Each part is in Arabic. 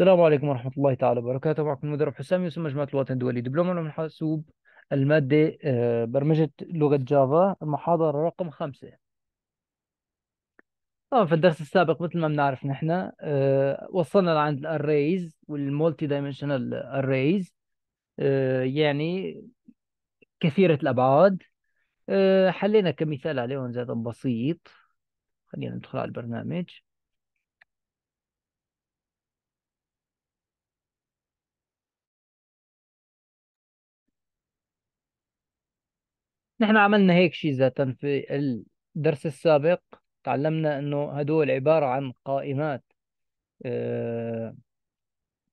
السلام عليكم ورحمة الله تعالى وبركاته معكم المدرب حسام يوسف مجموعة الوطن الدولي دبلوم علوم الحاسوب المادة آه، برمجة لغة جافا المحاضرة رقم خمسة طبعا في الدرس السابق مثل ما بنعرف نحن آه، وصلنا لعند الاريز والمولتي دايمنشنال اريز آه، يعني كثيرة الأبعاد حلينا كمثال عليهم زاد بسيط خلينا ندخل على البرنامج نحن عملنا هيك شيء ذاتا في الدرس السابق تعلمنا انه هدول عبارة عن قائمات أه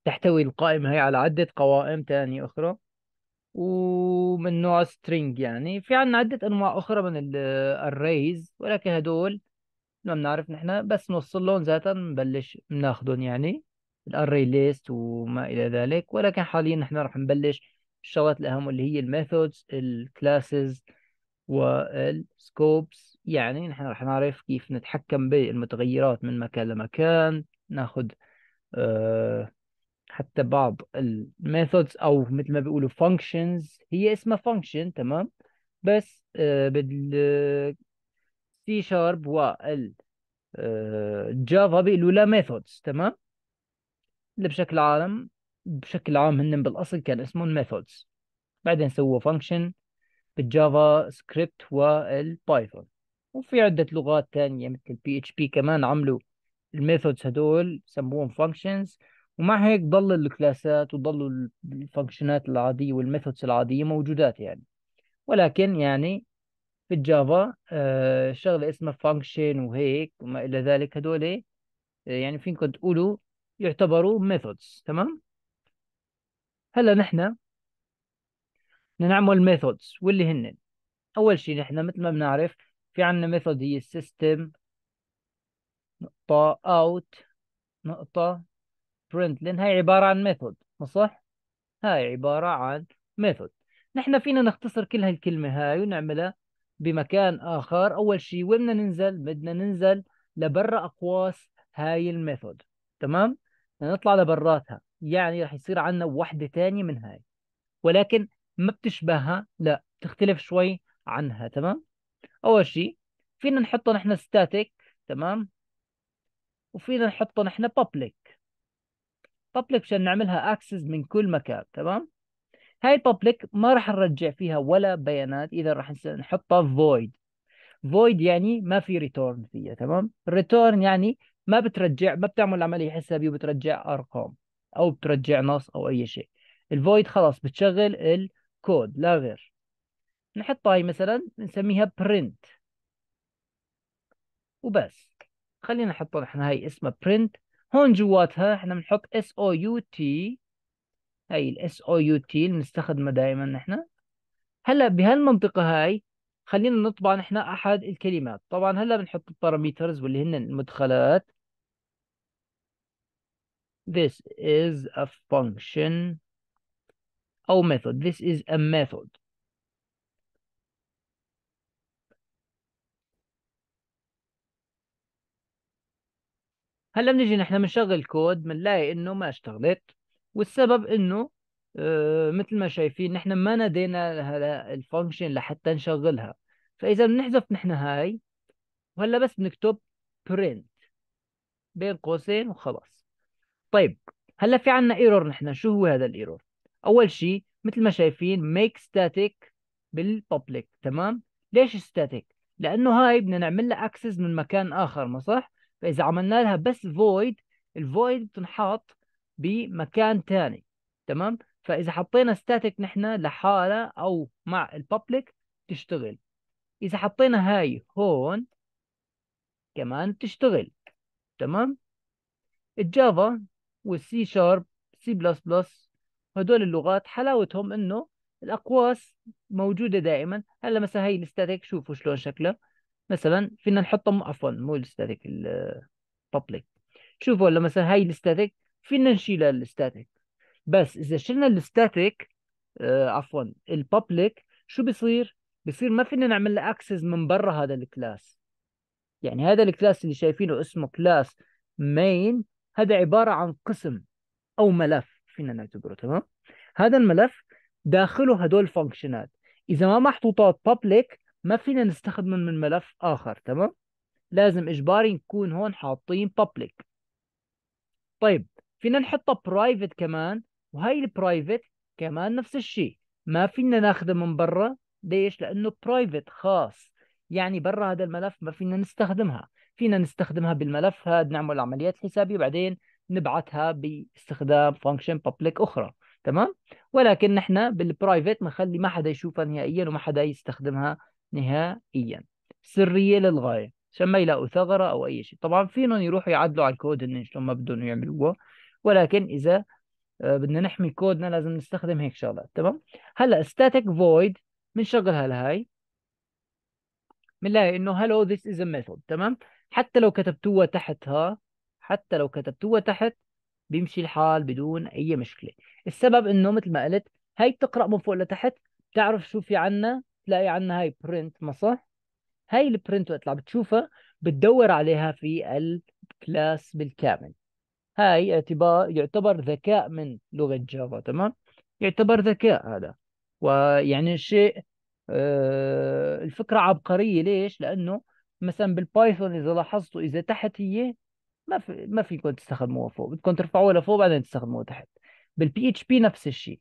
تحتوي القائمة هي على عدة قوائم تانية أخرى ومن نوع سترينج يعني في عنا عدة أنواع أخرى من الريز آه، ولكن هدول ما بنعرف نحن بس نوصل لهم ذاتا بنبلش ناخذهم يعني الاري ليست وما الى ذلك ولكن حاليا نحن رح نبلش الشغلات الاهم اللي هي الميثودز الكلاسز والسكوبس يعني نحن رح نعرف كيف نتحكم بالمتغيرات من مكان لمكان ناخد آه، حتى بعض الميثودز او مثل ما بيقولوا functions هي اسمها function تمام بس آه، بال سي شارب وال جافا بيقولوا لها ميثودز تمام اللي بشكل عام بشكل عام هن بالاصل كان اسمهم ميثودز بعدين سووا فانكشن بالجافا سكريبت والبايثون وفي عدة لغات تانية مثل البي اتش بي كمان عملوا الميثودز هدول سموهم فانكشنز ومع هيك ضل الكلاسات وضلوا الفانكشنات العادية والميثودز العادية موجودات يعني ولكن يعني في الجافا آه، شغلة اسمها فانكشن وهيك وما إلى ذلك هدول آه، يعني فينكم تقولوا يعتبروا ميثودز تمام هلا نحن نعمل ميثودز واللي هن اول شيء نحن مثل ما بنعرف في عندنا ميثود هي السيستم نقطة اوت نقطة print لان هاي عبارة عن ميثود صح؟ هاي عبارة عن ميثود نحن فينا نختصر كل هالكلمة هاي ونعملها بمكان آخر أول شيء وين بدنا ننزل؟ بدنا ننزل لبرا أقواس هاي الميثود تمام؟ نطلع لبراتها يعني رح يصير عندنا وحدة ثانية من هاي ولكن ما بتشبهها لا بتختلف شوي عنها تمام اول شيء فينا نحطه نحن ستاتيك تمام وفينا نحطه نحن public public عشان نعملها اكسس من كل مكان تمام هاي public ما راح نرجع فيها ولا بيانات اذا راح نحطها فويد فويد يعني ما في ريتورن فيها تمام ريتورن يعني ما بترجع ما بتعمل عمليه حسابيه وبترجع ارقام او بترجع نص او اي شيء الفويد خلاص بتشغل كود لا غير نحط هاي مثلا نسميها برنت وبس خلينا نحط احنا هاي اسمها برنت هون جواتها احنا بنحط اس او يو تي هاي الاس او يو تي اللي بنستخدمها دائما احنا هلا بهالمنطقه هاي خلينا نطبع نحن احد الكلمات طبعا هلا بنحط الباراميترز واللي هن المدخلات this is a function أو method this is a method هلا بنيجي نحن بنشغل كود بنلاقي انه ما اشتغلت والسبب انه اه مثل ما شايفين نحن ما نادينا هذا الفانكشن لحتى نشغلها فاذا بنحذف نحن هاي وهلا بس بنكتب print بين قوسين وخلاص طيب هلا في عنا ايرور نحن شو هو هذا الايرور اول شيء مثل ما شايفين ميك ستاتيك بالببليك تمام ليش ستاتيك لانه هاي بدنا نعمل لها اكسس من مكان اخر ما صح فاذا عملنا لها بس فويد الفويد بتنحط بمكان ثاني تمام فاذا حطينا ستاتيك نحن لحالها او مع الببليك تشتغل اذا حطينا هاي هون كمان تشتغل تمام الجافا والسي شارب سي بلس بلس هدول اللغات حلاوتهم انه الاقواس موجوده دائما هلا مثلا هي الستاتيك شوفوا شلون شكلها مثلا فينا نحطها عفوا مو الستاتيك الببليك شوفوا هلا مثلا هي الستاتيك فينا نشيلها الستاتيك بس اذا شلنا الستاتيك آه عفوا الببليك شو بصير بصير ما فينا نعمل له اكسس من برا هذا الكلاس يعني هذا الكلاس اللي شايفينه اسمه كلاس مين هذا عباره عن قسم او ملف فينا نعتبره تمام هذا الملف داخله هدول فانكشنات اذا ما محطوطات public ما فينا نستخدم من ملف اخر تمام لازم اجباري نكون هون حاطين public طيب فينا نحطها برايفت كمان وهي البرايفت كمان نفس الشيء ما فينا ناخذه من برا ليش لانه برايفت خاص يعني برا هذا الملف ما فينا نستخدمها فينا نستخدمها بالملف هذا نعمل عمليات حسابية وبعدين نبعثها باستخدام فانكشن بابليك اخرى تمام ولكن نحن بالبرايفت نخلي ما حدا يشوفها نهائيا وما حدا يستخدمها نهائيا سريه للغايه عشان ما يلاقوا ثغره او اي شيء طبعا فينهم يروحوا يعدلوا على الكود ان شلون ما بدهم يعملوه ولكن اذا آه، بدنا نحمي كودنا لازم نستخدم هيك شغلات تمام هلا static void بنشغلها لهي بنلاقي انه hello this is a method تمام حتى لو كتبتوها تحتها حتى لو كتبتوها تحت بيمشي الحال بدون اي مشكله السبب انه مثل ما قلت هاي بتقرا من فوق لتحت بتعرف شو في عنا تلاقي عنا هاي برنت ما صح هاي البرنت وقت اللي عم بتشوفها بتدور عليها في الكلاس بالكامل هاي اعتبار يعتبر ذكاء من لغه جافا تمام يعتبر ذكاء هذا ويعني شيء آه، الفكره عبقريه ليش لانه مثلا بالبايثون اذا لاحظتوا اذا تحت هي ما في ما فيكم تستخدموها فوق بدكم ترفعوها لفوق بعدين تستخدموها تحت بالبي اتش بي نفس الشيء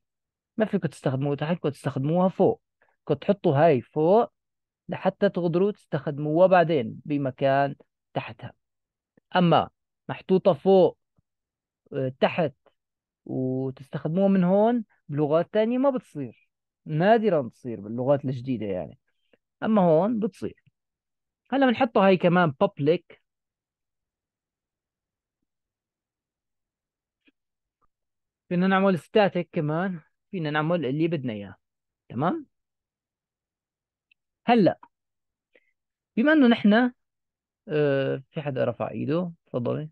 ما فيكم تستخدموها تحت بدكم تستخدموها فوق بدكم تحطوا هاي فوق لحتى تقدروا تستخدموها بعدين بمكان تحتها اما محطوطه فوق آه، تحت وتستخدموها من هون بلغات تانية ما بتصير نادرا تصير باللغات الجديدة يعني أما هون بتصير هلا بنحطها هي كمان public فينا نعمل ستاتيك كمان فينا نعمل اللي بدنا اياه تمام هلا بما انه نحن آه في حدا رفع ايده تفضلي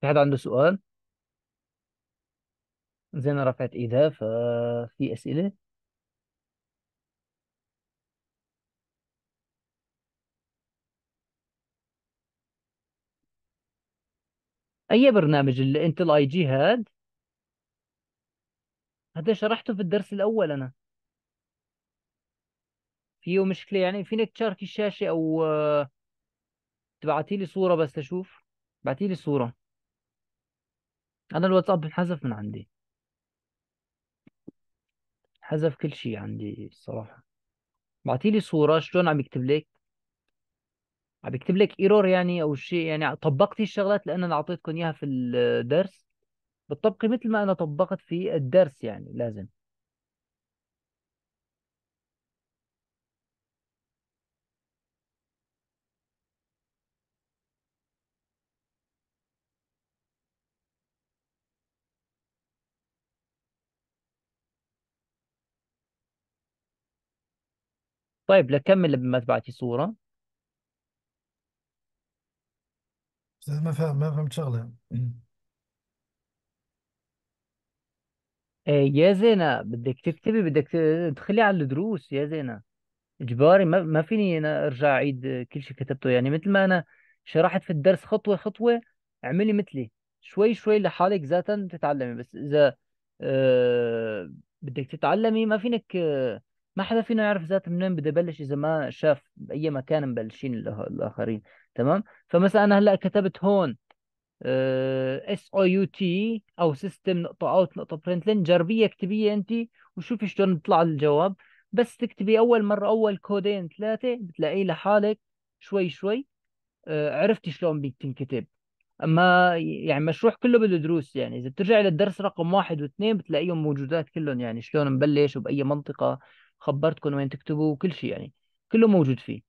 في حدا عنده سؤال زين رفعت ايدها ففي اسئله اي برنامج اللي انت الاي جي هاد هذا شرحته في الدرس الاول انا فيه مشكله يعني فينك تشاركي الشاشه او تبعتي لي صوره بس اشوف بعتي لي صوره انا الواتساب انحذف من عندي حذف كل شيء عندي الصراحه بعتي لي صوره شلون عم يكتب لك عم يكتب لك ايرور يعني او شيء يعني طبقتي الشغلات اللي انا اعطيتكم اياها في الدرس بتطبقي مثل ما انا طبقت في الدرس يعني لازم طيب لكمل لما تبعتي صورة ما فهم ما فهمت شغله إيه يا زينة بدك تكتبي بدك تدخلي على الدروس يا زينة اجباري ما, ما فيني انا ارجع اعيد كل شيء كتبته يعني مثل ما انا شرحت في الدرس خطوة خطوة اعملي مثلي شوي شوي لحالك ذاتا تتعلمي بس اذا آه، بدك تتعلمي ما فينك آه، ما حدا فينا يعرف ذاته منين بده يبلش اذا ما شاف باي مكان مبلشين الاخرين تمام فمثلا انا هلا كتبت هون اس آه، او يو تي او سيستم نقطه اوت نقطه لين جربيه اكتبيه انت وشوفي شلون بيطلع الجواب بس تكتبي اول مره اول كودين ثلاثه بتلاقيه لحالك شوي شوي آه، عرفتي شلون بتنكتب اما يعني مشروح كله بالدروس يعني اذا بترجعي للدرس رقم واحد واثنين بتلاقيهم موجودات كلهم يعني شلون نبلش وباي منطقه خبرتكم وين تكتبوا وكل شيء يعني كله موجود فيه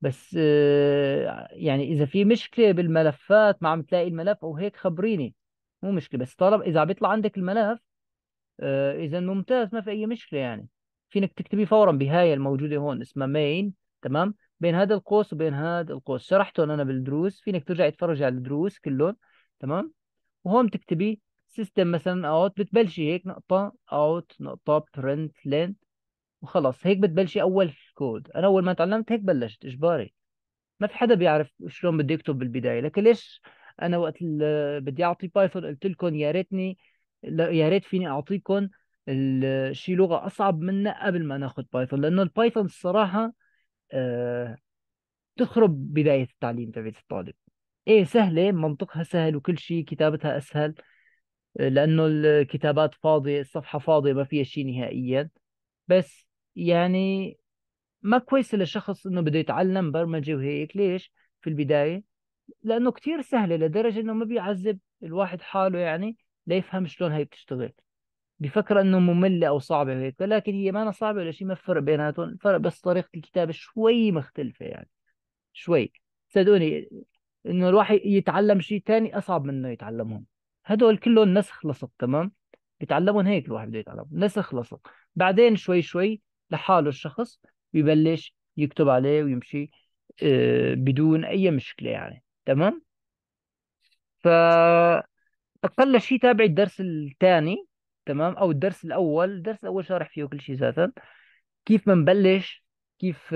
بس آه، يعني اذا في مشكله بالملفات ما عم تلاقي الملف او هيك خبريني مو مشكله بس طالب اذا عم بيطلع عندك الملف آه، اذا ممتاز ما في اي مشكله يعني فينك تكتبي فورا بهاي الموجوده هون اسمها مين تمام بين هذا القوس وبين هذا القوس شرحتهم انا بالدروس فينك ترجع تفرج على الدروس كلهم تمام وهون تكتبي سيستم مثلا اوت بتبلشي هيك نقطه اوت نقطه برنت لينث وخلاص هيك بتبلشي اول كود انا اول ما تعلمت هيك بلشت اجباري ما في حدا بيعرف شلون بده يكتب بالبدايه لكن ليش انا وقت بدي اعطي بايثون قلت لكم يا ريتني يا ريت فيني اعطيكم الشيء لغه اصعب منها قبل ما ناخذ بايثون لانه البايثون الصراحه أه تخرب بدايه التعليم تبعت الطالب ايه سهله منطقها سهل وكل شيء كتابتها اسهل لانه الكتابات فاضيه الصفحه فاضيه ما فيها شيء نهائيا بس يعني ما كويس للشخص انه بده يتعلم برمجه وهيك ليش في البدايه لانه كتير سهله لدرجه انه ما بيعذب الواحد حاله يعني ليفهم شلون هي بتشتغل بفكر انه ممله او صعبه وهيك ولكن هي ما صعبه ولا شيء ما فرق بيناتهم الفرق بس طريقه الكتابه شوي مختلفه يعني شوي صدقوني انه الواحد يتعلم شيء ثاني اصعب منه يتعلمهم هدول كلهم نسخ لصق تمام بيتعلمون هيك الواحد بده يتعلم نسخ لصق بعدين شوي شوي لحاله الشخص ويبلش يكتب عليه ويمشي آه، بدون اي مشكله يعني تمام ف اقل شيء تابع الدرس الثاني تمام او الدرس الاول الدرس الاول شارح فيه كل شيء ذاتا كيف بنبلش كيف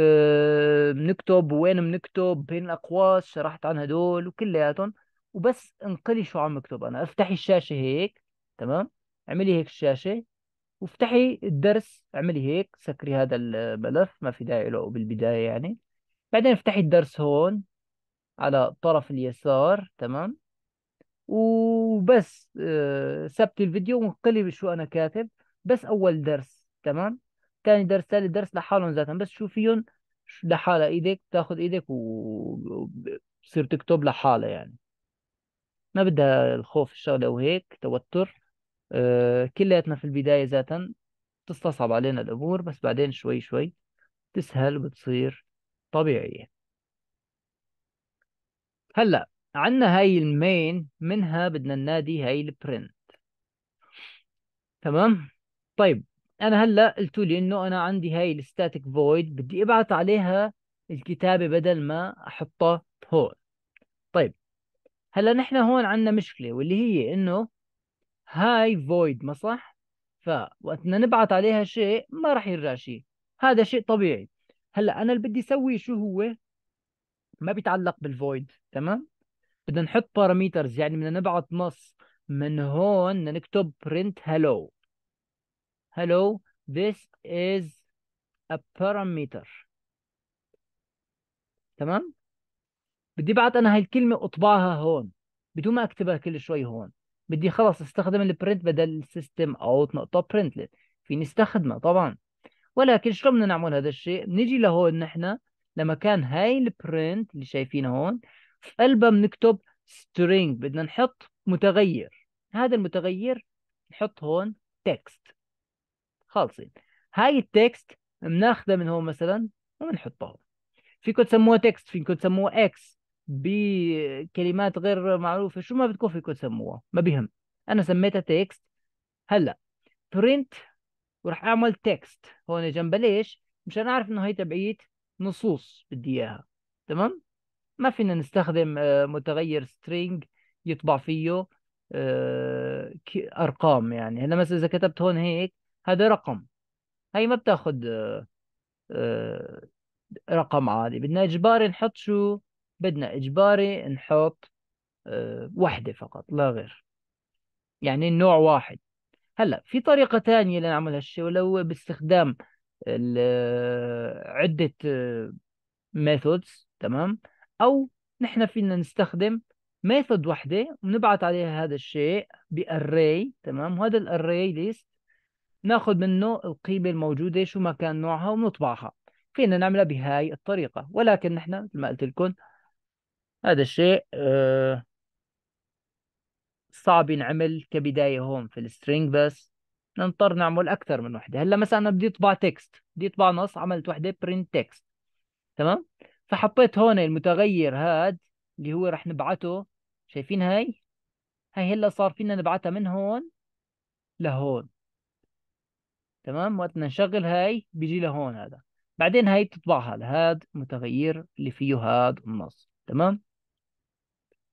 بنكتب آه، وين بنكتب بين الاقواس شرحت عن هدول وكلياتهم وبس انقلي شو عم اكتب انا افتحي الشاشه هيك تمام اعملي هيك الشاشه وافتحي الدرس اعملي هيك سكري هذا الملف ما في داعي له بالبداية يعني بعدين افتحي الدرس هون على الطرف اليسار تمام وبس ثبتي آه، الفيديو وانقلي بشو انا كاتب بس اول درس تمام تاني درس ثالث درس لحالهم ذاتهم بس شوفيهم لحالها ايدك تاخذ ايدك وبصير تكتب لحالها يعني ما بدها الخوف الشغله وهيك توتر آه، كلياتنا في البداية ذاتا تستصعب علينا الأمور بس بعدين شوي شوي تسهل وبتصير طبيعية هلا عندنا هاي المين منها بدنا ننادي هاي البرنت تمام طيب انا هلا قلت لي انه انا عندي هاي الستاتيك فويد بدي ابعت عليها الكتابه بدل ما احطها هون طيب هلا نحن هون عندنا مشكله واللي هي انه هاي فويد ما صح؟ فوقتنا نبعث عليها شيء ما راح يرجع شيء هذا شيء طبيعي هلا انا اللي بدي اسويه شو هو ما بيتعلق بالفويد تمام بدنا نحط باراميترز يعني بدنا نبعث نص من هون بدنا نكتب print hello hello this is a parameter تمام بدي ابعت انا هاي الكلمه اطبعها هون بدون ما اكتبها كل شوي هون بدي خلص استخدم البرنت بدل السيستم اوت نقطه برنتلت فيني نستخدمه طبعا ولكن شلون بدنا نعمل هذا الشيء بنيجي لهون نحن لمكان هاي البرنت اللي شايفينها هون في قلبها بنكتب string بدنا نحط متغير هذا المتغير نحط هون text خالصين هاي التكست بناخذها من هون مثلا وبنحطها هون فيكم تسموها تكست فيكم تسموها اكس بكلمات غير معروفه شو ما بدكم فيكم تسموها ما بهم انا سميتها تكست هلا برنت وراح اعمل تكست هون جنب ليش مشان اعرف انه هي تبعيه نصوص بدي اياها تمام ما فينا نستخدم آه، متغير string يطبع فيه آه، ارقام يعني هلا مثلا اذا كتبت هون هيك هذا رقم هي ما بتاخذ آه، رقم عادي بدنا اجباري نحط شو بدنا إجباري نحط آه، وحدة فقط لا غير يعني نوع واحد هلا في طريقة ثانية لنعمل هالشيء ولو باستخدام آه، عدة آه، methods تمام أو نحن فينا نستخدم ميثود وحده ونبعث عليها هذا الشيء بأري تمام وهذا الأري ليست ناخذ منه القيمة الموجودة شو ما كان نوعها ونطبعها فينا نعملها بهاي الطريقة ولكن نحن مثل ما قلت لكم هذا الشيء آه، صعب ينعمل كبداية هون في السترينج بس نضطر نعمل أكثر من وحدة هلا مثلا أنا بدي أطبع تكست بدي أطبع نص عملت وحدة برنت تكست تمام فحطيت هون المتغير هاد اللي هو رح نبعته شايفين هاي هاي هلا صار فينا نبعتها من هون لهون تمام وقت نشغل هاي بيجي لهون هذا بعدين هاي بتطبعها لهاد المتغير اللي فيه هاد النص تمام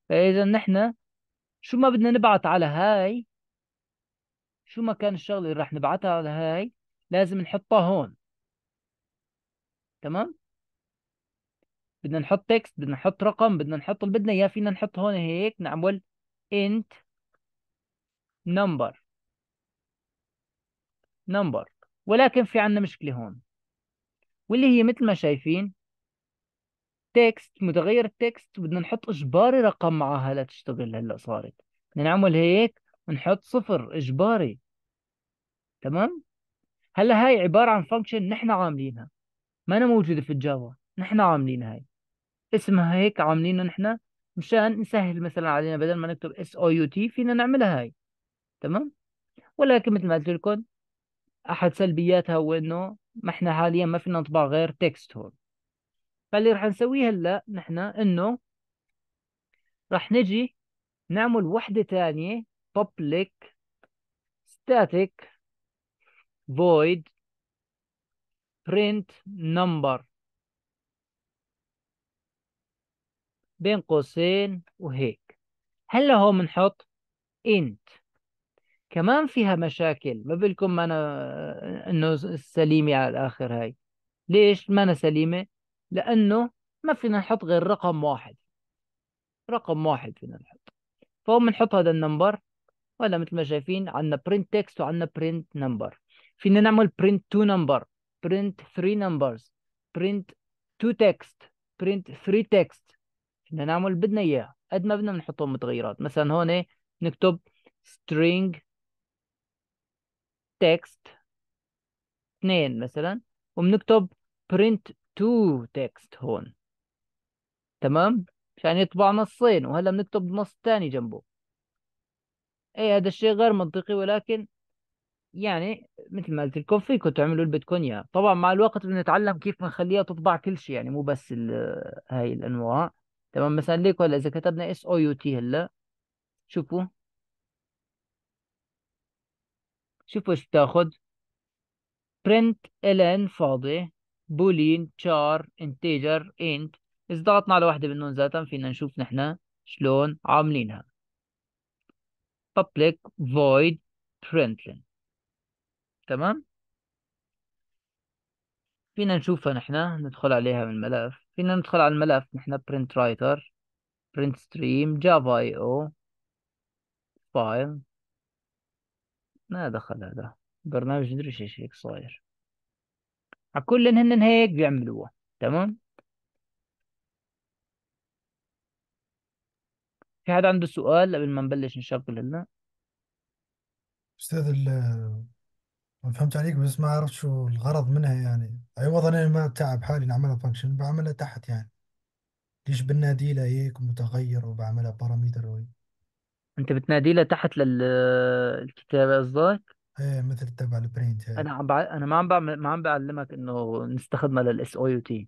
فاذا نحن شو ما بدنا نبعت على هاي شو ما كان الشغله اللي رح نبعتها على هاي لازم نحطها هون تمام بدنا نحط تكست بدنا نحط رقم بدنا نحط اللي بدنا اياه فينا نحط هون هيك نعمل int number number ولكن في عندنا مشكله هون واللي هي مثل ما شايفين التكست متغير التكست بدنا نحط اجباري رقم معها لتشتغل هلا صارت بدنا نعمل هيك ونحط صفر اجباري تمام هلا هاي عباره عن فانكشن نحن عاملينها ما أنا موجوده في الجافا نحن عاملينها هاي اسمها هيك عاملينها نحن مشان نسهل مثلا علينا بدل ما نكتب اس او يو تي فينا نعملها هاي تمام ولكن مثل ما قلت لكم احد سلبياتها هو انه ما احنا حاليا ما فينا نطبع غير تكست هون فاللي رح نسويه هلا نحن انه رح نجي نعمل وحده ثانيه public static void print number بين قوسين وهيك هلا هون بنحط int كمان فيها مشاكل ما بالكم ما انا انه سليمه على الاخر هاي ليش ما انا سليمه لانه ما فينا نحط غير رقم واحد رقم واحد فينا نحط فهو بنحط هذا النمبر ولا مثل ما شايفين عندنا برنت تكست وعندنا برنت نمبر فينا نعمل برنت تو نمبر برنت ثري نمبرز برنت تو تكست برنت ثري تكست فينا نعمل بدنا اياه قد ما بدنا بنحطهم متغيرات مثلا هون نكتب string text 2 مثلا وبنكتب print تو تكست هون تمام عشان يعني يطبع نصين وهلا بنكتب نص ثاني جنبه اي هذا الشيء غير منطقي ولكن يعني مثل ما قلت لكم فيكم تعملوا البيتكوين اياه طبعا مع الوقت بنتعلم كيف بنخليها تطبع كل شيء يعني مو بس هاي الانواع تمام مثلا ليكو هلا اذا كتبنا اس او يو تي هلا شوفوا شوفوا ايش بتاخذ برنت الين فاضي بولين char integer int إذا ضغطنا على واحدة منهم ذاتا فينا نشوف نحن شلون عاملينها public void println تمام فينا نشوفها نحن ندخل عليها من الملف فينا ندخل على الملف نحن print writer print stream java io file ما دخل هذا برنامج مدري ايش هيك صاير كل هن هيك بيعملوها تمام في حد عنده سؤال قبل ما نبلش نشغل لنا أستاذ ال ما فهمت عليك بس ما عرفت شو الغرض منها يعني وضع أنا ما بتعب حالي نعملها فانكشن بعملها تحت يعني ليش بالنادي لها هيك متغير وبعملها باراميتر وهيك انت بتنادي لها تحت للكتابة قصدك ايه مثل تبع البرينت هاي انا عم بع... انا ما عم بعمل ما عم بعلمك انه نستخدمها للاس او يو تي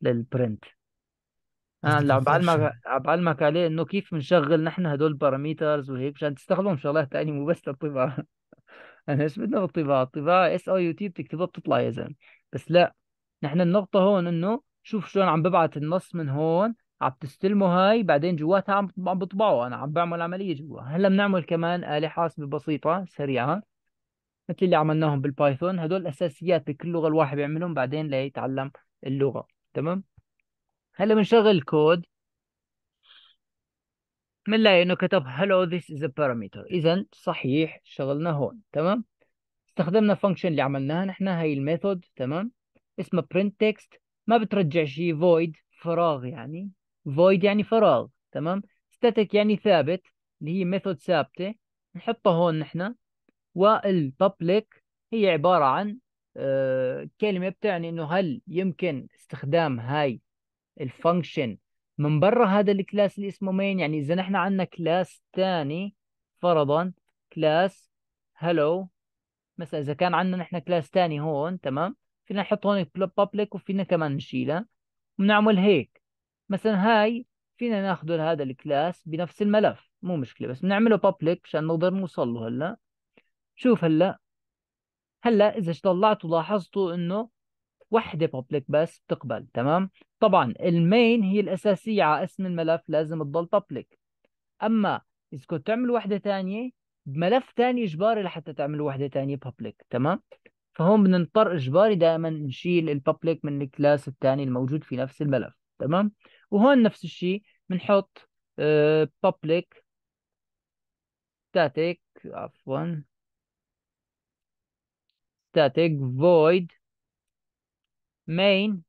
للبرنت انا اللي عم بعلمك عم بعلمك عليه انه كيف بنشغل نحن هدول الباراميترز وهيك مشان تستخدمهم شغلات ثانيه مو بس للطباعة انا يعني ايش بدنا بالطباعة الطباعة اس او يو تي بتكتبها بتطلع يا زلمة بس لا نحن النقطة هون انه شوف شلون عم ببعث النص من هون عم تستلمه هاي بعدين جواتها عم بطبعه انا عم بعمل عملية جوا هلا بنعمل كمان آلة حاسبة بسيطة سريعة مثل اللي عملناهم بالبايثون هدول اساسيات بكل لغه الواحد بيعملهم بعدين ليتعلم اللغه تمام هلا بنشغل الكود بنلاقي انه كتب hello this is a parameter اذا صحيح شغلنا هون تمام استخدمنا فانكشن اللي عملناها نحن هي الميثود تمام اسمها print text ما بترجع شيء void فراغ يعني void يعني فراغ تمام static يعني ثابت اللي هي ميثود ثابته نحطها هون نحن والببليك هي عبارة عن آه، كلمة بتعني انه هل يمكن استخدام هاي الفانكشن من برا هذا الكلاس اللي اسمه مين يعني اذا نحن عندنا كلاس ثاني فرضا كلاس هلو مثلا اذا كان عندنا نحن كلاس ثاني هون تمام فينا نحط هون public وفينا كمان نشيلها ونعمل هيك مثلا هاي فينا ناخذ هذا الكلاس بنفس الملف مو مشكله بس بنعمله public عشان نقدر نوصل له هلا شوف هلا هلا اذا طلعت ولاحظتوا انه وحده بابليك بس بتقبل تمام طبعا المين هي الاساسيه على اسم الملف لازم تضل بابليك اما اذا كنت تعمل وحده ثانيه بملف ثاني اجباري لحتى تعمل وحده ثانيه بابليك تمام فهون بدنا نضطر اجباري دائما نشيل البابليك من الكلاس الثاني الموجود في نفس الملف تمام وهون نفس الشيء بنحط بابليك آه، ستاتيك عفوا static void main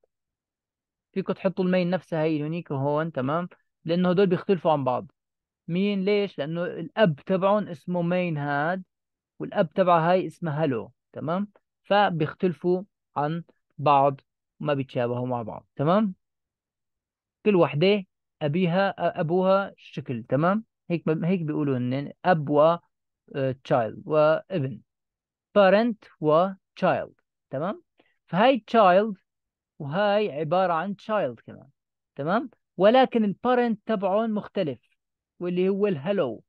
فيكم تحطوا المين نفسها هي اليونيك هون تمام لانه هدول بيختلفوا عن بعض مين ليش لانه الاب تبعهم اسمه main هاد والاب تبعها هاي اسمها هلو تمام فبيختلفوا عن بعض ما بيتشابهوا مع بعض تمام كل وحده ابيها ابوها شكل تمام هيك هيك بيقولوا ان اب و تشايلد آه، وابن parent و child تمام فهاي child وهاي عبارة عن child كمان تمام ولكن البارنت تبعهم مختلف واللي هو الهلو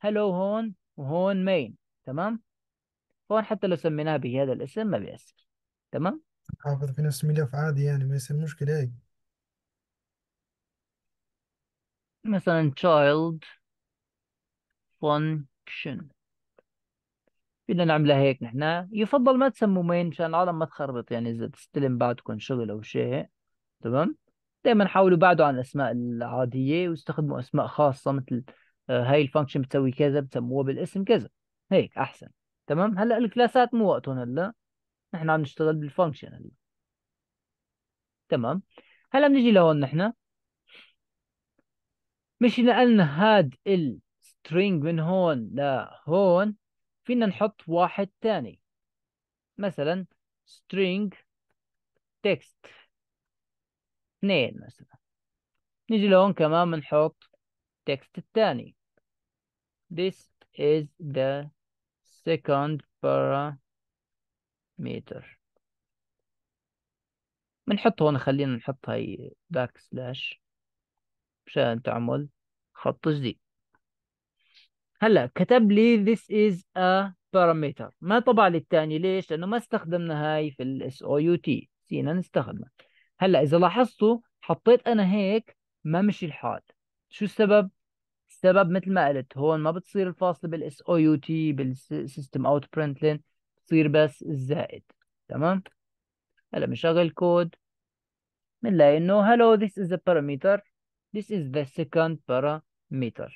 هلو هون وهون مين تمام هون حتى لو سميناه بهذا الاسم ما بيأثر تمام حافظ آه، في نفس الملف عادي يعني ما يصير مشكلة هاي مثلا child function فينا نعملها هيك نحن يفضل ما تسموا مين مشان العالم ما تخربط يعني اذا تستلم بعدكم شغل او شيء تمام دائما حاولوا بعدوا عن الاسماء العاديه واستخدموا اسماء خاصه مثل آه، هاي الفانكشن بتسوي كذا بسموها بالاسم كذا هيك احسن تمام هلا الكلاسات مو وقتهم هلا نحن عم نشتغل بالفانكشن هلا تمام هلا بنجي لهون نحن مش نقلنا هاد string من هون لهون فينا نحط واحد تاني مثلا string text اثنين مثلا نيجي لهون كمان بنحط text الثاني this is the second parameter بنحط هون خلينا نحط هاي باك سلاش مشان تعمل خط جديد هلا كتب لي this is a parameter ما طبع لي الثاني ليش؟ لانه ما استخدمنا هاي في الاس SOUT يو نستخدمها هلا اذا لاحظتوا حطيت انا هيك ما مشي الحال شو السبب؟ السبب مثل ما قلت هون ما بتصير الفاصله بالاس SOUT يو System Out اوت برنت لين بتصير بس الزائد تمام؟ هلا بنشغل الكود بنلاقي انه hello this is a parameter this is the second parameter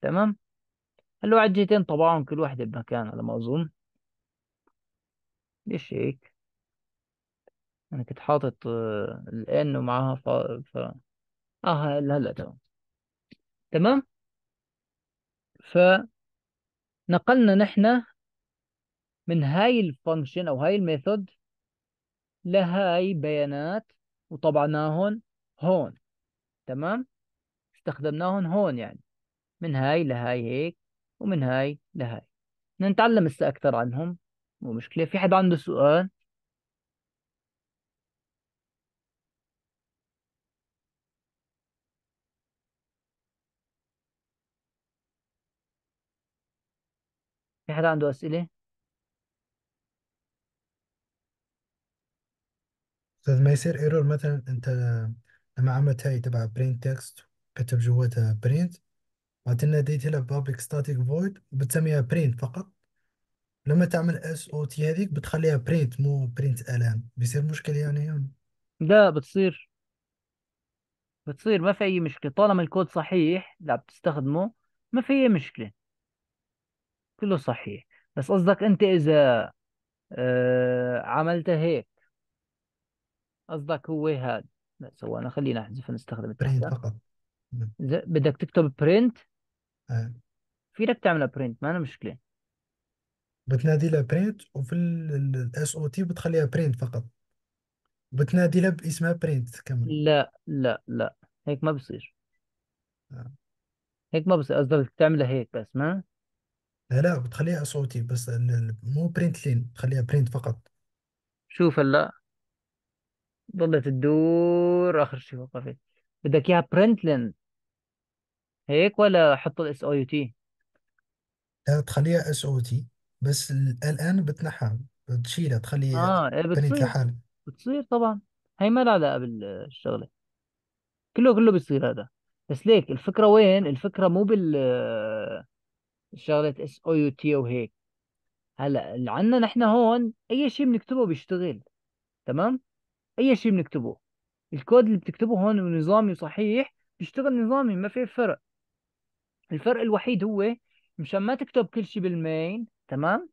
تمام؟ اللوعجتين طبعهم كل واحدة بمكان على ما أظن ليش هيك أنا كنت حاطط آه، الإن ومعاها ف... ف... آه هلا تمام تمام فنقلنا نحن من هاي الفانكشن أو هاي الميثود لهاي بيانات وطبعناهن هون تمام استخدمناهن هون يعني من هاي لهاي هيك ومن هاي لهاي نتعلم هسه أكثر عنهم مو مشكلة في حد عنده سؤال في حد عنده أسئلة؟ أستاذ ما يصير ايرور مثلا أنت لما عملت هاي تبع برينت تكست كتب جواتها برينت بعدين ناديتها لها بابليك ستاتيك فويد وبتسميها برينت فقط لما تعمل اس او تي هذيك بتخليها برينت مو برينت الان بيصير مشكل يعني هنا لا بتصير بتصير ما في أي مشكلة طالما الكود صحيح اللي عم تستخدمه ما في أي مشكلة كله صحيح بس قصدك أنت إذا آه عملتها هيك قصدك هو هاد لا سوانا خلينا نحذف نستخدم برينت فقط إذا بدك تكتب برينت آه. فينك تعمل تعملها برنت ما انا مشكله بتنادي لها برنت وفي الاس او تي بتخليها برنت فقط بتنادي لها باسمها برنت كمان لا لا لا هيك ما بصير آه. هيك ما بصير قصدك تعملها هيك بس ما لا لا بتخليها اس او تي بس مو برنت لين بتخليها برنت فقط شوف هلا ضلت تدور اخر شيء وقفت بدك اياها برنت لين هيك ولا احط الاس يو تي لا تخليها اس او تي بس الان بتنحى بتشيلها تخلي اه إيه بنيت بتصير لحالها بتصير طبعا هي ما لها علاقه بالشغله كله كله بيصير هذا بس ليك الفكره وين الفكره مو بال شغله اس او يو تي وهيك هلا اللي عندنا نحن هون اي شيء بنكتبه بيشتغل تمام اي شيء بنكتبه الكود اللي بتكتبه هون نظامي وصحيح بيشتغل نظامي ما في فرق الفرق الوحيد هو مشان ما تكتب كل شيء بالمين تمام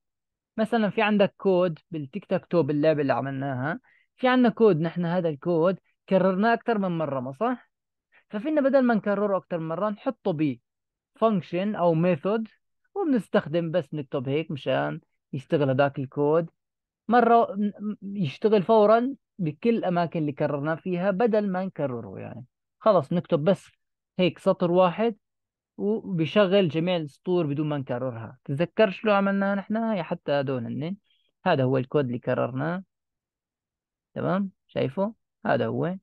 مثلا في عندك كود بالتيك تاك تو باللعبه اللي عملناها في عندنا كود نحن هذا الكود كررناه اكثر من مره ما صح ففينا بدل ما نكرره اكثر من مره نحطه ب فانكشن او ميثود وبنستخدم بس نكتب هيك مشان يشتغل هذاك الكود مره يشتغل فورا بكل الاماكن اللي كررناه فيها بدل ما نكرره يعني خلص نكتب بس هيك سطر واحد وبيشغل جميع السطور بدون ما نكررها تتذكر شو عملناها نحن حتى هذول هن هذا هو الكود اللي كررناه تمام شايفه هذا هو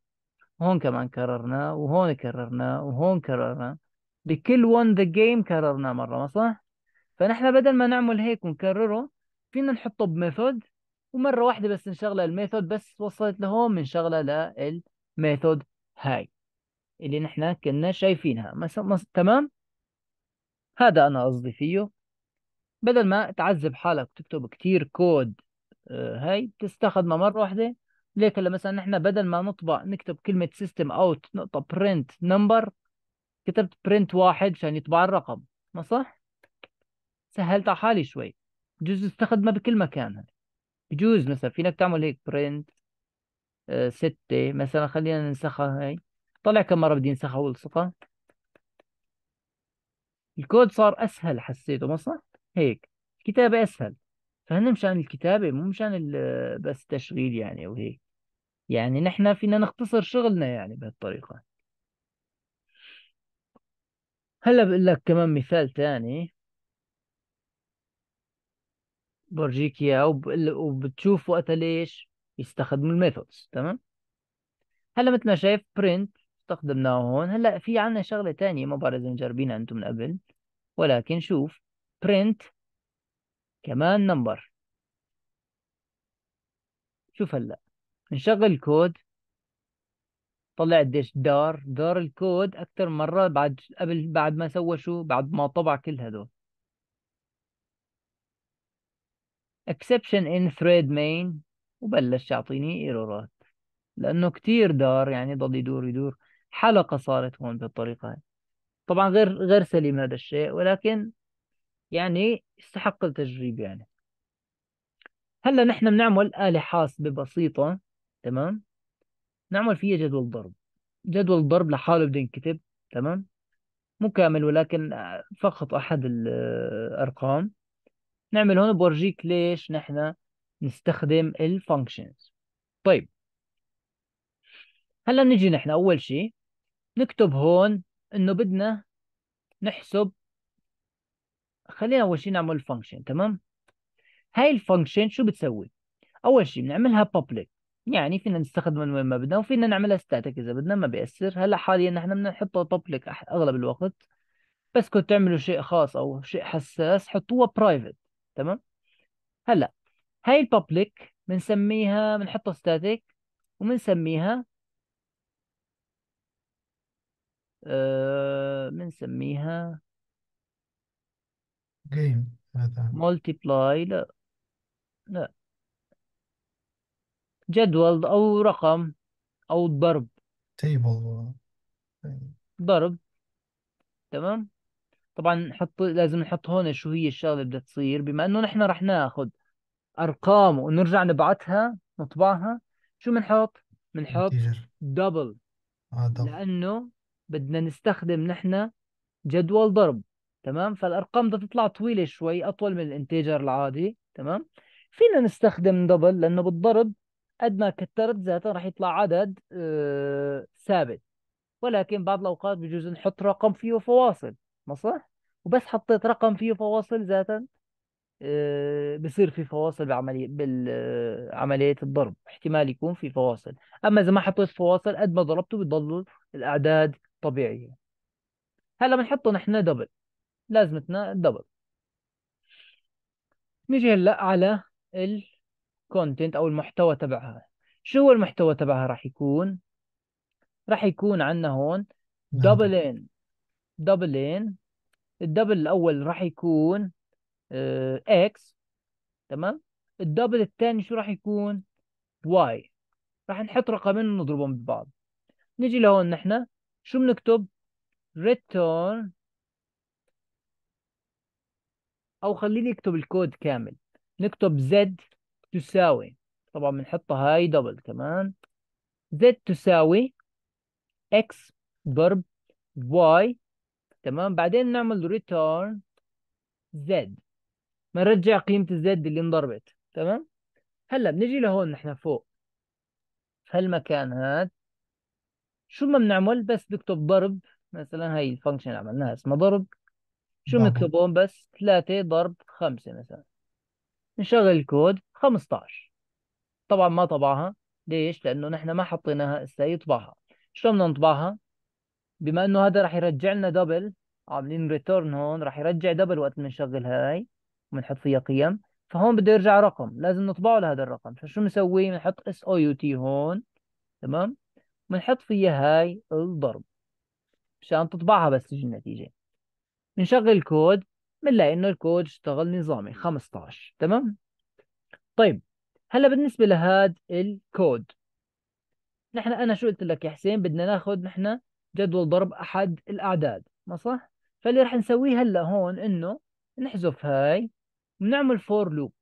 هون كمان كررناه وهون كررناه وهون كررناه بكل one the game كررناه مرة ما صح فنحن بدل ما نعمل هيك ونكرره فينا نحطه بميثود ومرة واحدة بس نشغله الميثود بس وصلت لهون شغلة للميثود هاي اللي نحن كنا شايفينها مس... مس... تمام هذا أنا قصدي فيه بدل ما تعذب حالك تكتب كتير كود آه، هاي بتستخدمها مرة واحدة ليك لما مثلا نحن بدل ما نطبع نكتب كلمة سيستم اوت نقطة برنت نمبر كتبت برنت واحد عشان يطبع الرقم ما صح؟ سهلت على حالي شوي بجوز استخدمها بكل مكان بجوز مثلا فينك تعمل هيك برنت آه، ستة مثلا خلينا ننسخها هاي طلع كم مرة بدي انسخها والصفة الكود صار اسهل حسيته ما صح هيك الكتابه اسهل فهنا مشان الكتابه مو مشان بس تشغيل يعني او هيك يعني نحن فينا نختصر شغلنا يعني بهالطريقه هلا بقول لك كمان مثال تاني برجيك اياه وبتشوف وقتها ليش يستخدموا الميثودز تمام هلا مثل ما شايف print استخدمناه هون هلا في عنا شغله تانية ما بعرف اذا مجربينها انتم من قبل ولكن شوف print كمان نمبر شوف هلا نشغل الكود طلع قديش دار دار الكود اكثر مره بعد قبل بعد ما سوى شو بعد ما طبع كل هدول exception in thread main وبلش يعطيني ايرورات لانه كتير دار يعني ضل يدور يدور حلقة صارت هون بالطريقة هاي طبعا غير غير سليم هذا الشيء ولكن يعني يستحق التجريب يعني هلا نحن بنعمل آلة حاسبة بسيطة تمام نعمل فيها جدول ضرب جدول الضرب لحاله بده ينكتب تمام مو كامل ولكن فقط أحد الأرقام نعمل هون بورجيك ليش نحن نستخدم الفانكشنز طيب هلا نجي نحن أول شيء نكتب هون انه بدنا نحسب خلينا اول شيء نعمل فانكشن تمام هاي الفانكشن شو بتسوي اول شيء بنعملها public يعني فينا نستخدمها وين ما بدنا وفينا نعملها static اذا بدنا ما بيأثر هلا حاليا نحن بنحطها public اغلب الوقت بس كنت تعملوا شيء خاص او شيء حساس حطوها private تمام هلا هاي الببليك بنسميها بنحطها static وبنسميها بنسميها آه، جيم مثلا بلاي لا لا جدول أو رقم أو ضرب تيبل ضرب تمام طبعا نحط لازم نحط هون شو هي الشغلة اللي بدها تصير بما إنه نحن رح ناخذ أرقام ونرجع نبعثها نطبعها شو بنحط؟ بنحط دبل لأنه بدنا نستخدم نحن جدول ضرب تمام فالارقام بدها تطلع طويله شوي اطول من الانتيجر العادي تمام فينا نستخدم دبل لانه بالضرب قد ما كثرت ذاته راح يطلع عدد آه ثابت ولكن بعض الاوقات بجوز نحط رقم فيه فواصل ما صح وبس حطيت رقم فيه فواصل ذاتا آه، بصير في فواصل بعملية بالعملية الضرب احتمال يكون في فواصل أما إذا ما حطيت فواصل قد ما ضربته بتضل الأعداد طبيعية هلا بنحطه نحن دبل لازمتنا الدبل نيجي هلا على الكونتنت أو المحتوى تبعها شو هو المحتوى تبعها راح يكون راح يكون عندنا هون دبلين دبلين الدبل الأول راح يكون اكس آه، تمام الدبل الثاني شو راح يكون واي راح نحط رقمين ونضربهم ببعض نيجي لهون نحن شو بنكتب return او خليني اكتب الكود كامل نكتب z تساوي طبعا بنحطها هاي دبل كمان z تساوي x ضرب y تمام بعدين نعمل return z بنرجع قيمه الزد اللي انضربت تمام هلا بنجي لهون نحن فوق هالمكان هاد شو ما بنعمل بس بكتب ضرب مثلا هاي الفانكشن اللي عملناها اسمها ضرب شو بنكتب هون بس 3 ضرب 5 مثلا نشغل الكود 15 طبعا ما طبعها ليش؟ لأنه نحن ما حطيناها هسه يطبعها شلون بدنا نطبعها؟ بما إنه هذا رح يرجع لنا دبل عاملين ريتيرن هون رح يرجع دبل وقت بنشغل هاي وبنحط فيها قيم فهون بده يرجع رقم لازم نطبعه لهذا الرقم فشو بنسوي بنحط اس او يو تي هون تمام بنحط فيها هاي الضرب مشان تطبعها بس تجي النتيجه بنشغل الكود بنلاقي انه الكود اشتغل نظامي 15 تمام طيب هلا بالنسبه لهذا الكود نحن انا شو قلت لك يا حسين بدنا ناخذ نحن جدول ضرب احد الاعداد ما صح فاللي رح نسويه هلا هون انه نحذف هاي بنعمل فور لوب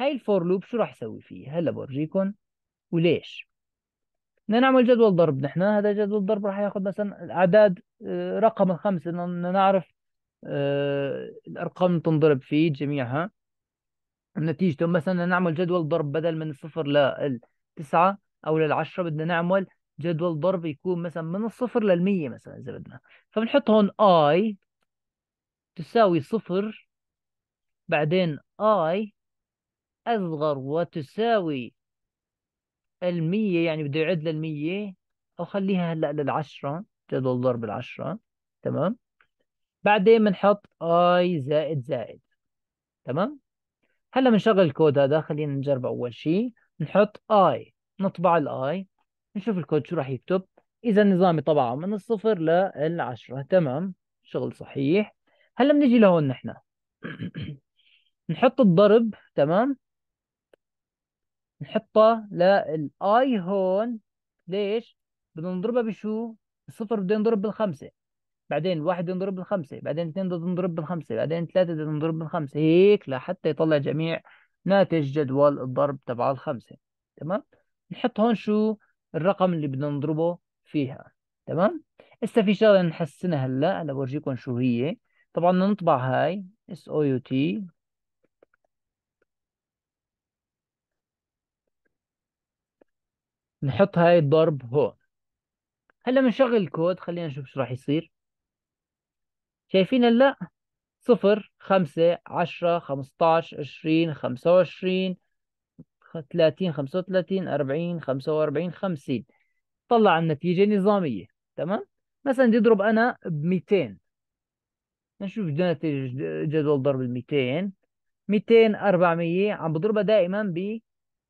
هاي الفور لوب شو راح اسوي فيه هلا بورجيكم وليش بدنا نعمل جدول ضرب نحن هذا جدول ضرب راح ياخذ مثلا الاعداد آه، رقم الخمسة بدنا نعرف آه، الارقام تنضرب فيه جميعها نتيجته مثلا نعمل جدول ضرب بدل من الصفر للتسعة او للعشرة بدنا نعمل جدول ضرب يكون مثلا من الصفر للمية مثلا اذا بدنا فبنحط هون I تساوي صفر بعدين اي اصغر وتساوي المية يعني بده يعد للمية او خليها هلا للعشرة جدول ضرب العشرة تمام بعدين بنحط اي زائد زائد تمام هلا بنشغل الكود هذا خلينا نجرب اول شيء نحط اي نطبع الاي نشوف الكود شو راح يكتب اذا نظامي طبعه من الصفر للعشرة تمام شغل صحيح هلا بنيجي لهون نحن نحط الضرب تمام نحطه للاي هون ليش بدنا نضربها بشو الصفر بدنا نضرب بالخمسه بعدين واحد بدنا نضرب بالخمسه بعدين اثنين بدنا نضرب بالخمسه بعدين ثلاثه بدنا نضرب بالخمسه هيك لحتى يطلع جميع ناتج جدول الضرب تبع الخمسه تمام نحط هون شو الرقم اللي بدنا نضربه فيها تمام هسه في شغله نحسنها هلا هلا بورجيكم شو هي طبعا نطبع هاي اس او يو تي نحط هاي الضرب هون هلا بنشغل الكود خلينا نشوف شو راح يصير شايفين هلا صفر خمسة عشرة خمسطعش عشرين خمسة وعشرين ثلاثين خمسة وثلاثين أربعين خمسة وأربعين خمسين طلع النتيجة نظامية تمام مثلا بدي أضرب أنا بميتين نشوف نتيجة جدول ضرب الميتين ميتين أربعمية عم بضربها دائما ب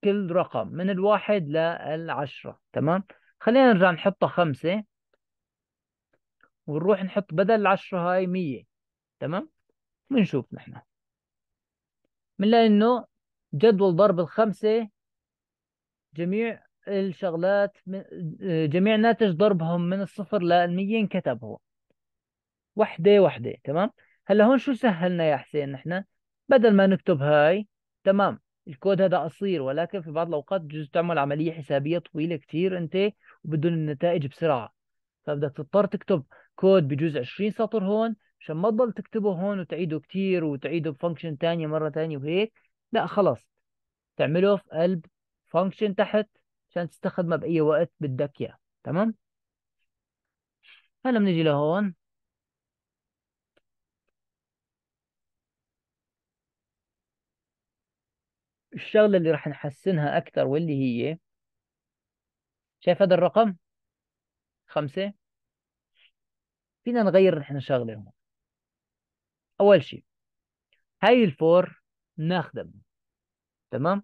كل رقم من الواحد للعشرة تمام خلينا نرجع نحطها خمسة ونروح نحط بدل العشرة هاي مية تمام بنشوف نحن بنلاقي انه جدول ضرب الخمسة جميع الشغلات آه، جميع ناتج ضربهم من الصفر للمية انكتب هو وحدة وحدة تمام هلا هون شو سهلنا يا حسين نحن بدل ما نكتب هاي تمام الكود هذا قصير ولكن في بعض الاوقات بجوز تعمل عمليه حسابيه طويله كثير انت وبدون النتائج بسرعه فبدك تضطر تكتب كود بجوز 20 سطر هون عشان ما تضل تكتبه هون وتعيده كثير وتعيده بفانكشن ثانيه مرة ثانيه وهيك لا خلص تعمله في قلب فانكشن تحت عشان تستخدمه بأي وقت بدك إياه تمام هلا بنيجي لهون الشغله اللي راح نحسنها أكثر واللي هي شايف هذا الرقم خمسة فينا نغير نحن شغله هون اول شيء هاي الفور ناخذها تمام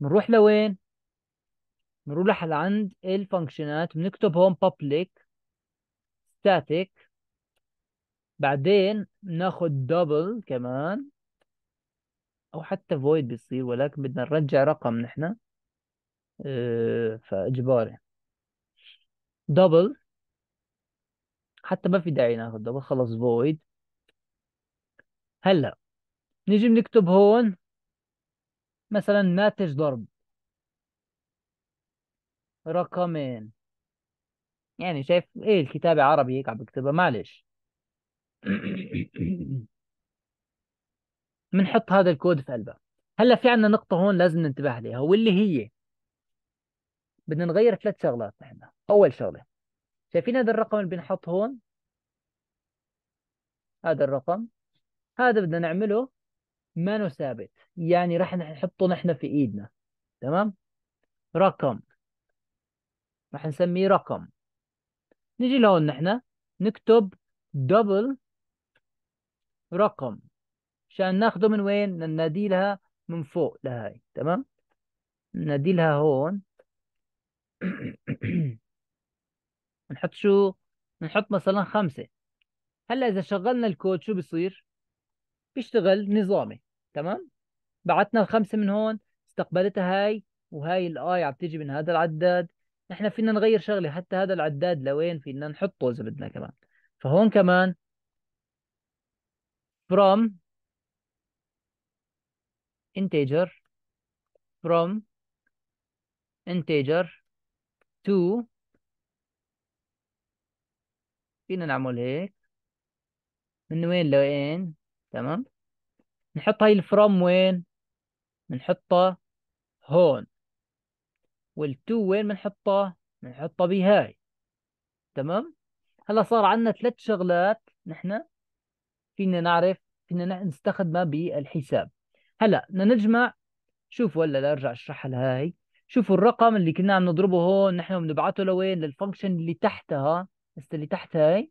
نروح لوين نروح لعند الفانكشنات بنكتب هون public static بعدين ناخد double كمان او حتى فويد بيصير ولكن بدنا نرجع رقم نحن آه، فاجباري يعني. دبل حتى ما في داعي ناخذ دبل خلص فويد هلا نجي بنكتب هون مثلا ناتج ضرب رقمين يعني شايف ايه الكتابة عربي هيك عم بكتبها معلش بنحط هذا الكود في قلبها هلا في عندنا نقطه هون لازم ننتبه عليها واللي هي بدنا نغير ثلاث شغلات نحن اول شغله شايفين هذا الرقم اللي بنحط هون هذا الرقم هذا بدنا نعمله مانو ثابت يعني راح نحطه نحن في ايدنا تمام رقم راح نسميه رقم نجي لهون نحن نكتب دبل رقم عشان ناخده من وين نديلها من فوق لهاي تمام نديلها هون نحط شو نحط مثلا خمسة هلا إذا شغلنا الكود شو بصير بيشتغل نظامي تمام بعتنا الخمسة من هون استقبلتها هاي وهاي الاي عم تيجي من هذا العداد نحن فينا نغير شغله حتى هذا العداد لوين فينا نحطه اذا بدنا كمان فهون كمان from integer from integer to فينا نعمل هيك من وين لوين تمام نحط هاي الفروم وين بنحطها هون والتو وين بنحطها بنحطها بهاي تمام هلا صار عندنا ثلاث شغلات نحن فينا نعرف فينا نستخدمها بالحساب هلا بدنا نجمع شوف ولا لا ارجع اشرحها لها شوفوا الرقم اللي كنا عم نضربه هون نحن بنبعته لوين للفانكشن اللي تحتها هسه اللي تحت هاي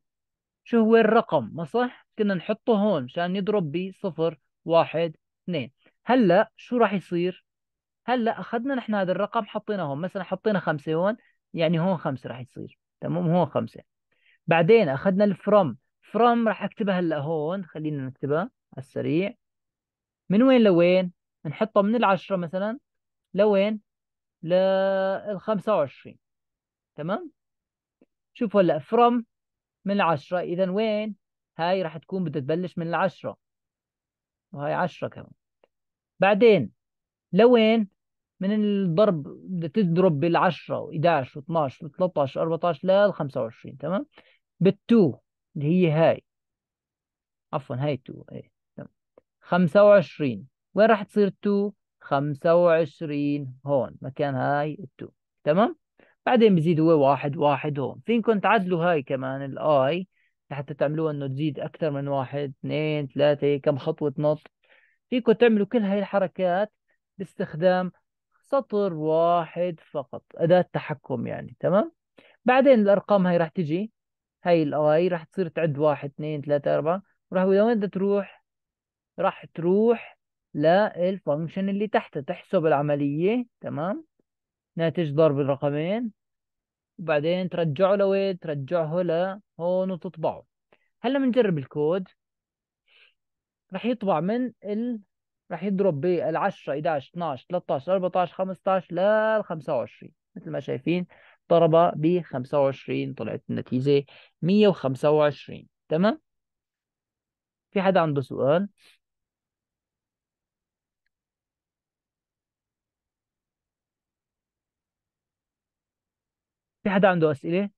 شو هو الرقم ما صح كنا نحطه هون مشان يضرب ب 0 1 2 هلا شو راح يصير هلا اخذنا نحن هذا الرقم حطيناه هون مثلا حطينا 5 هون يعني هون 5 راح يصير تمام هون 5 بعدين اخذنا الفروم فروم راح اكتبها هلا هون خلينا نكتبها على السريع من وين لوين نحطه من العشرة مثلا لوين لل 25 تمام شوف هلا from من العشرة إذا وين هاي راح تكون بدها تبلش من العشرة وهي عشرة كمان بعدين لوين من الضرب بدها تضرب بالعشرة و11 و12 و13 و14 لل 25 تمام بالتو اللي هي هاي عفوا هاي تو ايه خمسة وعشرين وين راح تصير تو خمسة وعشرين هون مكان هاي التو تمام بعدين بزيد هو واحد واحد هون فينكم تعدلوا هاي كمان الاي لحتى تعملوها انه تزيد اكثر من واحد اثنين ثلاثة كم خطوة نط فيكم تعملوا كل هاي الحركات باستخدام سطر واحد فقط أداة تحكم يعني تمام بعدين الأرقام هاي راح تجي هاي الاي راح تصير تعد واحد اثنين ثلاثة أربعة وراح وين بدها تروح راح تروح للفانكشن اللي تحتها تحسب العملية تمام ناتج ضرب الرقمين وبعدين ترجعه لوين ترجعه لهون وتطبعه هلا بنجرب الكود راح يطبع من ال راح يضرب بال 10 11 12 13 14 15 لل 25 مثل ما شايفين ضرب ب 25 طلعت النتيجة 125 تمام في حدا عنده سؤال في حدا عنده أسئلة؟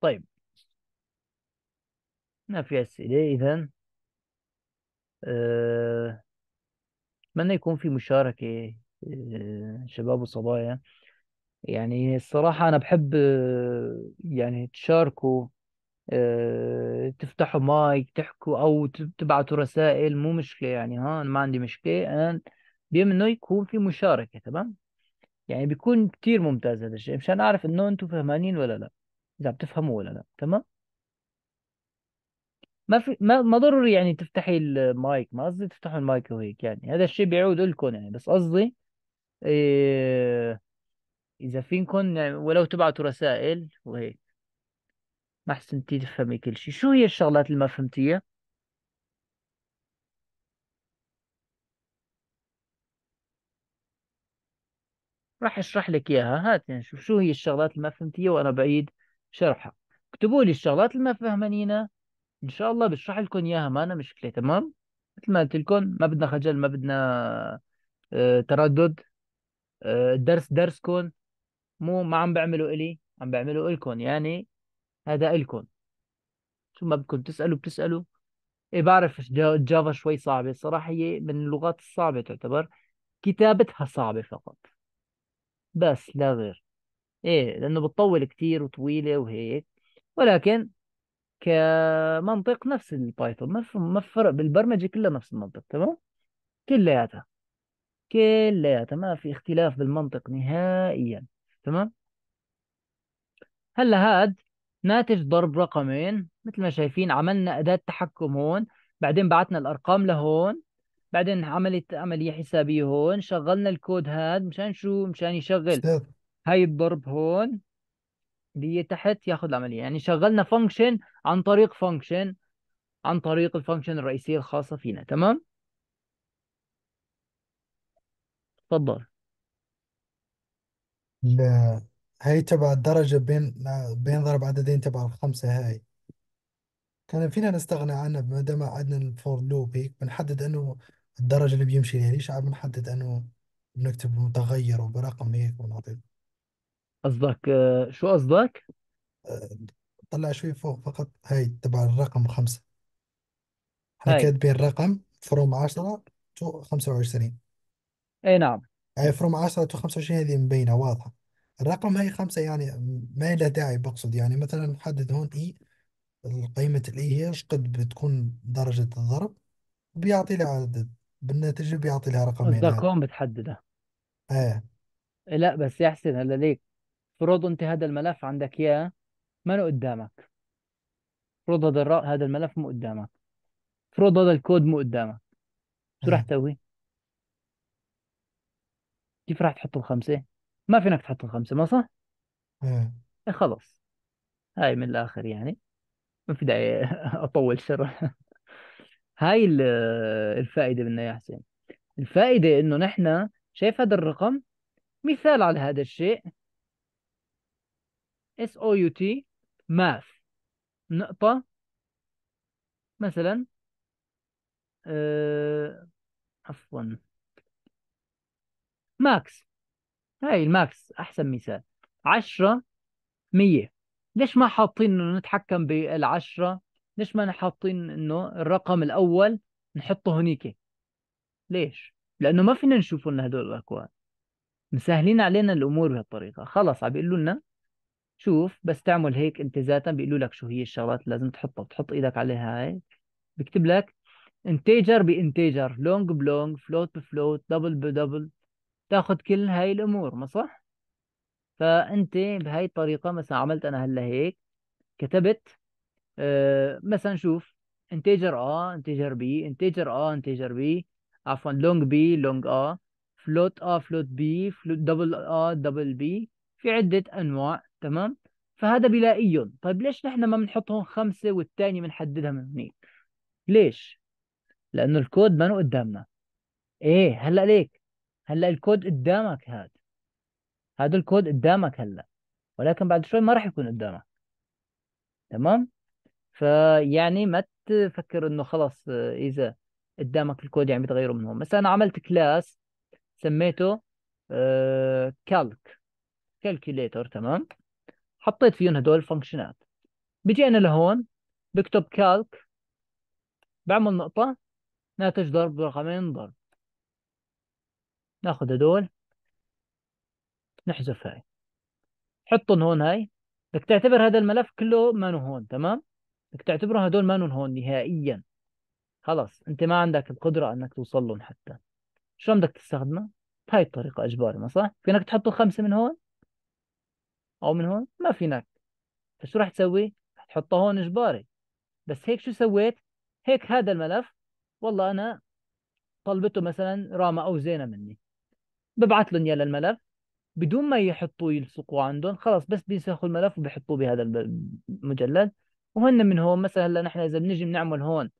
طيب ما في أسئلة إذا آه، أتمنى يكون في مشاركة آه، شباب وصبايا يعني الصراحة أنا بحب آه، يعني تشاركوا آه، تفتحوا مايك تحكوا او تبعتوا رسائل مو مشكله يعني ها ما عندي مشكله انا بيهم انه يكون في مشاركه تمام يعني بيكون كتير ممتاز هذا الشيء مشان اعرف انه انتم فهمانين ولا لا اذا عم تفهموا ولا لا تمام ما في ما, ما ضروري يعني تفتحي المايك ما قصدي تفتحوا المايك وهيك يعني هذا الشيء بيعود لكم يعني بس قصدي إيه اذا فينكم يعني ولو تبعتوا رسائل وهيك احسن حسنتي تفهمي كل شيء شو هي الشغلات اللي ما فهمتيها راح اشرح لك اياها هات نشوف يعني شو هي الشغلات اللي ما فهمتيها وانا بعيد شرحها اكتبوا لي الشغلات اللي ما فهمانينا ان شاء الله بشرح لكم اياها ما انا مشكله تمام مثل ما قلت لكم ما بدنا خجل ما بدنا آه، تردد آه، الدرس درس درسكم مو ما عم بعمله الي عم بعمله لكم يعني هذا الكم ثم بدكم تسألوا بتسألوا إيه بعرف جافا شوي صعبة الصراحة هي من اللغات الصعبة تعتبر كتابتها صعبة فقط بس لا غير إيه لأنه بتطول كتير وطويلة وهيك ولكن كمنطق نفس البايثون ما ما فرق بالبرمجة كلها نفس المنطق تمام كلياتها كلياتها ما في اختلاف بالمنطق نهائيا تمام هلا هاد ناتج ضرب رقمين مثل ما شايفين عملنا أداة تحكم هون بعدين بعتنا الأرقام لهون بعدين عملت عملية حسابية هون شغلنا الكود هاد مشان شو مشان يشغل هاي الضرب هون اللي هي تحت ياخذ العملية يعني شغلنا فانكشن عن طريق فانكشن عن طريق الفانكشن الرئيسية الخاصة فينا تمام تفضل لا هاي تبع الدرجة بين بين ضرب عددين تبع الخمسة هاي كان فينا نستغنى عنها ما دام عدنا الفور لوب هيك بنحدد انه الدرجة اللي بيمشي لها ليش عم بنحدد انه بنكتب متغير وبرقم هيك ونعطي قصدك آه، شو قصدك آه، طلع شوي فوق فقط هاي تبع الرقم خمسة احنا هاي كاتبين رقم فروم عشرة تو خمسة وعشرين اي نعم هاي فروم عشرة تو خمسة وعشرين هذه مبينة واضحة الرقم هي خمسة يعني ما لها داعي بقصد يعني مثلا نحدد هون اي e، قيمة الاي e هي قد بتكون درجة الضرب بيعطي لي عدد بالنتيجة بيعطي لها رقمين قصدك هون بتحدده ايه لا بس يا حسين هلا ليك فرض انت هذا الملف عندك اياه ما له قدامك فرض هذا الر- هذا الملف مو قدامك فرض هذا الكود مو قدامك شو راح ايه تسوي؟ كيف راح تحطه بخمسة ما فينك تحط الخمسة ما صح؟ إيه. إيه. خلاص هاي من الآخر يعني ما في داعي أطول شرح هاي الفائدة منه يا حسين الفائدة إنه نحن شايف هذا الرقم مثال على هذا الشيء اس او يو تي ماث نقطة مثلا أه... عفوا ماكس هاي الماكس احسن مثال 10 100 ليش ما حاطين انه نتحكم بالعشرة ليش ما حاطين انه الرقم الاول نحطه هنيك ليش لانه ما فينا نشوف لنا هدول الاكوان مسهلين علينا الامور بهالطريقه خلص عم بيقولوا لنا شوف بس تعمل هيك انت ذاتا بيقولوا لك شو هي الشغلات اللي لازم تحطها بتحط ايدك عليها هاي بكتب لك انتجر بانتجر لونج بلونج فلوت بفلوت دبل بدبل تاخذ كل هاي الامور ما صح فانت بهاي الطريقه مثلا عملت انا هلا هيك كتبت آه، مثلا شوف انتجر اه انتجر بي انتجر اه انتجر بي عفوا لونج بي لونج اه فلوت اه فلوت بي فلوت دبل اه دبل بي في عده انواع تمام فهذا بلاقيهم طيب ليش نحن ما بنحطهم خمسه والثاني بنحددها من هنيك ليش لانه الكود ما قدامنا ايه هلا ليك هلا الكود قدامك هاد هذا الكود قدامك هلا ولكن بعد شوي ما راح يكون قدامك تمام فيعني ما تفكر انه خلص اذا قدامك الكود يعني بتغيره من هون مثلا انا عملت كلاس سميته كالك آه، كالكوليتر تمام حطيت فيهم هدول الفانكشنات بيجي انا لهون بكتب كالك بعمل نقطة ناتج ضرب رقمين ضرب ناخذ هدول نحذف هاي حطهم هون هاي بدك تعتبر هذا الملف كله مانو هون تمام بدك تعتبره هدول مانو هون نهائيا خلص انت ما عندك القدره انك توصل لهم حتى شلون بدك تستخدمه بهاي الطريقه اجباري ما صح فينك تحط خمسة من هون او من هون ما فينك فشو راح تسوي راح تحطها هون اجباري بس هيك شو سويت هيك هذا الملف والله انا طلبته مثلا راما او زينه مني ببعث لهم يلا للملف بدون ما يحطوا يلصقوه عندهم خلاص بس بينسخوا الملف وبيحطوه بهذا المجلد وهن من هون مثلا هلا نحن اذا بنجي بنعمل هون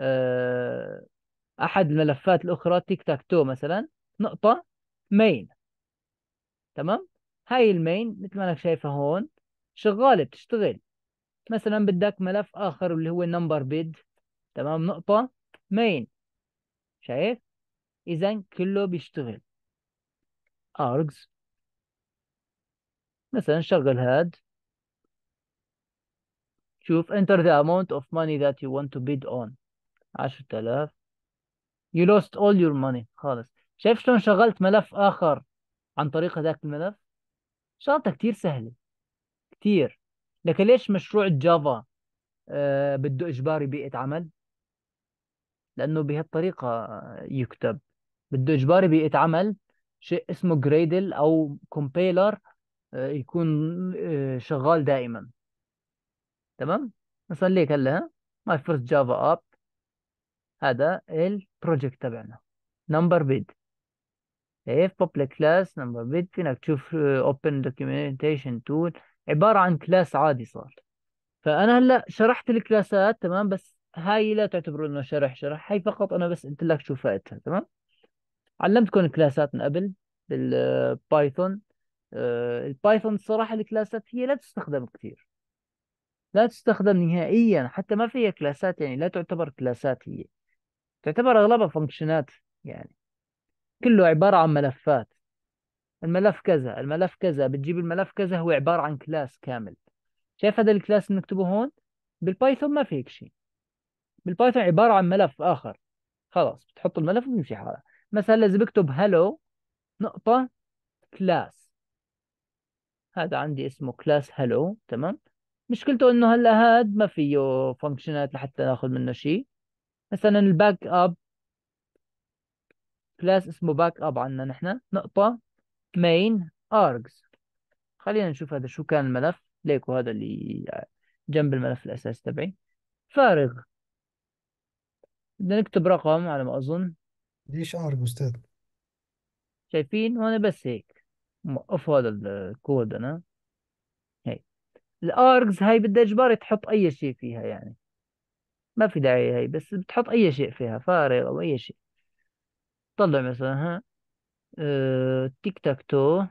آه، احد الملفات الاخرى تيك تاك تو مثلا نقطه مين تمام هاي المين مثل ما انك شايفها هون شغاله بتشتغل مثلا بدك ملف اخر اللي هو نمبر بيد تمام نقطه مين شايف اذا كله بيشتغل args مثلا شغل هاد شوف enter the amount of money that you want to bid on 10000 you lost all your money خالص شايف شلون شغلت ملف آخر عن طريق هذاك الملف شغلتها كتير سهلة كتير لكن ليش مشروع الجافا آه بده إجباري بيئة عمل لأنه بهالطريقة يكتب بده إجباري بيئة عمل شيء اسمه جريدل او كومبيلر آه، يكون آه، شغال دائما تمام ليك هلا ماي فيرست جافا اب هذا البروجكت تبعنا نمبر بيد ايه public class نمبر بيد فينك تشوف آه، open documentation tool عبارة عن كلاس عادي صار فأنا هلا شرحت الكلاسات تمام بس هاي لا تعتبر انه شرح شرح هاي فقط انا بس قلت لك شو فائدتها تمام علمتكم الكلاسات من قبل بالبايثون آه، البايثون الصراحة الكلاسات هي لا تستخدم كثير لا تستخدم نهائيا حتى ما فيها كلاسات يعني لا تعتبر كلاسات هي تعتبر أغلبها فانكشنات يعني كله عبارة عن ملفات الملف كذا الملف كذا بتجيب الملف كذا هو عبارة عن كلاس كامل شايف هذا الكلاس اللي نكتبه هون بالبايثون ما في هيك شيء بالبايثون عبارة عن ملف آخر خلاص بتحط الملف وبيمشي حالك مثلا لازم اكتب هلو نقطة كلاس هذا عندي اسمه كلاس هلو تمام مشكلته انه هلا هاد ما فيه فانكشنات لحتى ناخذ منه شيء مثلا الباك اب كلاس اسمه باك اب عندنا نحن نقطة مين ارجز خلينا نشوف هذا شو كان الملف ليكو هذا اللي جنب الملف الاساسي تبعي فارغ بدنا نكتب رقم على ما اظن ليش شعرك أستاذ شايفين هون بس هيك موقف هذا الكود انا هيك الارجز هاي بدها اجباري تحط اي شيء فيها يعني ما في داعي هاي بس بتحط اي شيء فيها فارغ او اي شيء طلع مثلا ها آه، تيك تاك تو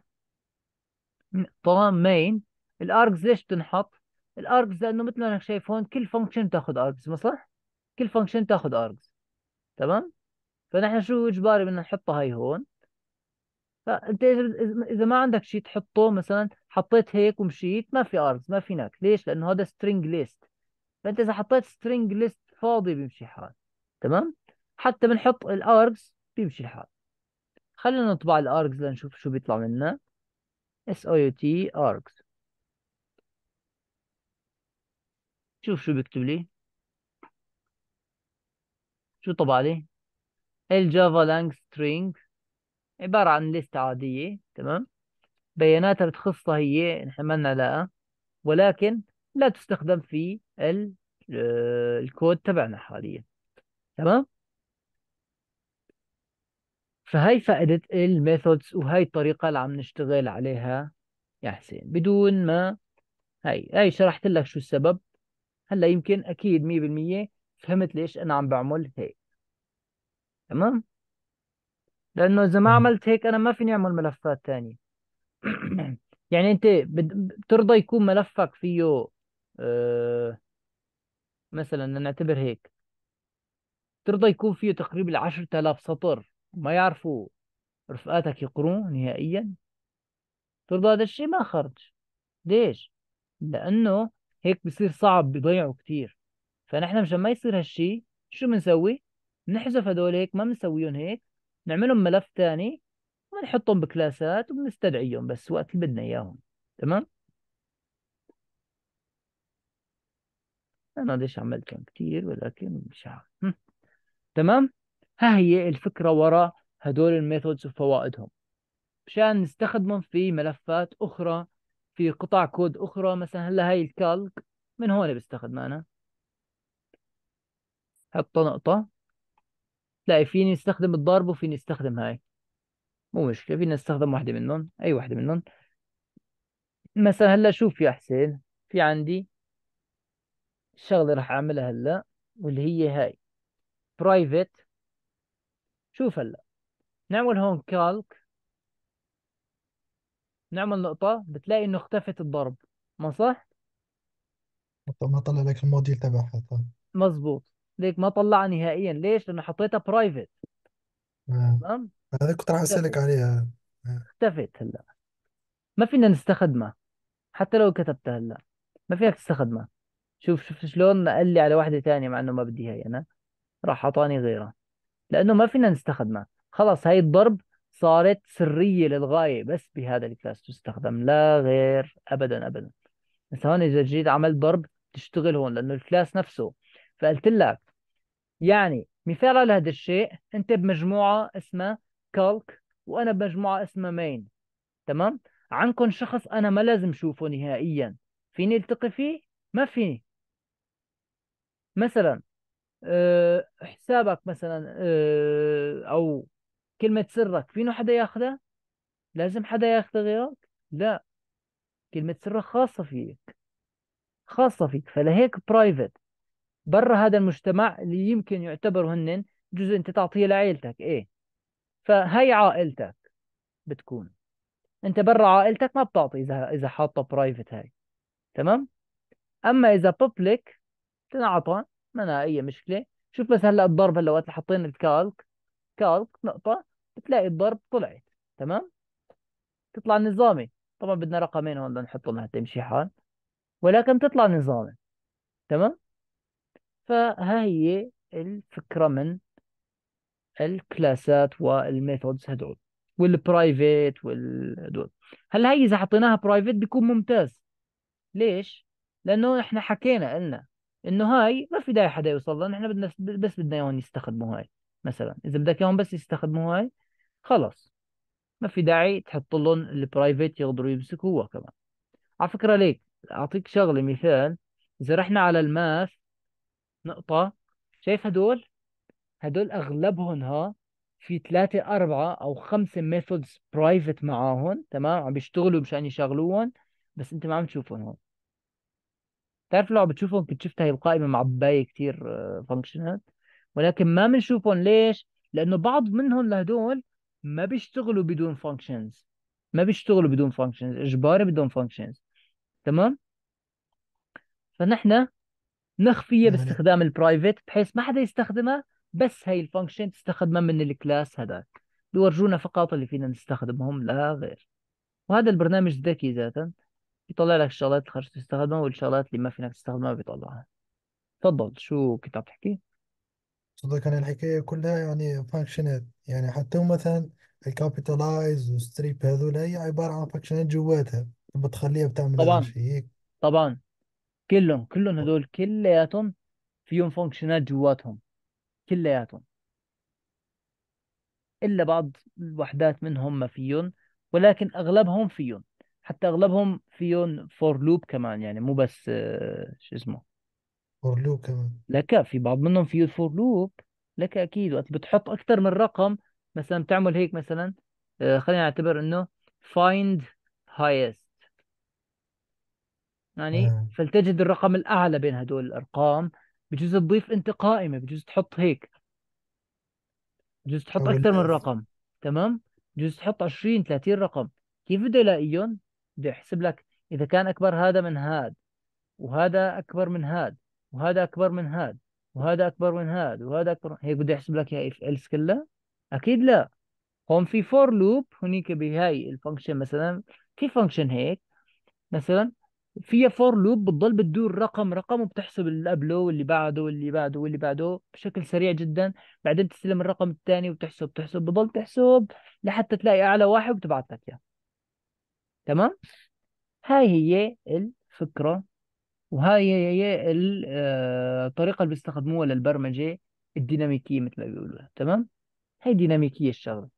طالما مين الارجز ليش بتنحط الارجز لانه مثل ما انا شايف هون كل فانكشن تاخذ ارجز ما صح كل فانكشن تاخذ ارجز تمام فنحن شو اجباري بدنا نحطها هي هون فانت اذا ما عندك شيء تحطه مثلا حطيت هيك ومشيت ما في ارز ما في ناك ليش لانه هذا سترينج ليست فانت اذا حطيت سترينج ليست فاضي بيمشي الحال تمام حتى بنحط الارجز بيمشي الحال خلينا نطبع الارجز لنشوف شو بيطلع منا اس او يو تي ارجز شوف شو بيكتب لي شو طبع لي الجافا لانج سترينج عبارة عن لست عادية تمام بياناتها بتخصها هي نحن مالنا علاقة ولكن لا تستخدم في ال آه، الكود تبعنا حاليا تمام فهي فائدة الميثودز وهي الطريقة اللي عم نشتغل عليها يا حسين بدون ما هي هي شرحت لك شو السبب هلا يمكن اكيد 100% فهمت ليش انا عم بعمل هيك تمام لانه اذا ما عملت هيك انا ما فيني اعمل ملفات تانية يعني انت بترضى يكون ملفك فيه أه مثلا نعتبر هيك ترضى يكون فيه تقريبا 10000 سطر ما يعرفوا رفقاتك يقرون نهائيا ترضى هذا الشيء ما خرج ليش لانه هيك بصير صعب بيضيعوا كتير فنحن مشان ما يصير هالشيء شو بنسوي نحذف هيك ما بنسويهم هيك نعملهم ملف ثاني ونحطهم بكلاسات وبنستدعيهم بس وقت اللي بدنا اياهم تمام انا ليش عملتهم كثير ولكن مش عارف تمام ها هي الفكره وراء هدول الميثودز وفوائدهم مشان نستخدمهم في ملفات اخرى في قطع كود اخرى مثلا هلا هاي الكالك من هون بستخدمها انا حط نقطه تلاقي فيني نستخدم الضرب وفيني نستخدم هاي مو مشكلة فينا نستخدم واحدة منهم أي واحدة منهم مثلا هلا شوف يا حسين في عندي الشغلة راح أعملها هلا واللي هي هاي برايفت شوف هلا نعمل هون كالك نعمل نقطة بتلاقي إنه اختفت الضرب ما صح؟ ما طلع لك الموديل تبعها طيب. مظبوط ليك ما طلع نهائيا ليش؟ لانه حطيتها برايفت آه. تمام؟ هذا كنت راح أسألك اختفت عليها اختفت آه. هلا ما فينا نستخدمها حتى لو كتبتها هلا ما فيك تستخدمها شوف شوف شلون قال لي على واحدة تانية مع إنه ما بدي هي أنا راح أعطاني غيرها لأنه ما فينا نستخدمها خلاص هاي الضرب صارت سرية للغاية بس بهذا الكلاس تستخدم لا غير أبدا أبدا بس هون إذا جيت عملت ضرب تشتغل هون لأنه الكلاس نفسه فقلت لك يعني مثال على هذا الشيء انت بمجموعه اسمها كالك وانا بمجموعه اسمها مين تمام عندكم شخص انا ما لازم اشوفه نهائيا فيني التقي فيه ما فيني مثلا آه، حسابك مثلا آه، او كلمة سرك فينو حدا ياخدها لازم حدا ياخدها غيرك لا كلمة سرك خاصة فيك خاصة فيك فلهيك برايفت برا هذا المجتمع اللي يمكن يعتبروا هن جزء انت تعطيه لعائلتك ايه فهي عائلتك بتكون انت برا عائلتك ما بتعطي اذا اذا حاطه برايفت هاي تمام اما اذا بوبليك تنعطى ما اي مشكله شوف بس هلا الضرب هلا وقت اللي حاطين الكالك كالك نقطه بتلاقي الضرب طلعت تمام تطلع نظامي طبعا بدنا رقمين هون لنحطهم لحتى يمشي حال ولكن تطلع نظامي تمام فها هي الفكرة من الكلاسات والميثودز هدول والبرايفت والهدول هل هي اذا حطيناها برايفت بيكون ممتاز ليش؟ لانه احنا حكينا قلنا انه هاي ما في داعي حدا يوصل لها نحن بدنا بس بدنا اياهم يستخدموا هاي مثلا اذا بدك اياهم بس يستخدموا هاي خلص ما في داعي تحط لهم البرايفت يقدروا يمسكوها كمان على فكره ليك اعطيك شغله مثال اذا رحنا على الماث نقطة شايف هدول هدول أغلبهم ها في ثلاثة أربعة أو خمسة ميثودز برايفت معاهم تمام عم بيشتغلوا مشان يشغلوهم بس أنت ما عم تشوفهم هون بتعرف لو عم بتشوفهم كنت شفت هاي القائمة معباية كثير فانكشنات آه، ولكن ما بنشوفهم ليش؟ لأنه بعض منهم لهدول ما بيشتغلوا بدون فانكشنز ما بيشتغلوا بدون فانكشنز إجباري بدون فانكشنز تمام؟ فنحن نخفيه باستخدام البرايفت بحيث ما حدا يستخدمها بس هاي الفانكشن تستخدمها من الكلاس هذاك بيورجونا فقط اللي فينا نستخدمهم لا غير وهذا البرنامج ذكي ذاتا بيطلع لك الشغلات اللي خرجت تستخدمها والشغلات اللي ما فينك تستخدمها بيطلعها تفضل شو كنت عم تحكي؟ صدق يعني الحكاية كلها يعني فانكشنات يعني حتى مثلا الكابيتالايز والستريب هذول هي عبارة عن فانكشنات جواتها بتخليها بتعمل طبعا شيء هيك طبعا كلهم كلهم هذول كلياتهم فيهم فانكشنات جواتهم كلياتهم الا بعض الوحدات منهم ما فيهم ولكن اغلبهم فيهم حتى اغلبهم فيهم فور لوب كمان يعني مو بس آه، شو اسمه فور لوب كمان لك في بعض منهم فيه فور لوب لك اكيد وقت بتحط اكثر من رقم مثلا بتعمل هيك مثلا آه، خلينا نعتبر انه find highest يعني مم. فلتجد الرقم الاعلى بين هدول الارقام بجوز تضيف انت قائمه بجوز تحط هيك بجوز تحط اكثر من رقم تمام بجوز تحط 20 30 رقم كيف بده يلاقيهم بده يحسب لك اذا كان اكبر هذا من هاد وهذا اكبر من هاد وهذا اكبر من هاد وهذا اكبر من هاد وهذا اكبر من... هيك بده يحسب لك يا اف الس كلها اكيد لا هون في فور لوب هنيك بهاي الفانكشن مثلا في فانكشن هيك مثلا فيها فور لوب بتضل بتدور رقم رقم وبتحسب اللي قبله واللي بعده واللي بعده واللي بعده بشكل سريع جدا بعدين تستلم الرقم الثاني وتحسب تحسب بضل تحسب لحتى تلاقي اعلى واحد وبتبعث لك اياه تمام هاي هي الفكره وهاي هي الطريقه آه، اللي بيستخدموها للبرمجه الديناميكيه مثل ما بيقولوا تمام هاي ديناميكيه الشغله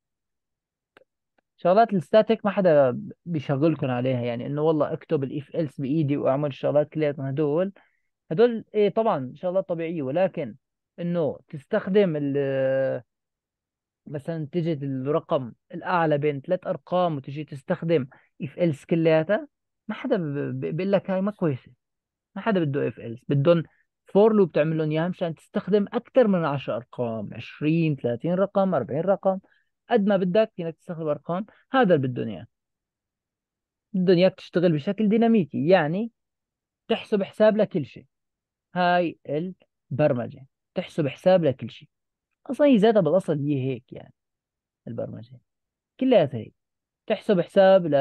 شغلات الستاتيك ما حدا بيشغلكم عليها يعني انه والله اكتب الاف الس بايدي واعمل الشغلات كلياتهم هدول هدول ايه طبعا شغلات طبيعيه ولكن انه تستخدم ال مثلا تجد الرقم الاعلى بين ثلاث ارقام وتجي تستخدم اف الس كلياتها ما حدا بيقول لك هاي ما كويسه ما حدا بده اف الس بدهم فور لوب تعمل لهم اياها مشان تستخدم اكثر من 10 ارقام 20 30 رقم 40 رقم قد ما بدك انك تستخدم ارقام هذا اللي بدهم اياه بدهم اياك تشتغل بشكل ديناميكي يعني تحسب حساب لكل شيء هاي البرمجه تحسب حساب لكل شيء اصلا هي ذاتها بالاصل هي هيك يعني البرمجه كلها هيك تحسب حساب ل...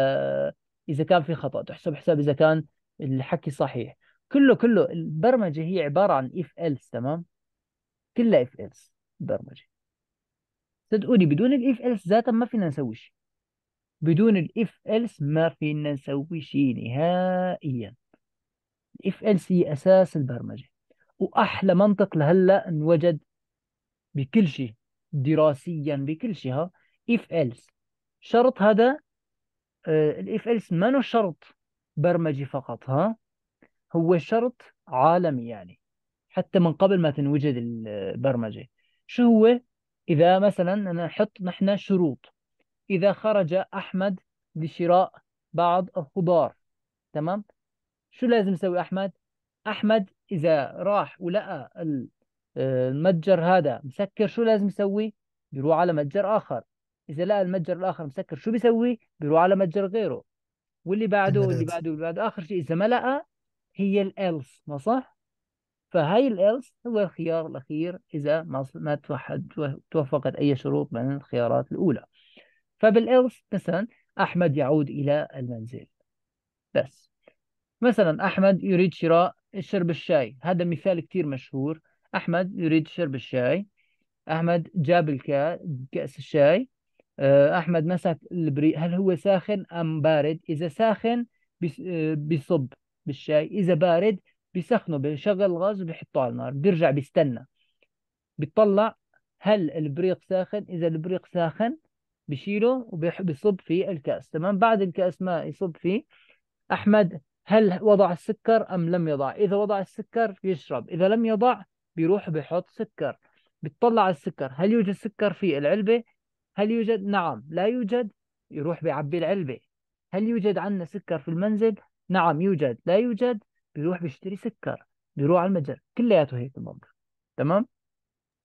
اذا كان في خطا تحسب حساب اذا كان الحكي صحيح كله كله البرمجه هي عباره عن اف إيه الس تمام كلها اف إيه الس صدقوني بدون الاف الس ذاتا ما فينا نسوي شيء بدون الاف الس ما فينا نسوي شيء نهائيا الاف الس هي اساس البرمجه واحلى منطق لهلا انوجد بكل شيء دراسيا بكل شيء ها اف الس شرط هذا الاف الس ما هو شرط برمجي فقط ها هو شرط عالمي يعني حتى من قبل ما تنوجد البرمجة آه، شو هو إذا مثلا نحط نحن شروط إذا خرج أحمد لشراء بعض الخضار تمام شو لازم يسوي أحمد أحمد إذا راح ولقى المتجر هذا مسكر شو لازم يسوي بيروح على متجر آخر إذا لقى المتجر الآخر مسكر شو بيسوي بيروح على متجر غيره واللي بعده واللي بعده واللي بعده آخر شيء إذا ما لقى هي الألس ما صح فهاي الelse هو الخيار الأخير إذا ما ما توفقت أي شروط من الخيارات الأولى فبالelse مثلا أحمد يعود إلى المنزل بس مثلا أحمد يريد شراء شرب الشاي هذا مثال كتير مشهور أحمد يريد شرب الشاي أحمد جاب كأس الشاي آه، أحمد مسك البريق هل هو ساخن أم بارد إذا ساخن بيصب آه، بالشاي إذا بارد بيسخنوا بيشغل الغاز وبيحطوه على النار بيرجع بيستنى بيطلع هل البريق ساخن اذا البريق ساخن بشيله وبيصب في الكأس تمام بعد الكأس ما يصب فيه أحمد هل وضع السكر أم لم يضع إذا وضع السكر بيشرب إذا لم يضع بيروح بيحط سكر بيطلع على السكر هل يوجد سكر في العلبة هل يوجد نعم لا يوجد يروح بيعبي العلبة هل يوجد عندنا سكر في المنزل نعم يوجد لا يوجد بيروح بيشتري سكر بيروح على المتجر كلياته هيك المنطق تمام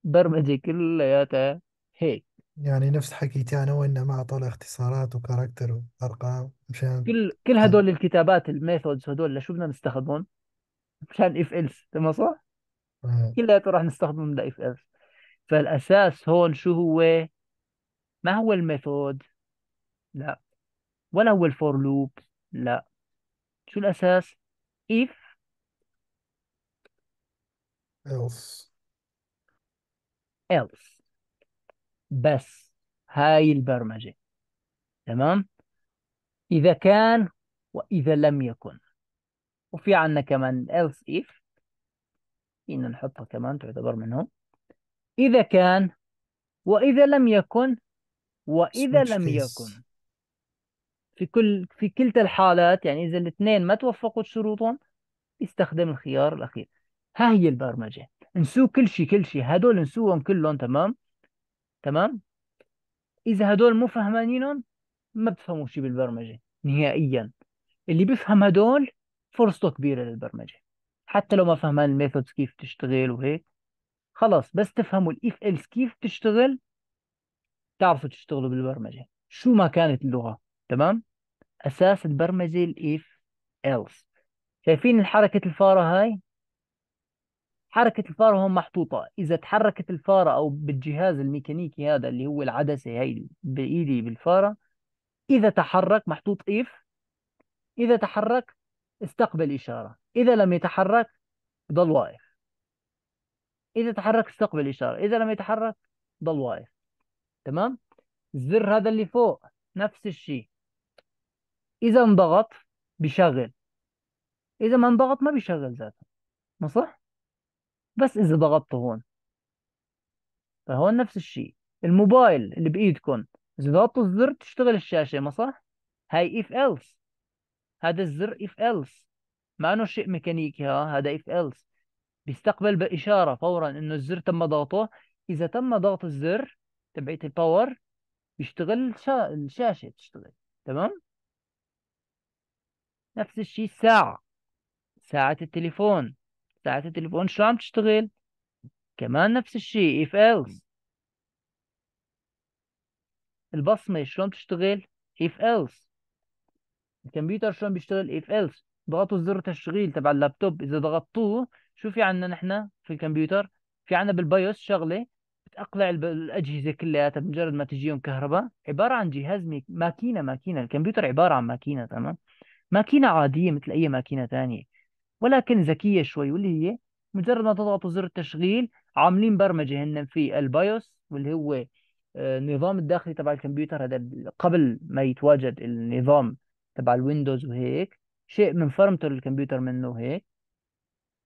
برمجة كلياتها هيك يعني نفس حكيتي انا وانه ما اعطوا اختصارات وكاركتر وارقام مشان كل كل أه. هدول الكتابات الميثودز هدول لشو بدنا نستخدمهم مشان اف الس تمام صح؟ آه. كلياته راح نستخدمهم لاف الس فالاساس هون شو هو؟ ما هو الميثود؟ لا ولا هو الفور لوب لا شو الاساس؟ if else else بس هاي البرمجة تمام إذا كان وإذا لم يكن وفي عنا كمان else if فينا نحطها كمان تعتبر منهم إذا كان وإذا لم يكن وإذا لم يكن في كل في كلتا الحالات يعني إذا الاثنين ما توفقت شروطهم يستخدم الخيار الأخير ها هي البرمجة نسو كل شيء كل شيء هدول نسوهم كلهم تمام تمام إذا هدول مو فهمانينهم ما بفهموا شيء بالبرمجة نهائيا اللي بيفهم هدول فرصته كبيرة للبرمجة حتى لو ما فهمان الميثودز كيف تشتغل وهيك خلص بس تفهموا الاف كيف بتشتغل تعرفوا تشتغلوا بالبرمجة شو ما كانت اللغة تمام اساس البرمجه الايف ايلس شايفين حركه الفاره هاي حركة الفارة هون محطوطة إذا تحركت الفارة أو بالجهاز الميكانيكي هذا اللي هو العدسة هاي بإيدي بالفارة إذا تحرك محطوط إيف إذا تحرك استقبل إشارة إذا لم يتحرك ضل واقف إذا تحرك استقبل إشارة إذا لم يتحرك ضل واقف تمام الزر هذا اللي فوق نفس الشيء إذا انضغط بيشغل إذا ما انضغط ما بيشغل ذاته ما صح؟ بس إذا ضغطت هون فهون نفس الشيء الموبايل اللي بإيدكم إذا ضغطوا الزر تشتغل الشاشة ما صح؟ هاي if else هذا الزر if else ما إنه شيء ميكانيكي ها هذا if else بيستقبل بإشارة فورا إنه الزر تم ضغطه إذا تم ضغط الزر تبعية الباور بيشتغل الشاشة بتشتغل تمام؟ نفس الشيء الساعة ساعة التليفون ساعة التليفون شو عم تشتغل كمان نفس الشيء if else البصمة شلون بتشتغل if else الكمبيوتر شلون بيشتغل if else ضغطوا زر تشغيل تبع اللابتوب اذا ضغطتوه شو في عندنا نحن في الكمبيوتر في عندنا بالبايوس شغله بتأقلع الاجهزه كلياتها مجرد ما تجيهم كهرباء عباره عن جهاز ماكينه ماكينه الكمبيوتر عباره عن ماكينه تمام ماكينة عادية مثل أي ماكينة ثانيه ولكن ذكية شوي واللي هي مجرد ما تضغطوا زر التشغيل عاملين برمجة هن في البايوس واللي هو آه، النظام الداخلي تبع الكمبيوتر هذا قبل ما يتواجد النظام تبع الويندوز وهيك شيء من فرمته الكمبيوتر منه هيك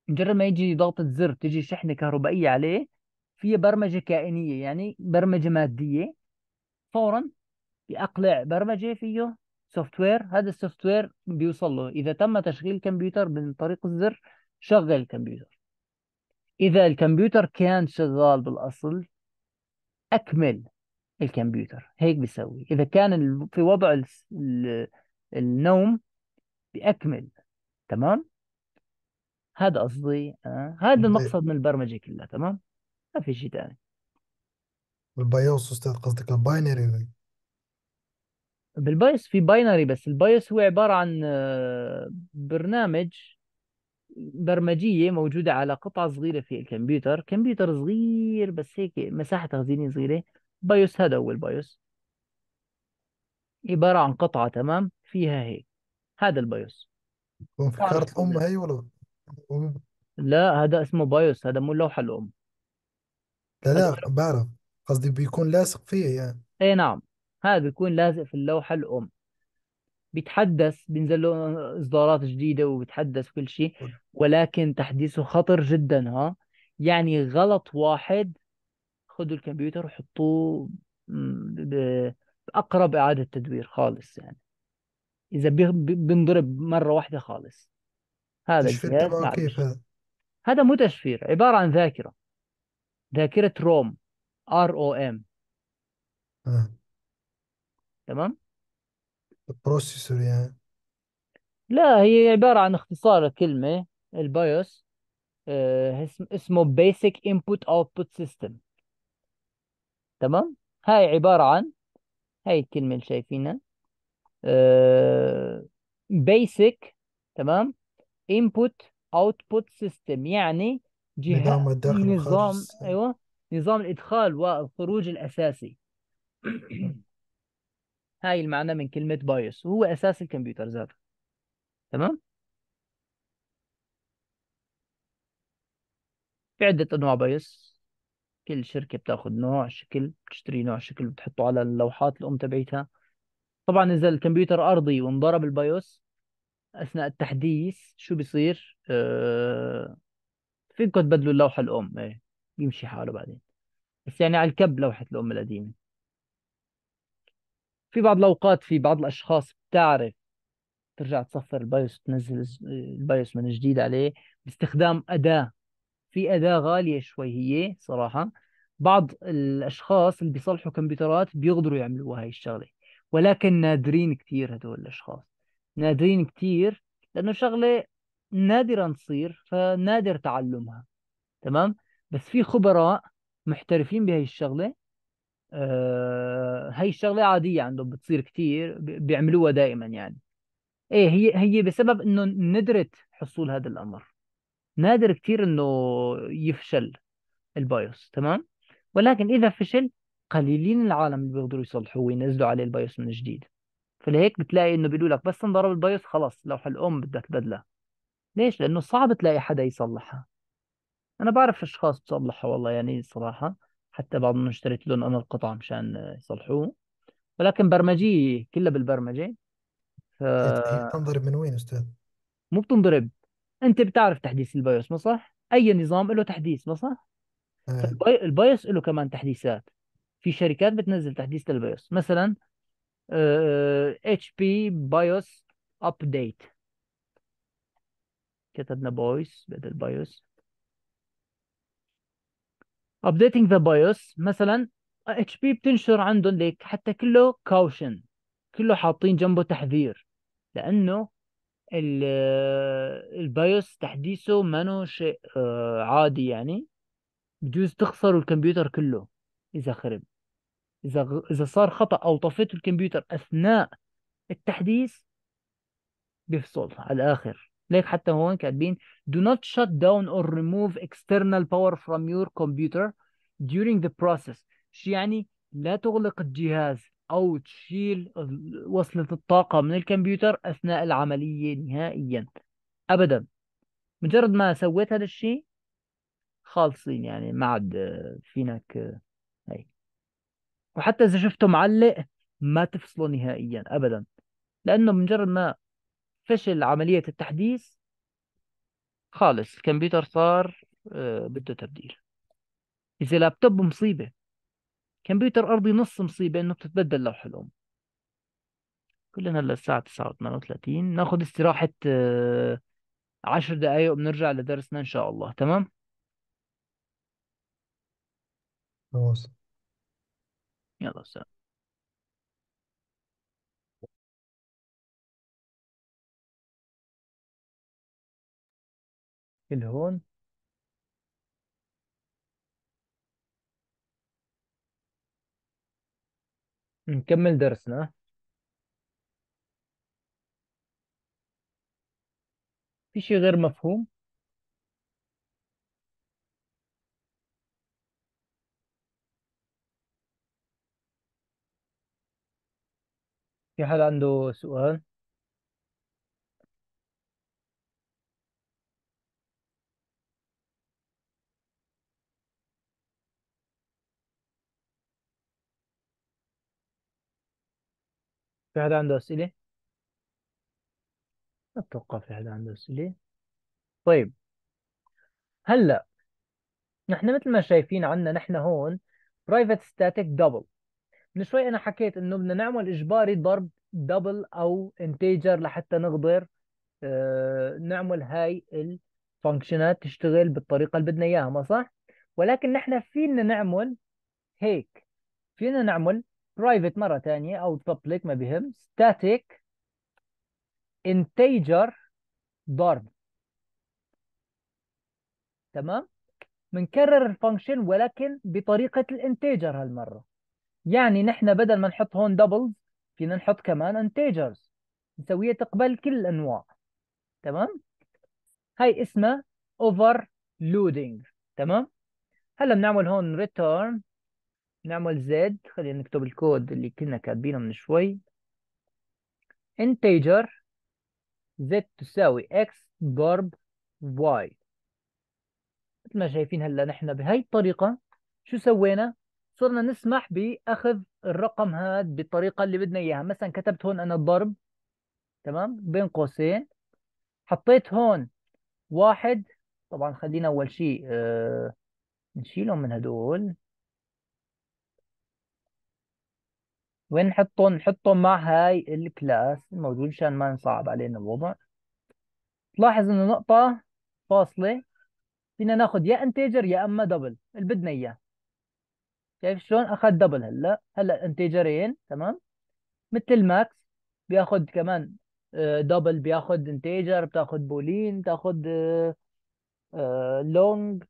مجرد ما يجي ضغطة زر تجي شحنة كهربائية عليه في برمجة كائنية يعني برمجة مادية فورا بأقلع برمجة فيه سوفت وير هذا السوفت وير بيوصل له اذا تم تشغيل الكمبيوتر من طريق الزر شغل الكمبيوتر اذا الكمبيوتر كان شغال بالاصل اكمل الكمبيوتر هيك بيسوي اذا كان في وضع النوم بأكمل تمام هذا قصدي آه، هذا المقصد من البرمجه كلها تمام ما في شيء ثاني البايوس استاذ قصدك الباينري بالبايوس في باينري بس البايوس هو عبارة عن آه، برنامج برمجية موجودة على قطعة صغيرة في الكمبيوتر كمبيوتر صغير بس هيك مساحة تخزينية صغيرة بايوس هذا هو البايوس عبارة عن قطعة تمام فيها هيك هذا البايوس طبعاً فكرت الأم هي ولا أم لا هذا اسمه بايوس هذا مو اللوحة الأم لا هذا لا بعرف قصدي بيكون لاصق فيه يعني اي نعم هذا بيكون لازق في اللوحة الأم بيتحدث بينزل له إصدارات جديدة وبيتحدث كل شيء ولكن تحديثه خطر جدا ها يعني غلط واحد خذوا الكمبيوتر وحطوه بأقرب إعادة تدوير خالص يعني إذا بنضرب مرة واحدة خالص هذا الجهاز كيف هذا؟ هذا مو تشفير عبارة عن ذاكرة ذاكرة روم ار او ام تمام البروسيسور يعني لا هي عبارة عن اختصار الكلمة البايوس آه، اسمه Basic Input Output System تمام هاي عبارة عن هاي الكلمة اللي شايفينها آه، Basic تمام Input Output System يعني جهاز نظام الدخل نظام أيوة نظام الإدخال والخروج الأساسي هاي المعنى من كلمة بايوس وهو أساس الكمبيوتر ذاته تمام في عدة أنواع بايوس كل شركة بتاخد نوع شكل بتشتري نوع شكل بتحطه على اللوحات الأم تبعيتها طبعا إذا الكمبيوتر أرضي وانضرب البايوس أثناء التحديث شو بيصير أه... فيكم تبدلوا اللوحة الأم إيه. يمشي حاله بعدين بس يعني على الكب لوحة الأم القديمة في بعض الاوقات في بعض الاشخاص بتعرف ترجع تصفر البايوس تنزل البايوس من جديد عليه باستخدام اداه في اداه غاليه شوي هي صراحه بعض الاشخاص اللي بيصلحوا كمبيوترات بيقدروا يعملوا هاي الشغله ولكن نادرين كثير هدول الاشخاص نادرين كثير لانه شغله نادرا تصير فنادر تعلمها تمام بس في خبراء محترفين بهي الشغله آه هاي الشغله عاديه عندهم بتصير كثير بيعملوها دائما يعني ايه هي هي بسبب انه ندرت حصول هذا الامر نادر كثير انه يفشل البايوس تمام ولكن اذا فشل قليلين العالم اللي بيقدروا يصلحوه وينزلوا عليه البايوس من جديد فلهيك بتلاقي انه بيقولوا لك بس انضرب البايوس خلاص لوحه الام بدها تبدلها ليش لانه صعب تلاقي حدا يصلحها انا بعرف اشخاص بصلحها والله يعني صراحه حتى بعضهم اشتريت لهم انا القطع مشان يصلحوه ولكن برمجيه كلها بالبرمجه ف إيه، طيب، تنضرب من وين استاذ؟ مو بتنضرب انت بتعرف تحديث البايوس ما صح؟ اي نظام له تحديث ما صح؟ إيه. البايوس له كمان تحديثات في شركات بتنزل تحديث للبايوس مثلا آه، اتش بي بايوس ابديت كتبنا بايوس بدل بايوس updating the BIOS مثلا اتش بي بتنشر عندهم ليك حتى كله كاوشن كله حاطين جنبه تحذير لانه البايوس آه، تحديثه ما شيء آه، عادي يعني بجوز تخسروا الكمبيوتر كله اذا خرب اذا اذا صار خطا او طفيت الكمبيوتر اثناء التحديث بيفصل على الاخر ليك حتى هون كاتبين do not shut down or remove external power from your computer during the process شو يعني لا تغلق الجهاز أو تشيل وصلة الطاقة من الكمبيوتر أثناء العملية نهائيا أبدا مجرد ما سويت هذا الشيء خالصين يعني ما عاد فينك هي وحتى إذا شفته معلق ما تفصله نهائيا أبدا لأنه مجرد ما فشل عملية التحديث خالص الكمبيوتر صار آه، بده تبديل إذا لابتوب مصيبة كمبيوتر أرضي نص مصيبة إنه بتتبدل لوحة الأم كلنا هلا الساعة 9 و38 ناخذ استراحة آه، عشر دقايق وبنرجع لدرسنا إن شاء الله تمام؟ خلاص يلا سلام الهون نكمل درسنا في شيء غير مفهوم في حد عنده سؤال في حدا عنده أسئلة؟ أتوقع في حدا عنده أسئلة طيب هلأ نحن مثل ما شايفين عندنا نحن هون برايفت ستاتيك دبل من شوي أنا حكيت إنه بدنا نعمل إجباري ضرب دبل أو انتيجر لحتى نقدر آه، نعمل هاي الفانكشنات تشتغل بالطريقة اللي بدنا إياها ما صح؟ ولكن نحن فينا نعمل هيك فينا نعمل برايفت مره ثانيه او بابليك ما بهم ستاتيك انتيجر ضرب تمام بنكرر الفانكشن ولكن بطريقه الانتيجر هالمره يعني نحن بدل ما نحط هون دبلز فينا نحط كمان انتيجرز نسويها تقبل كل الانواع تمام هاي اسمها overloading تمام هلا بنعمل هون return نعمل زد خلينا نكتب الكود اللي كنا كاتبينه من شوي integer z تساوي x ضرب y مثل ما شايفين هلا نحن بهي الطريقة شو سوينا؟ صرنا نسمح بأخذ الرقم هذا بالطريقة اللي بدنا إياها مثلا كتبت هون أنا الضرب تمام بين قوسين حطيت هون واحد طبعا خلينا أول شيء آه نشيلهم من هدول وين نحطهم نحطهم مع هاي الكلاس الموجود مشان ما نصعب علينا الوضع تلاحظ انه نقطة فاصلة فينا ناخد يا انتجر يا اما دبل اللي بدنا اياه شايف شلون اخذ دبل هلا هلا انتجرين تمام مثل الماكس بياخذ كمان دبل بياخذ انتجر بتاخذ بولين بتاخذ لونج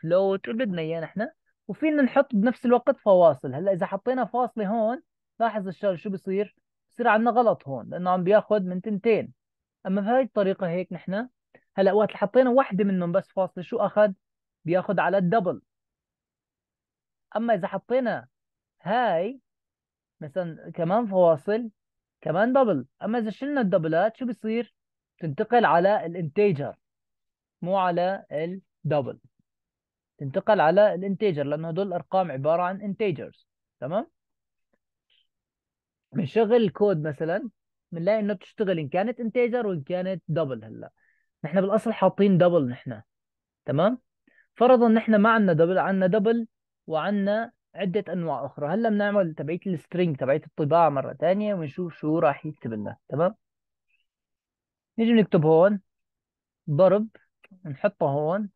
فلوت اللي بدنا اياه نحن وفينا نحط بنفس الوقت فواصل هلا اذا حطينا فاصله هون لاحظ الشغل شو بصير بصير عندنا غلط هون لانه عم بياخذ من تنتين اما بهاي الطريقه هيك نحن هلا وقت حطينا وحده منهم بس فاصله شو اخذ بياخذ على الدبل اما اذا حطينا هاي مثلا كمان فواصل كمان دبل اما اذا شلنا الدبلات شو بصير تنتقل على الانتيجر مو على الدبل تنتقل على الانتيجر لانه هدول الارقام عباره عن انتيجرز تمام بنشغل الكود مثلا بنلاقي انه بتشتغل ان كانت انتيجر وان كانت دبل هلا نحن بالاصل حاطين دبل نحن تمام فرضا نحن ما عندنا دبل عندنا دبل وعندنا عدة انواع اخرى هلا بنعمل تبعية السترينج تبعية الطباعة مرة ثانية ونشوف شو راح يكتب لنا تمام نيجي نكتب هون ضرب نحطه هون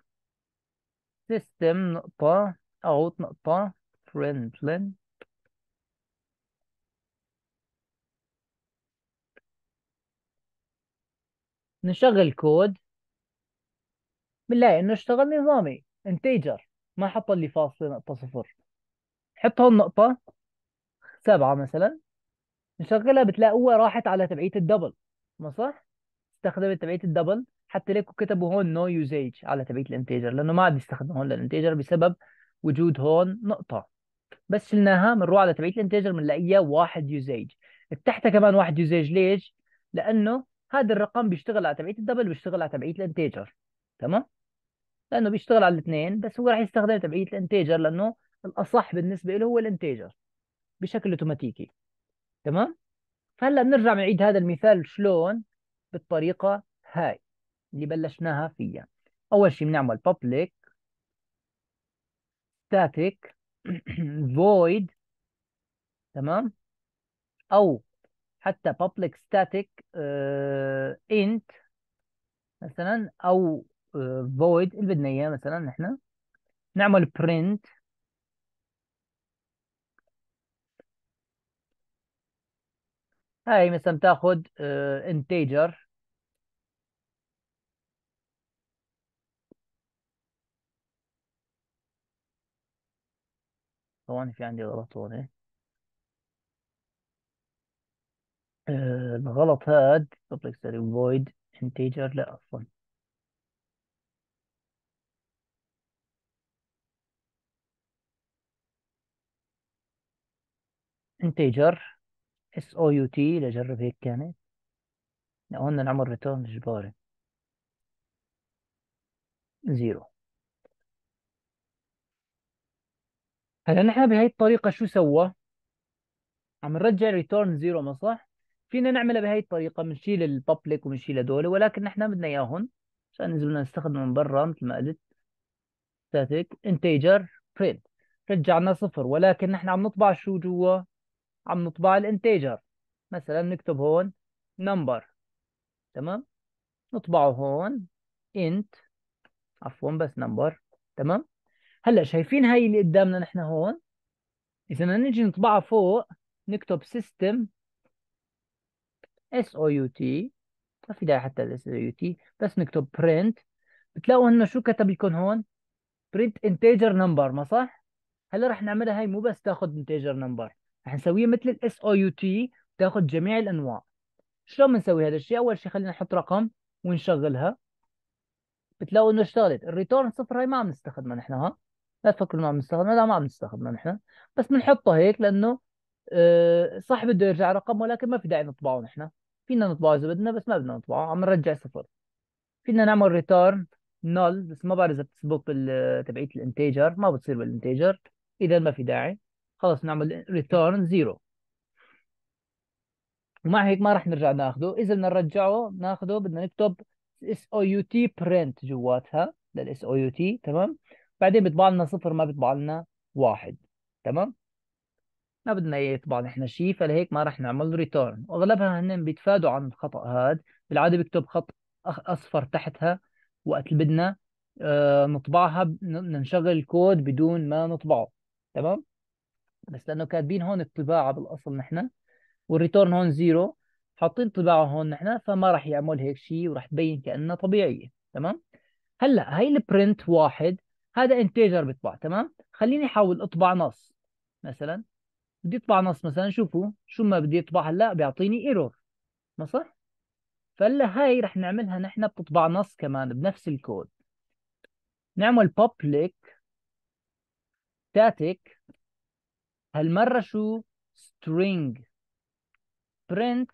سيستم نقطة اوت نقطة فريندلين نشغل كود بنلاقي انه اشتغل نظامي انتيجر ما حط لي فاصلة نقطة صفر حط هون نقطة سبعة مثلا نشغلها بتلاقوها راحت على تبعية الدبل ما صح؟ استخدمت تبعية الدبل حتى ليكو كتبوا هون نو يوزيج على تبعيه الانتيجر لانه ما عاد يستخدموا هون الانتيجر بسبب وجود هون نقطه بس شلناها بنروح على تبعيه الانتيجر بنلاقيها واحد يوزيج تحتها كمان واحد يوزيج ليش؟ لانه هذا الرقم بيشتغل على تبعيه الدبل بيشتغل على تبعيه الانتيجر تمام؟ لانه بيشتغل على الاثنين بس هو راح يستخدم تبعيه الانتيجر لانه الاصح بالنسبه له هو الانتيجر بشكل اوتوماتيكي تمام؟ فهلا بنرجع بنعيد هذا المثال شلون؟ بالطريقه هاي اللي بلشناها فيها اول شيء بنعمل public static void تمام او حتى public static uh, int مثلا او uh, void اللي بدنا اياه مثلا نحن نعمل print هاي مثلا uh, integer طبعا في عندي غلط هون إيه؟ آه، الغلط هاد public static void integer لا عفوا integer s o u t لجرب هيك كانت إيه؟ هون نعمل return إجباري زيرو هلا نحن بهي الطريقة شو سوى؟ عم نرجع ريتورن زيرو ما صح؟ فينا نعملها بهي الطريقة بنشيل الببليك وبنشيل هدول ولكن نحن بدنا اياهم عشان اذا بدنا نستخدمهم من برا مثل ما قلت ستاتيك انتيجر print رجعنا صفر ولكن نحن عم نطبع شو جوا؟ عم نطبع الانتيجر مثلا نكتب هون number تمام؟ نطبعه هون int عفوا بس number تمام؟ هلا شايفين هاي اللي قدامنا نحن هون اذا بدنا نيجي نطبعها فوق نكتب سيستم اس او يو تي ما في داعي حتى الاس او يو تي بس نكتب برنت بتلاقوا انه شو كتب لكم هون برنت انتجر نمبر ما صح هلا رح نعملها هاي مو بس تاخذ انتجر نمبر رح نسويها مثل الاس او يو تي تاخذ جميع الانواع شلون بنسوي هذا الشيء اول شيء خلينا نحط رقم ونشغلها بتلاقوا انه اشتغلت الريتورن صفر هاي ما عم نستخدمها نحن ها لا تفكر ما عم نستخدمه لا ما عم نستخدمه نحن بس بنحطه هيك لانه صح بده يرجع رقم ولكن ما في داعي نطبعه نحن فينا نطبعه اذا بدنا بس ما بدنا نطبعه عم نرجع صفر فينا نعمل ريتيرن نول بس ما بعرف اذا بتسبق تبعيه الانتيجر ما بتصير بالانتيجر اذا ما في داعي خلص نعمل ريتيرن زيرو ومع هيك ما راح نرجع ناخده اذا بدنا نرجعه ناخده بدنا نكتب اس او يو تي برنت جواتها للاس او يو تي تمام بعدين بيطبع لنا صفر ما بيطبع لنا واحد تمام ما بدنا اياه يطبع نحن شيء فلهيك ما رح نعمل ريتيرن واغلبها هن بيتفادوا عن الخطا هذا بالعاده بيكتب خط اصفر تحتها وقت اللي بدنا آه، نطبعها نشغل الكود بدون ما نطبعه تمام بس لانه كاتبين هون الطباعه بالاصل نحن والريتيرن هون زيرو حاطين طباعه هون نحن فما راح يعمل هيك شيء وراح تبين كانها طبيعيه تمام هلا هي البرنت واحد هذا انتجر بيطبع تمام خليني احاول اطبع نص مثلا بدي اطبع نص مثلا شوفوا شو ما بدي اطبع هلا بيعطيني ايرور ما صح فهلا هاي رح نعملها نحن بتطبع نص كمان بنفس الكود نعمل public static هالمرة شو string print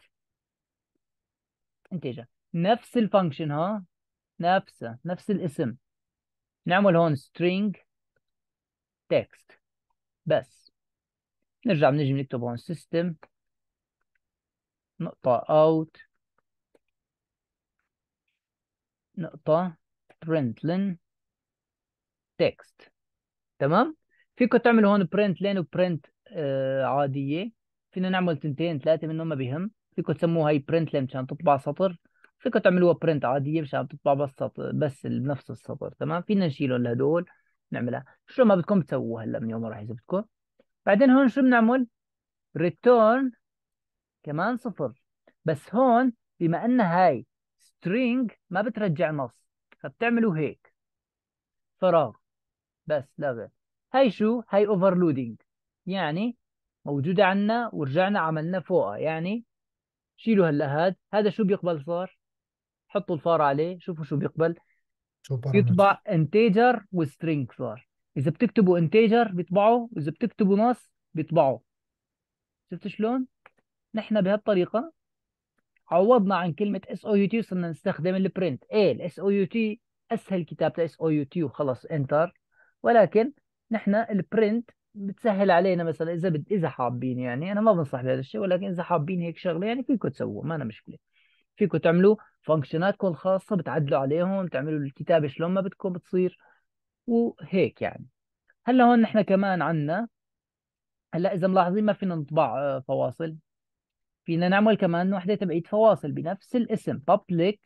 انتجر نفس الفانكشن ها نفسها نفس الاسم نعمل هون string text بس نرجع بنجي نكتب هون system نقطة out نقطة println text تمام فيكم تعملوا هون print لين وprint آه عادية فينا نعمل تنتين ثلاثة منهم ما بهم فيكم تسموها هي print لين مشان تطبع سطر فيكم تعملوها برنت عاديه مش تطلع بس بس بنفس السطر تمام فينا نشيلهم لهدول نعملها شو ما بدكم تسووها هلا من يوم ما راح يثبتكم بعدين هون شو بنعمل ريتورن كمان صفر بس هون بما ان هاي سترينج ما بترجع نص فبتعملوا هيك فراغ بس لا غير هاي شو هاي اوفرلودينج يعني موجوده عنا ورجعنا عملنا فوقها يعني شيلوا هلا هاد هذا شو بيقبل صار حطوا الفار عليه شوفوا شو بيقبل يطبع انتجر وسترينج صار اذا بتكتبوا انتجر بيطبعوا واذا بتكتبوا نص بيطبعوا شفت شلون نحن بهالطريقه عوضنا عن كلمه اس او يو تي صرنا نستخدم البرنت ايه الاس او يو تي اسهل كتابة اس او يو تي وخلص انتر ولكن نحن البرنت بتسهل علينا مثلا اذا بد... اذا حابين يعني انا ما بنصح بهذا الشيء ولكن اذا حابين هيك شغله يعني فيكم تسووه ما انا مشكله فيكم تعملوا فانكشناتكم الخاصه بتعدلوا عليهم تعملوا الكتابه شلون ما بدكم بتصير وهيك يعني هلا هون نحن كمان عندنا هلا اذا ملاحظين ما فينا نطبع آه، فواصل فينا نعمل كمان وحده تبعيه فواصل بنفس الاسم public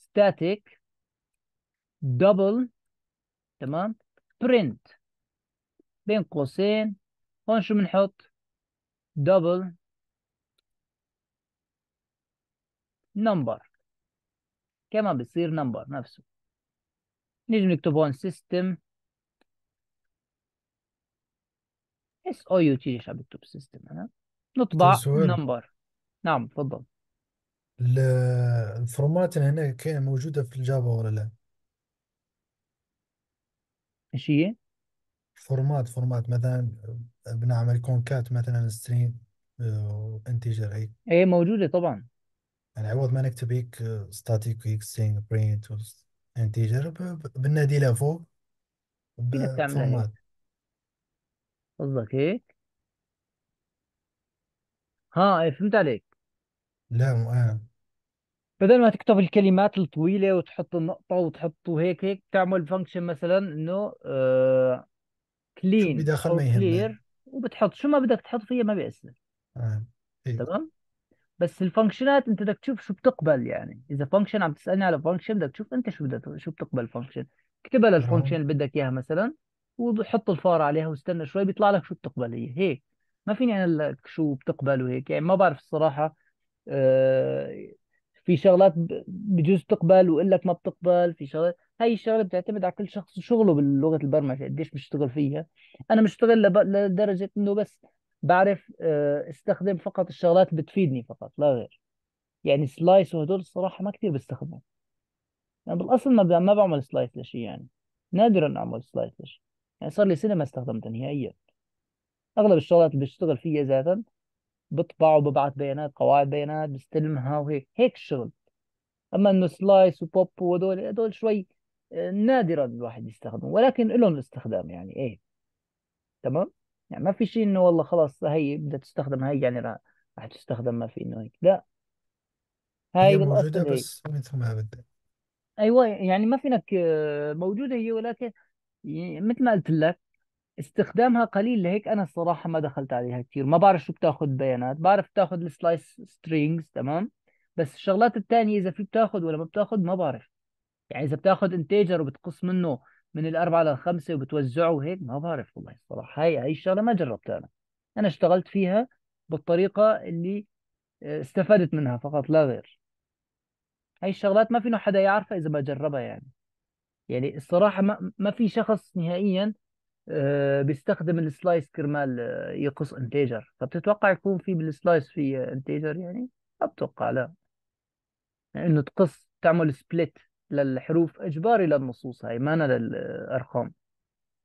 static double تمام print بين قوسين هون شو بنحط double نمبر كما بصير نمبر نفسه نجي نكتب هون سيستم اس او يو تي عشان بكتب سيستم انا نطبع نمبر نعم تفضل الفورمات هنا كان موجودة في الجافا ولا لا؟ ايش هي؟ فورمات فورمات مثلا بنعمل كونكات مثلا سترينج انتجر هيك ايه موجودة طبعا يعني عوض ما نكتب هيك ستاتيك هيك سترينج برينت انتجر بنادي لها فوق كيف تعمل هيك؟ بفورمات قصدك هيك؟ ها إيه، فهمت عليك لا مو انا آه. بدل ما تكتب الكلمات الطويلة وتحط النقطة وتحط هيك هيك تعمل فانكشن مثلا انه آه، شو بدي كلين دخل او ما يهمني كلير وبتحط شو ما بدك تحط فيها ما بيأثر آه. إيه. تمام بس الفانكشنات انت بدك تشوف شو بتقبل يعني اذا فانكشن عم تسالني على فانكشن بدك تشوف انت شو بدك شو بتقبل فانكشن اكتبها للفانكشن اللي بدك اياها مثلا وحط الفار عليها واستنى شوي بيطلع لك شو بتقبل هي هيك ما فيني انا لك شو بتقبل وهيك يعني ما بعرف الصراحه آه في شغلات بجوز تقبل واقول لك ما بتقبل في شغلات هاي الشغله بتعتمد على كل شخص وشغله بلغه البرمجه قديش بيشتغل فيها انا بشتغل لدرجه انه بس بعرف آه، استخدم فقط الشغلات اللي بتفيدني فقط لا غير يعني سلايس وهدول الصراحه ما كثير بستخدمهم يعني بالاصل ما ما بعمل سلايس لشيء يعني نادرا اعمل سلايس لشيء يعني صار لي سنه ما استخدمتها نهائيا اغلب الشغلات اللي بشتغل فيها ذاتا بطبع وببعث بيانات قواعد بيانات بستلمها وهيك هيك الشغل اما انه سلايس وبوب وهدول هدول شوي آه، نادرا الواحد يستخدمه ولكن لهم استخدام يعني ايه تمام يعني ما في شيء انه والله خلاص هي بدها تستخدم هي يعني راح تستخدم ما في انه هيك لا هاي هي موجودة بالاصل هيك بس مثل ما بدها ايوه يعني ما فينك آه، موجوده هي ولكن مثل ما قلت لك استخدامها قليل لهيك انا الصراحه ما دخلت عليها كثير ما بعرف شو بتاخذ بيانات بعرف بتاخذ السلايس سترينجز تمام بس الشغلات الثانيه اذا في بتاخذ ولا ما بتاخذ ما بعرف يعني اذا بتاخذ انتجر وبتقص منه من الاربعه للخمسه وبتوزعه وهيك ما بعرف والله الصراحه هاي هاي الشغله ما جربتها انا انا اشتغلت فيها بالطريقه اللي آه، استفدت منها فقط لا غير هاي الشغلات ما فينا حدا يعرفها اذا ما جربها يعني يعني الصراحه ما, ما في شخص نهائيا آه، بيستخدم السلايس كرمال آه، يقص انتجر فبتتوقع يكون في بالسلايس في انتجر يعني ما بتوقع لا لانه تقص تعمل سبليت للحروف اجباري للنصوص هاي ما للارقام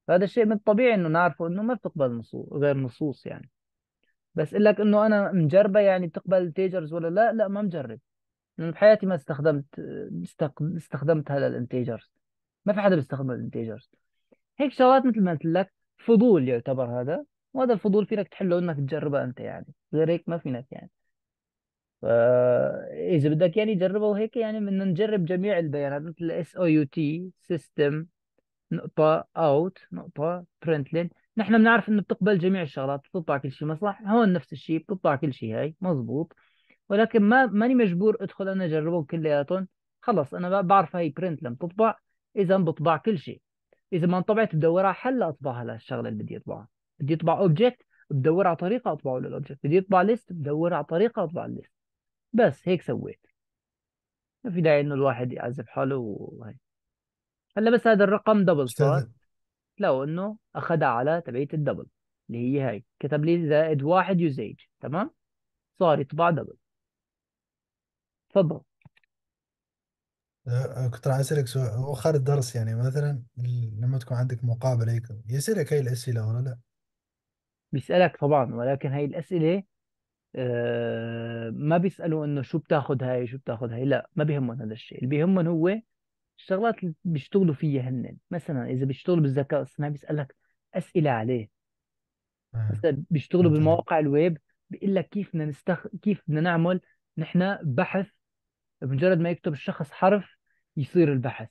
فهذا الشيء من الطبيعي انه نعرفه انه ما بتقبل نصوص غير نصوص يعني بس اقول لك انه انا مجربه يعني بتقبل انتجرز ولا لا لا ما مجرب لانه بحياتي ما استخدمت استخدمت هذا الانتجرز ما في حدا بيستخدم الانتجرز هيك شغلات مثل ما قلت لك فضول يعتبر هذا وهذا الفضول فينك تحله انك تجربه انت يعني غير هيك ما فينك يعني فاذا بدك يعني جربه هيك يعني بدنا نجرب جميع البيانات مثل اس او يو تي سيستم نقطه اوت نقطه برنت لين نحن بنعرف انه بتقبل جميع الشغلات بتطلع كل شيء مصلح هون نفس الشيء بتطلع كل شيء هاي مزبوط ولكن ما ماني مجبور ادخل انا اجربهم كلياتهم خلص انا بعرف هاي برنت لما بتطبع اذا بطبع كل شيء اذا ما انطبعت بدور على حل اطبعها للشغله اللي بدي اطبعها بدي اطبع اوبجكت بدور على طريقه اطبعه للاوبجكت بدي اطبع ليست بدور على طريقه اطبع الليست بس هيك سويت ما في داعي انه الواحد يعذب حاله وهي. هلا بس هذا الرقم دبل صار لو انه اخذها على تبعيه الدبل اللي هي هاي كتب لي زائد واحد يزيج تمام صار يطبع دبل تفضل أه، أه، كنت راح اسالك سؤال هو خارج الدرس يعني مثلا لما تكون عندك مقابله هيك يسالك هاي الاسئله ولا لا؟ بيسالك طبعا ولكن هاي الاسئله آه، ما بيسالوا انه شو بتاخذ هاي شو بتاخذ هاي لا ما بيهمهم هذا الشيء اللي بيهمهم هو الشغلات اللي بيشتغلوا فيها هن مثلا اذا بيشتغلوا بالذكاء الاصطناعي بيسالك اسئله عليه آه. مثلا بيشتغلوا بالمواقع الويب بيقول لك كيف بدنا نستخ... كيف بدنا نعمل نحن بحث بمجرد ما يكتب الشخص حرف يصير البحث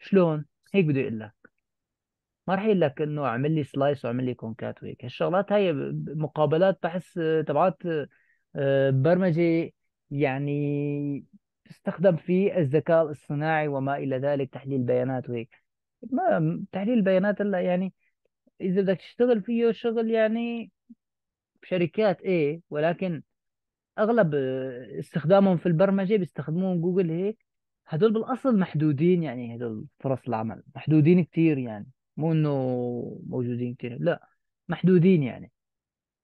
شلون هيك بده يقول لك ما راح يقول لك انه اعمل لي سلايس واعمل لي كونكات وهيك هالشغلات هاي مقابلات بحس آه، تبعات آه، برمجه يعني تستخدم في الذكاء الاصطناعي وما الى ذلك تحليل بيانات وهيك ما تحليل البيانات هلا يعني اذا بدك تشتغل فيه شغل يعني بشركات ايه ولكن اغلب آه، استخدامهم في البرمجه بيستخدمون جوجل هيك هدول بالاصل محدودين يعني هدول فرص العمل محدودين كثير يعني مو انه موجودين كثير لا محدودين يعني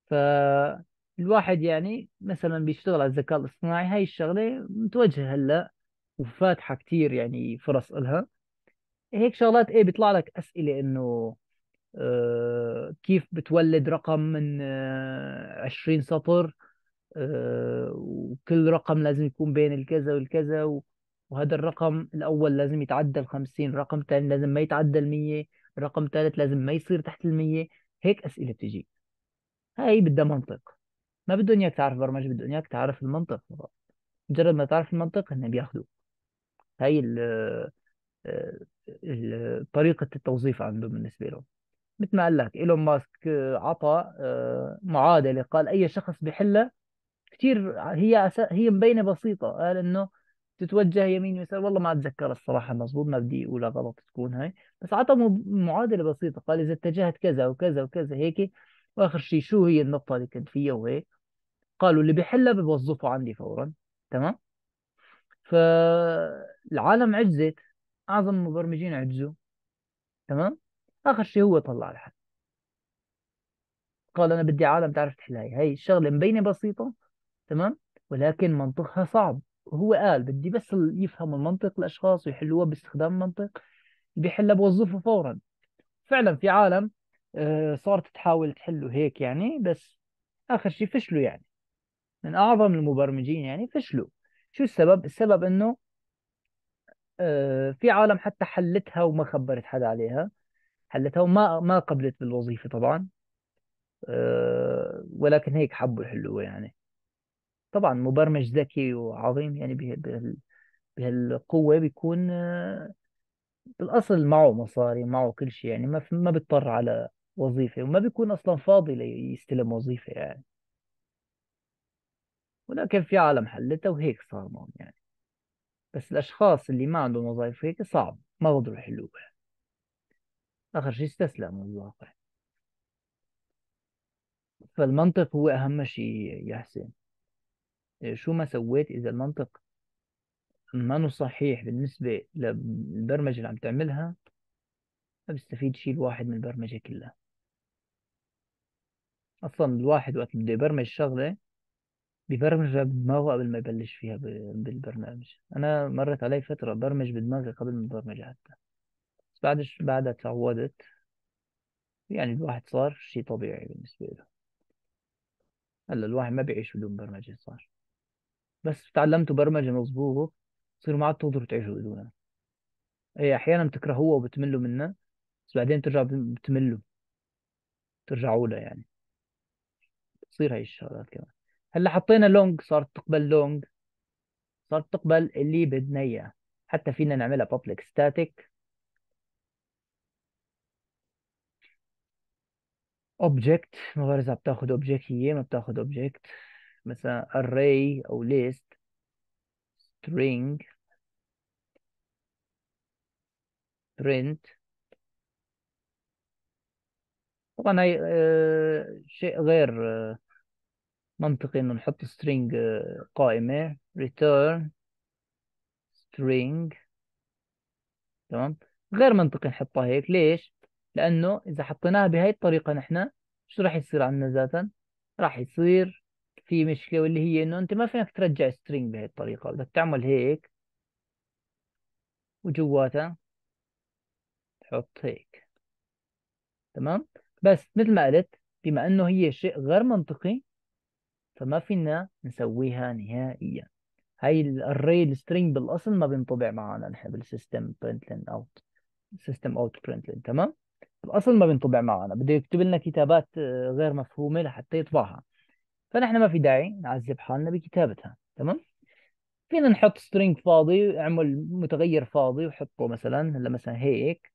فالواحد يعني مثلا بيشتغل على الذكاء الاصطناعي هاي الشغله متوجهه هلا وفاتحه كثير يعني فرص إلها هيك شغلات ايه بيطلع لك اسئله انه آه، كيف بتولد رقم من 20 آه، سطر آه، وكل رقم لازم يكون بين الكذا والكذا وهذا الرقم الأول لازم يتعدى ال 50 رقم ثاني لازم ما يتعدى ال 100 رقم ثالث لازم ما يصير تحت المية هيك أسئلة بتجيك هاي بدها منطق ما بدهم إياك تعرف برمجة بدهم إياك تعرف المنطق فقط مجرد ما تعرف المنطق هن بياخذوك هاي ال طريقة التوظيف عندهم بالنسبة لهم مثل ما قال لك ايلون ماسك عطى معادله قال اي شخص بحلها كثير هي هي مبينه بسيطه قال انه تتوجه يمين يسار والله ما اتذكر الصراحه مضبوط ما بدي اقول غلط تكون هاي بس عطى معادله بسيطه قال اذا اتجهت كذا وكذا وكذا هيك واخر شيء شو هي النقطه اللي كنت فيها وهيك قالوا اللي بحلها بوظفه عندي فورا تمام فالعالم عجزت اعظم المبرمجين عجزوا تمام اخر شيء هو طلع الحل قال انا بدي عالم تعرف تحلها هي الشغله مبينه بسيطه تمام ولكن منطقها صعب هو قال بدي بس يفهموا المنطق الاشخاص ويحلوها باستخدام منطق بيحلها بوظفه فورا فعلا في عالم آه، صارت تحاول تحله هيك يعني بس اخر شيء فشلوا يعني من اعظم المبرمجين يعني فشلوا شو السبب السبب انه آه، في عالم حتى حلتها وما خبرت حدا عليها حلتها وما ما قبلت بالوظيفه طبعا آه، ولكن هيك حبوا يحلوها يعني طبعا مبرمج ذكي وعظيم يعني بهال- بهالقوة بيكون بالأصل آه، معه مصاري معه كل شيء يعني ما ما بيضطر على وظيفة وما بيكون أصلا فاضي ليستلم وظيفة يعني ولكن في عالم حلتها وهيك صار معهم يعني بس الأشخاص اللي ما عندهم وظائف هيك صعب ما بقدروا يحلوها يعني. آخر شيء استسلموا للواقع فالمنطق هو أهم شيء يا حسين شو ما سويت اذا المنطق ما صحيح بالنسبه للبرمجه اللي عم تعملها ما بيستفيد شيء الواحد من البرمجه كلها اصلا الواحد وقت بده يبرمج شغله ببرمجها بدماغه قبل ما يبلش فيها بالبرنامج انا مرت علي فتره برمج بدماغي قبل ما البرمجه حتى بس بعد بعدها تعودت يعني الواحد صار شيء طبيعي بالنسبه له هلا الواحد ما بيعيش بدون برمجه صار بس تعلمتوا برمجه مظبوطه ما عاد تقدروا تعيشوا بدونها اي احيانا بتكرهوها وبتملوا منها بس بعدين ترجع بتملوا ترجعوا لها يعني بتصير هاي الشغلات كمان هلا حطينا لونج صارت تقبل لونج صارت تقبل اللي بدنا اياه حتى فينا نعملها public static object مبارزة بتاخد object هي ما بتاخد object مثلا array أو list string print طبعا هي آه، شيء غير آه، منطقي انه نحط string آه، قائمة return string تمام غير منطقي نحطها هيك ليش؟ لأنه إذا حطيناها بهي الطريقة نحن شو راح يصير عندنا ذاتا؟ راح يصير في مشكله واللي هي انه انت ما فينك ترجع سترينج بهي الطريقه بدك تعمل هيك وجواتها تحط هيك تمام بس مثل ما قلت بما انه هي شيء غير منطقي فما فينا نسويها نهائيا هاي الاري السترينج بالاصل ما بينطبع معنا نحن بالسيستم برنتلين اوت سيستم اوت برنتلين تمام بالاصل ما بينطبع معنا بده يكتب لنا كتابات آه، غير مفهومه لحتى يطبعها فنحن ما في داعي نعذب حالنا بكتابتها تمام فينا نحط سترينج فاضي اعمل متغير فاضي وحطه مثلا هلا مثلا هيك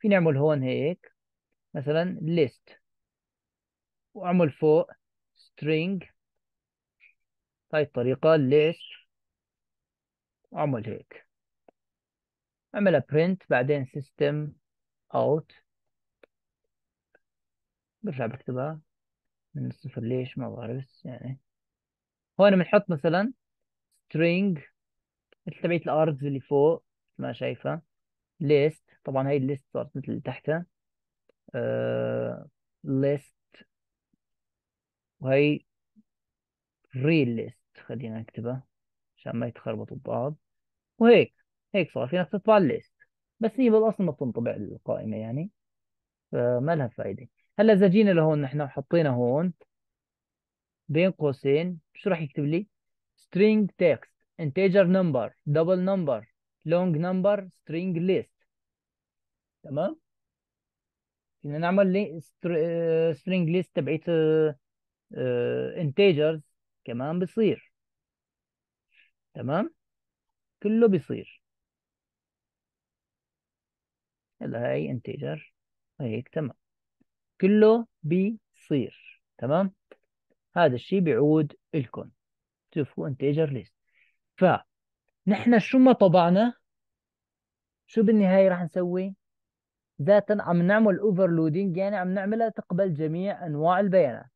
في نعمل هون هيك مثلا ليست واعمل فوق string هاي الطريقة list واعمل هيك اعملها print بعدين system out برجع بكتبها من الصفر ليش ما بعرف بس يعني هون بنحط مثلا string تبعية الارجز اللي فوق ما شايفة list طبعا هاي الليست صارت مثل اللي تحتها uh, list وهي real list خلينا نكتبها عشان ما يتخربطوا ببعض وهيك هيك صار فينا تطبع الليست بس هي بالاصل ما بتنطبع القائمة يعني فما لها فايدة هلا اذا جينا لهون نحن وحطينا هون بين قوسين شو راح يكتب لي string text integer number double number long number string list تمام فينا نعمل لي آه، string list تبعت آه، آه، integers كمان بصير تمام كله بصير هلا هاي integer هيك تمام كله بيصير تمام هذا الشيء بيعود لكم شوفوا انتجر ليست فنحن شو ما طبعنا شو بالنهاية راح نسوي ذاتا عم نعمل اوفرلودينج يعني عم نعملها تقبل جميع انواع البيانات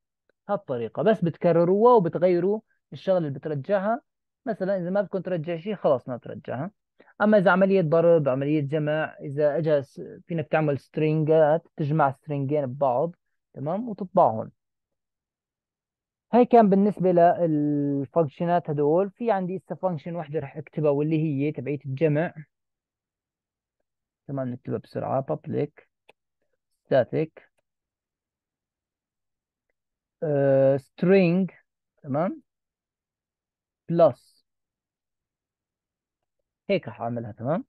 هالطريقة بس بتكرروها وبتغيروا الشغلة اللي بترجعها مثلا اذا ما بدكم ترجع شيء خلاص ما ترجعها اما اذا عمليه ضرب عمليه جمع اذا اجى فينك تعمل سترينجات تجمع سترينجين ببعض تمام وتطبعهم هاي كان بالنسبة للفانكشنات هدول في عندي هسه فانكشن وحدة رح اكتبها واللي هي تبعية الجمع تمام نكتبها بسرعة public static uh, string تمام plus هيك راح أعملها تمام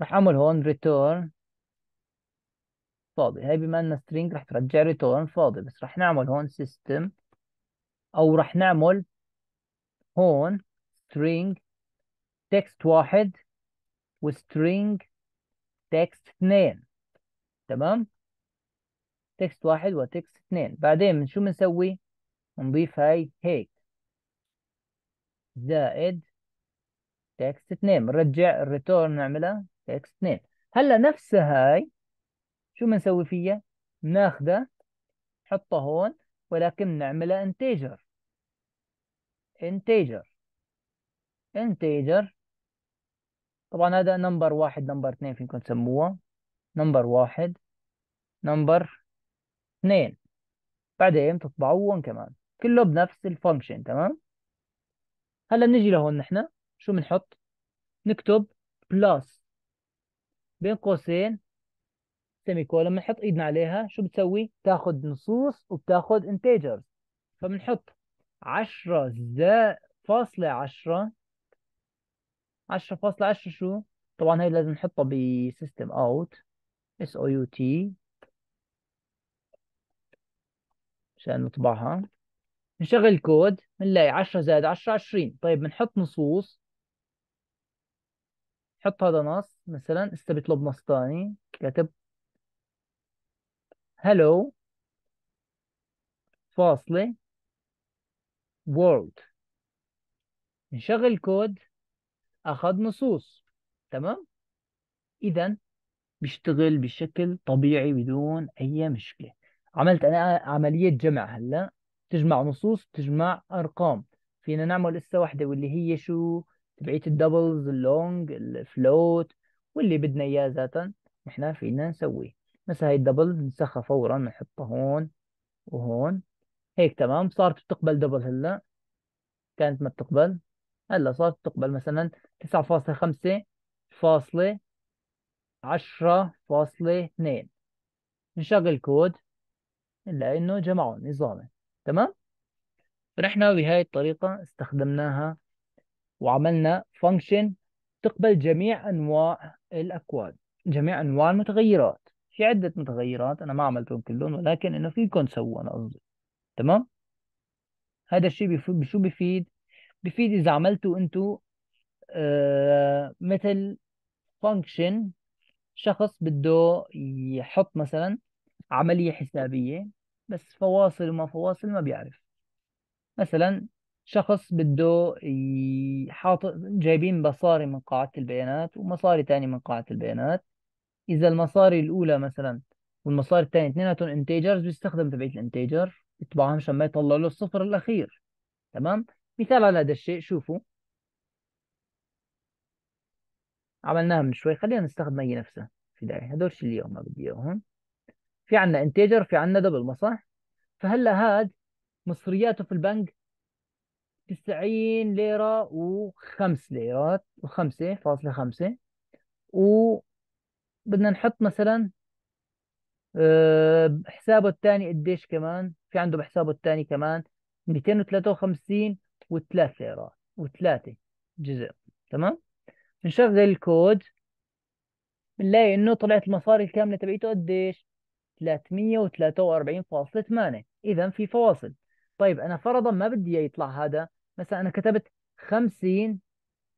راح أعمل هون ريتورن فاضي هاي بما ان سترينج راح ترجع ريتورن فاضي بس راح نعمل هون سيستم أو راح نعمل هون string text واحد وstring text اثنين تمام تكست واحد وتكست اثنين بعدين من شو بنسوي نضيف هاي هيك زائد تكست 2 بنرجع الريتورن نعملها تكست 2 هلا نفس هاي شو بنسوي فيها؟ بناخذها نحطها هون ولكن نعملها انتجر انتجر انتجر طبعا هذا نمبر واحد نمبر اثنين فيكم تسموها نمبر واحد نمبر اثنين بعدين تطبعوهم كمان كله بنفس الفانكشن تمام هلا بنيجي لهون نحن شو بنحط نكتب بلس بين قوسين سيمي كولون بنحط ايدنا عليها شو بتسوي بتاخذ نصوص وبتاخذ انتجرز فبنحط 10 زائد فاصلة 10 10 فاصلة 10 شو طبعا هي لازم نحطها بسيستم اوت اس او يو تي عشان نطبعها نشغل الكود بنلاقي 10 زائد 10 20 طيب بنحط نصوص حط هذا نص مثلا هسه بيطلب نص ثاني كتب hello فاصلة world نشغل كود أخذ نصوص تمام إذا بيشتغل بشكل طبيعي بدون أي مشكلة عملت أنا عملية جمع هلا تجمع نصوص تجمع أرقام فينا نعمل هسه واحدة واللي هي شو تبعيه الدبلز اللونج الفلوت واللي بدنا اياه ذاتا نحن فينا نسويه مثلا هاي الدبلز نسخها فورا نحطها هون وهون هيك تمام صارت بتقبل دبل هلا كانت ما بتقبل هلا صارت بتقبل مثلا تسعة فاصلة خمسة فاصلة عشرة فاصلة اثنين نشغل كود نلاقي انه جمعوا نظامه تمام فنحن بهاي الطريقة استخدمناها وعملنا فانكشن تقبل جميع انواع الاكواد جميع انواع المتغيرات في عده متغيرات انا ما عملتهم كلهم ولكن انه فيكم تسووا انا قصدي تمام هذا الشيء شو بفيد بفيد اذا عملتوا انتوا آه مثل فانكشن شخص بده يحط مثلا عمليه حسابيه بس فواصل وما فواصل ما بيعرف مثلا شخص بده ي- حاط جايبين مصاري من قاعدة البيانات ومصاري تاني من قاعدة البيانات إذا المصاري الأولى مثلا والمصاري الثانية اثنيناتهم انتجرز بيستخدم تبعية الانتجر يطبعها مشان ما يطلع له الصفر الأخير تمام مثال على هذا الشيء شوفوا عملناها من شوي خلينا نستخدم هي نفسها في داعي هدول شيء اليوم ما بدي اياهم في عنا انتجر في عنا دبل ما صح فهلا هاد مصرياته في البنك 90 ليرة و و5 ليرات و5.5 و بدنا نحط مثلا آه، بحسابه حسابه الثاني قديش كمان في عنده بحسابه الثاني كمان 253 و3 ليرات و3 جزء تمام بنشغل الكود بنلاقي انه طلعت المصاري الكامله تبعيته قديش 343.8 اذا في فواصل طيب انا فرضا ما بدي اياه يطلع هذا مثلا انا كتبت 50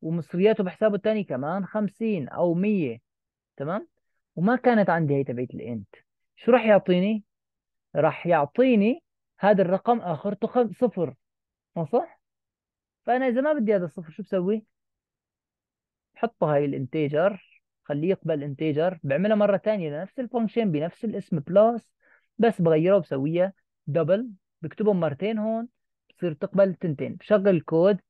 ومصرياته بحسابه الثاني كمان 50 او 100 تمام وما كانت عندي هي تبعت الانت شو راح يعطيني راح يعطيني هذا الرقم اخرته صفر ما صح فانا اذا ما بدي هذا الصفر شو بسوي بحطه هاي الانتيجر خليه يقبل انتيجر بعملها مره ثانيه لنفس الفانكشن بنفس الاسم بلس بس بغيرها وبسويها دبل بكتبهم مرتين هون تصير تقبل التنتين بشغل الكود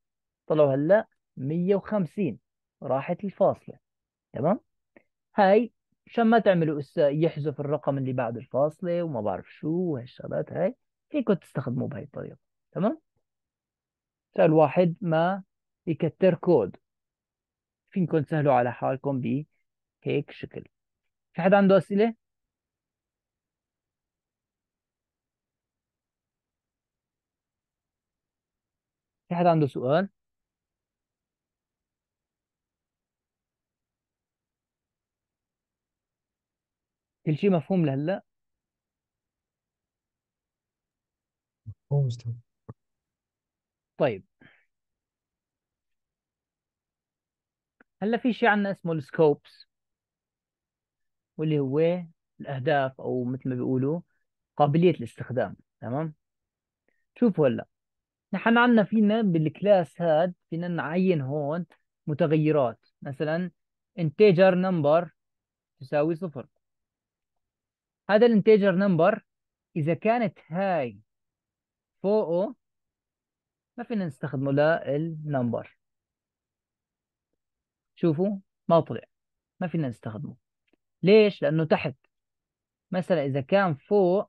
طلعوا هلا 150 راحت الفاصله تمام هاي عشان ما تعملوا اسا يحذف الرقم اللي بعد الفاصله وما بعرف شو وهالشغلات هاي فيكم تستخدموا بهي الطريقه تمام سؤال واحد ما يكتر كود فينكم تسهلوا على حالكم بهيك شكل في حد عنده اسئله حد عنده سؤال كل شيء مفهوم لهلا مفهوم مستوى طيب هلا في شيء عندنا اسمه السكوبس واللي هو الاهداف او مثل ما بيقولوا قابليه الاستخدام تمام شوفوا هلا نحن عندنا فينا بالكلاس هاد فينا نعين هون متغيرات مثلا integer number تساوي صفر هذا الانتجر نمبر إذا كانت هاي فوقه ما فينا نستخدمه للنمبر شوفوا ما طلع ما فينا نستخدمه ليش؟ لأنه تحت مثلا إذا كان فوق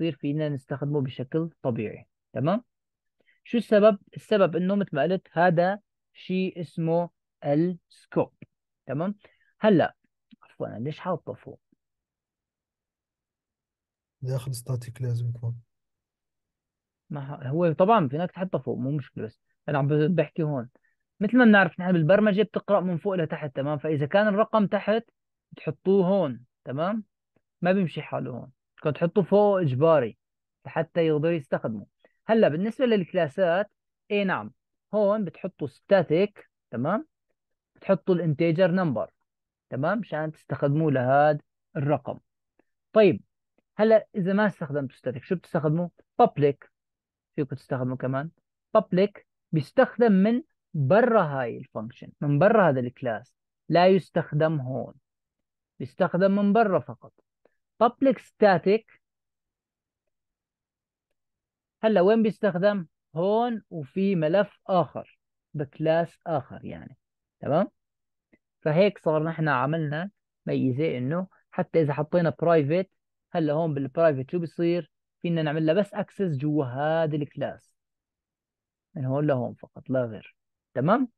يصير فينا نستخدمه بشكل طبيعي تمام شو السبب السبب انه مثل ما قلت هذا شيء اسمه السكوب تمام هلا عفوا انا ليش حاطه فوق داخل ستاتيك لازم يكون ما هو طبعا فينك تحطه فوق مو مشكله بس انا عم بحكي هون مثل ما بنعرف نحن بالبرمجه بتقرا من فوق لتحت تمام فاذا كان الرقم تحت بتحطوه هون تمام ما بيمشي حاله هون كنت تحطه فوق اجباري حتى يقدروا يستخدموا هلا بالنسبه للكلاسات اي نعم هون بتحطوا ستاتيك تمام بتحطوا الانتجر نمبر تمام مشان تستخدموه لهذا الرقم طيب هلا اذا ما استخدمتوا ستاتيك شو بتستخدموا public فيكم تستخدموا كمان public بيستخدم من برا هاي الفانكشن من برا هذا الكلاس لا يستخدم هون بيستخدم من برا فقط public static هلا وين بيستخدم؟ هون وفي ملف آخر بكلاس آخر يعني تمام؟ فهيك صار نحن عملنا ميزة إنه حتى إذا حطينا برايفت هلا هون بالبرايفت شو بصير؟ فينا نعمل لها بس اكسس جوا هذا الكلاس من يعني هون لهون فقط لا غير تمام؟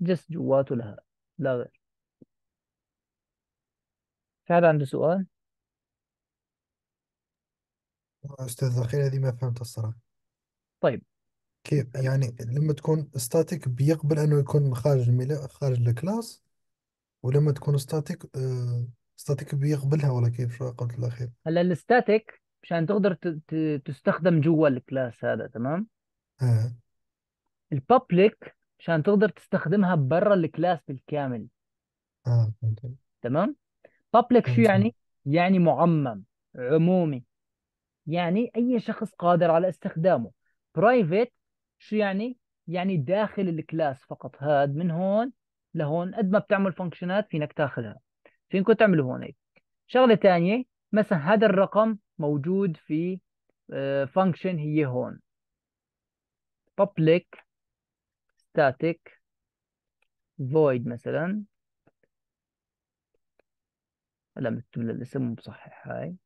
جس جواته لها لا غير في حدا عنده سؤال؟ استاذ اخي هذه ما فهمت الصراحه طيب كيف يعني لما تكون ستاتيك بيقبل انه يكون خارج الملا خارج الكلاس ولما تكون ستاتيك آه ستاتيك بيقبلها ولا كيف شو قلت الاخير هلا الستاتيك مشان تقدر تستخدم جوا الكلاس هذا تمام اه الببليك مشان تقدر تستخدمها برا الكلاس بالكامل اه فهمت تمام بابليك شو يعني يعني معمم عمومي يعني اي شخص قادر على استخدامه برايفت شو يعني يعني داخل الكلاس فقط هاد من هون لهون قد ما بتعمل فانكشنات فينك تاخذها فينكم تعملوا هون هيك شغله ثانيه مثلا هذا الرقم موجود في فانكشن آه، هي هون public static void مثلا هلا مكتوب الاسم مصحح هاي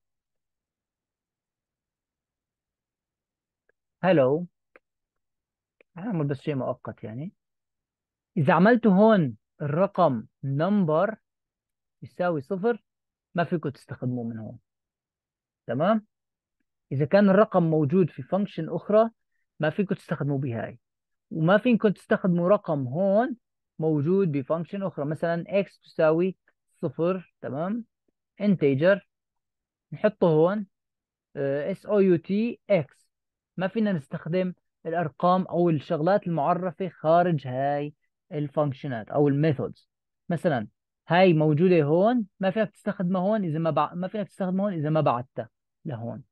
هلو هعمل بس شيء مؤقت يعني إذا عملت هون الرقم نمبر يساوي صفر ما فيكم تستخدموه من هون تمام إذا كان الرقم موجود في فانكشن أخرى ما فيكم تستخدموا بهاي وما فيكم تستخدموا رقم هون موجود بفانكشن أخرى مثلا x تساوي صفر تمام انتجر نحطه هون اس او يو تي اكس ما فينا نستخدم الارقام او الشغلات المعرفه خارج هاي الفانكشنات او الميثودز مثلا هاي موجوده هون ما فيك تستخدمها هون اذا ما بع... ما فيك تستخدمها هون اذا ما بعتها لهون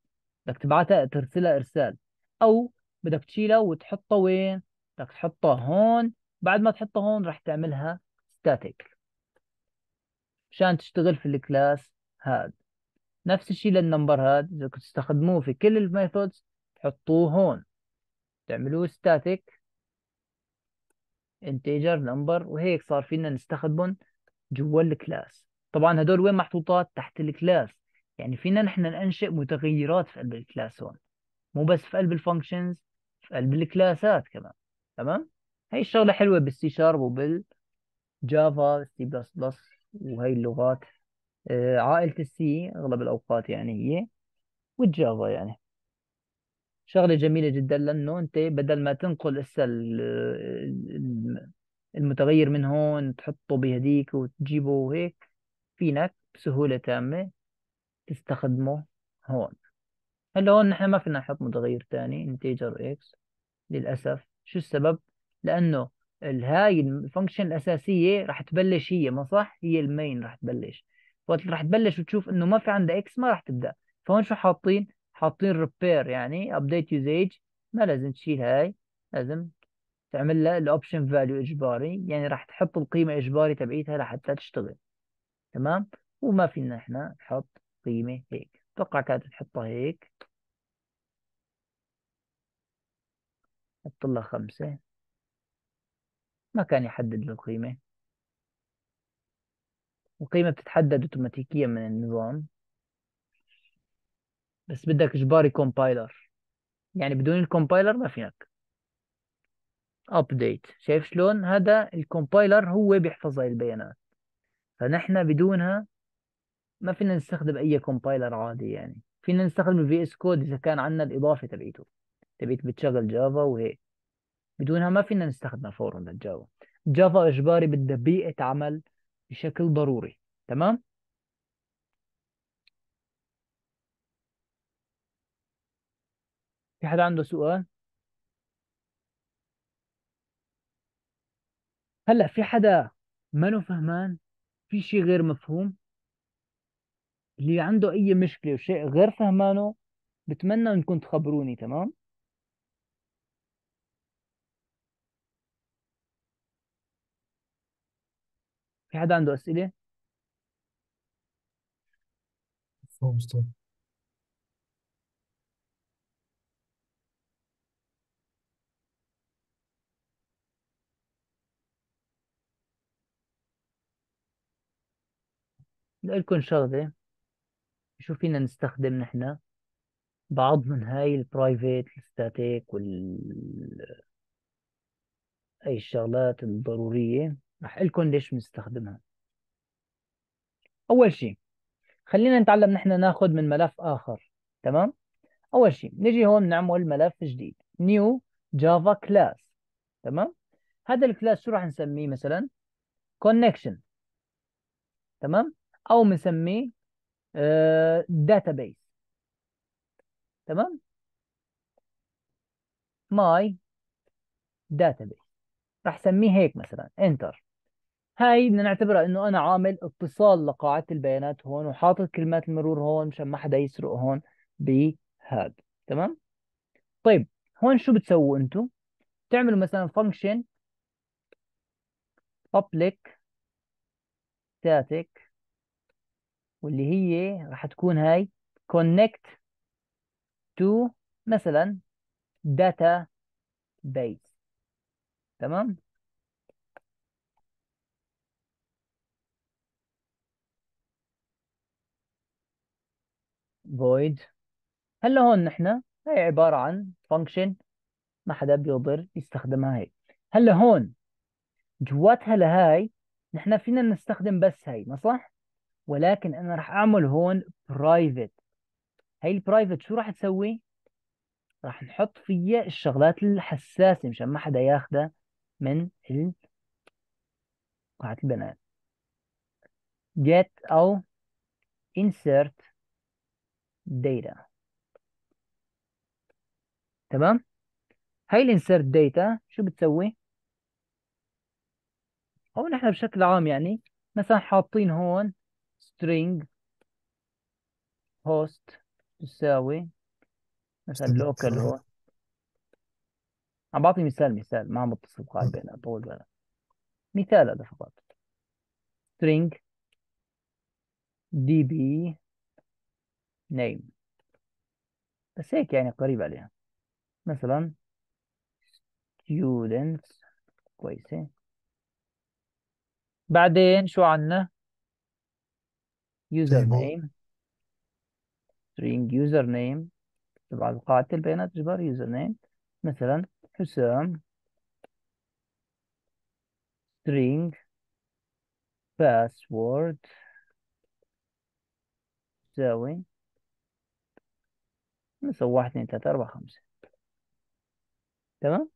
بدك تبعتها ترسلها ارسال او بدك تشيلها وتحطها وين بدك تحطها هون بعد ما تحطها هون رح تعملها ستاتيك مشان تشتغل في الكلاس هاد نفس الشيء للنمبر هاد اذا كنت تستخدموه في كل الميثودز تحطوه هون تعملوه static integer number وهيك صار فينا نستخدمهم جوا الكلاس طبعا هدول وين محطوطات تحت الكلاس يعني فينا نحن ننشئ متغيرات في قلب الكلاس هون مو بس في قلب الفانكشنز في قلب الكلاسات كمان تمام هي الشغله حلوه بالسي شارب وبالجافا سي بلس بلس وهي اللغات آه، عائله السي اغلب الاوقات يعني هي والجافا يعني شغله جميله جدا لانه انت بدل ما تنقل هسه المتغير من هون تحطه بهديك وتجيبه وهيك فينك بسهوله تامه تستخدمه هون هلا هون نحن ما فينا نحط متغير تاني انتجر اكس للاسف شو السبب لانه هاي الفانكشن الاساسيه رح تبلش هي ما صح هي المين رح تبلش وقت رح تبلش وتشوف انه ما في عندها اكس ما رح تبدا فهون شو حاطين حاطين ريبير يعني ابديت يوزيج ما لازم تشيل هاي لازم تعمل لها الاوبشن فاليو اجباري يعني راح تحط القيمه اجباري تبعيتها لحتى تشتغل تمام وما فينا احنا نحط قيمه هيك اتوقع كانت تحطها هيك حط لها خمسة ما كان يحدد له القيمة القيمة بتتحدد اوتوماتيكيا من النظام بس بدك اجباري كومبايلر يعني بدون الكومبايلر ما فينك ابديت شايف شلون هذا الكومبايلر هو بيحفظ هاي البيانات فنحن بدونها ما فينا نستخدم اي كومبايلر عادي يعني فينا نستخدم في اس كود اذا كان عندنا الاضافه تبعيته تبعيت بتشغل جافا وهيك بدونها ما فينا نستخدمها فورا للجافا جافا اجباري بدها بيئه عمل بشكل ضروري تمام في حد عنده سؤال هلا في حدا ما فهمان في شيء غير مفهوم اللي عنده اي مشكله وشيء غير فهمانه بتمنى انكم تخبروني تمام في حدا عنده اسئله مفهوم أستاذ لكم شغله شو فينا نستخدم نحن بعض من هاي البرايفت الستاتيك وال هاي الشغلات الضرورية رح لكم ليش بنستخدمها أول شيء خلينا نتعلم نحن ناخذ من ملف آخر تمام أول شيء نجي هون نعمل ملف جديد نيو جافا كلاس تمام هذا الكلاس شو راح نسميه مثلا كونكشن تمام او مسميه داتابيس آه، تمام ماي داتابيس راح اسميه هيك مثلا انتر هاي بدنا نعتبرها انه انا عامل اتصال لقاعده البيانات هون وحاطط كلمات المرور هون مشان ما حدا يسرق هون بهاد تمام طيب هون شو بتسووا انتم بتعملوا مثلا فانكشن public static واللي هي راح تكون هاي connect to مثلا data base تمام void هلا هون نحن هي عبارة عن function ما حدا بيقدر يستخدمها هي هلا هون جواتها لهاي نحن فينا نستخدم بس هاي ما صح؟ ولكن انا راح اعمل هون برايفت هاي البرايفت شو راح تسوي راح نحط فيها الشغلات الحساسه مشان ما حدا ياخذها من ال... قاعة البنات get او insert data تمام هاي الانسرت داتا شو بتسوي او نحن بشكل عام يعني مثلا حاطين هون string host تساوي مثلا local هو عم بعطي مثال مثال ما عم بتصل قاعد بينها طول بالك مثال هذا فقط string db name بس هيك يعني قريب عليها مثلا students كويسة بعدين شو عندنا يوزر مظبوط نيم string يوزر نيم تبع قاعدة البيانات تجبر يوزر نيم مثلا حسام string باسورد تساوي نسوي واحد اثنين ثلاثة أربعة خمسة تمام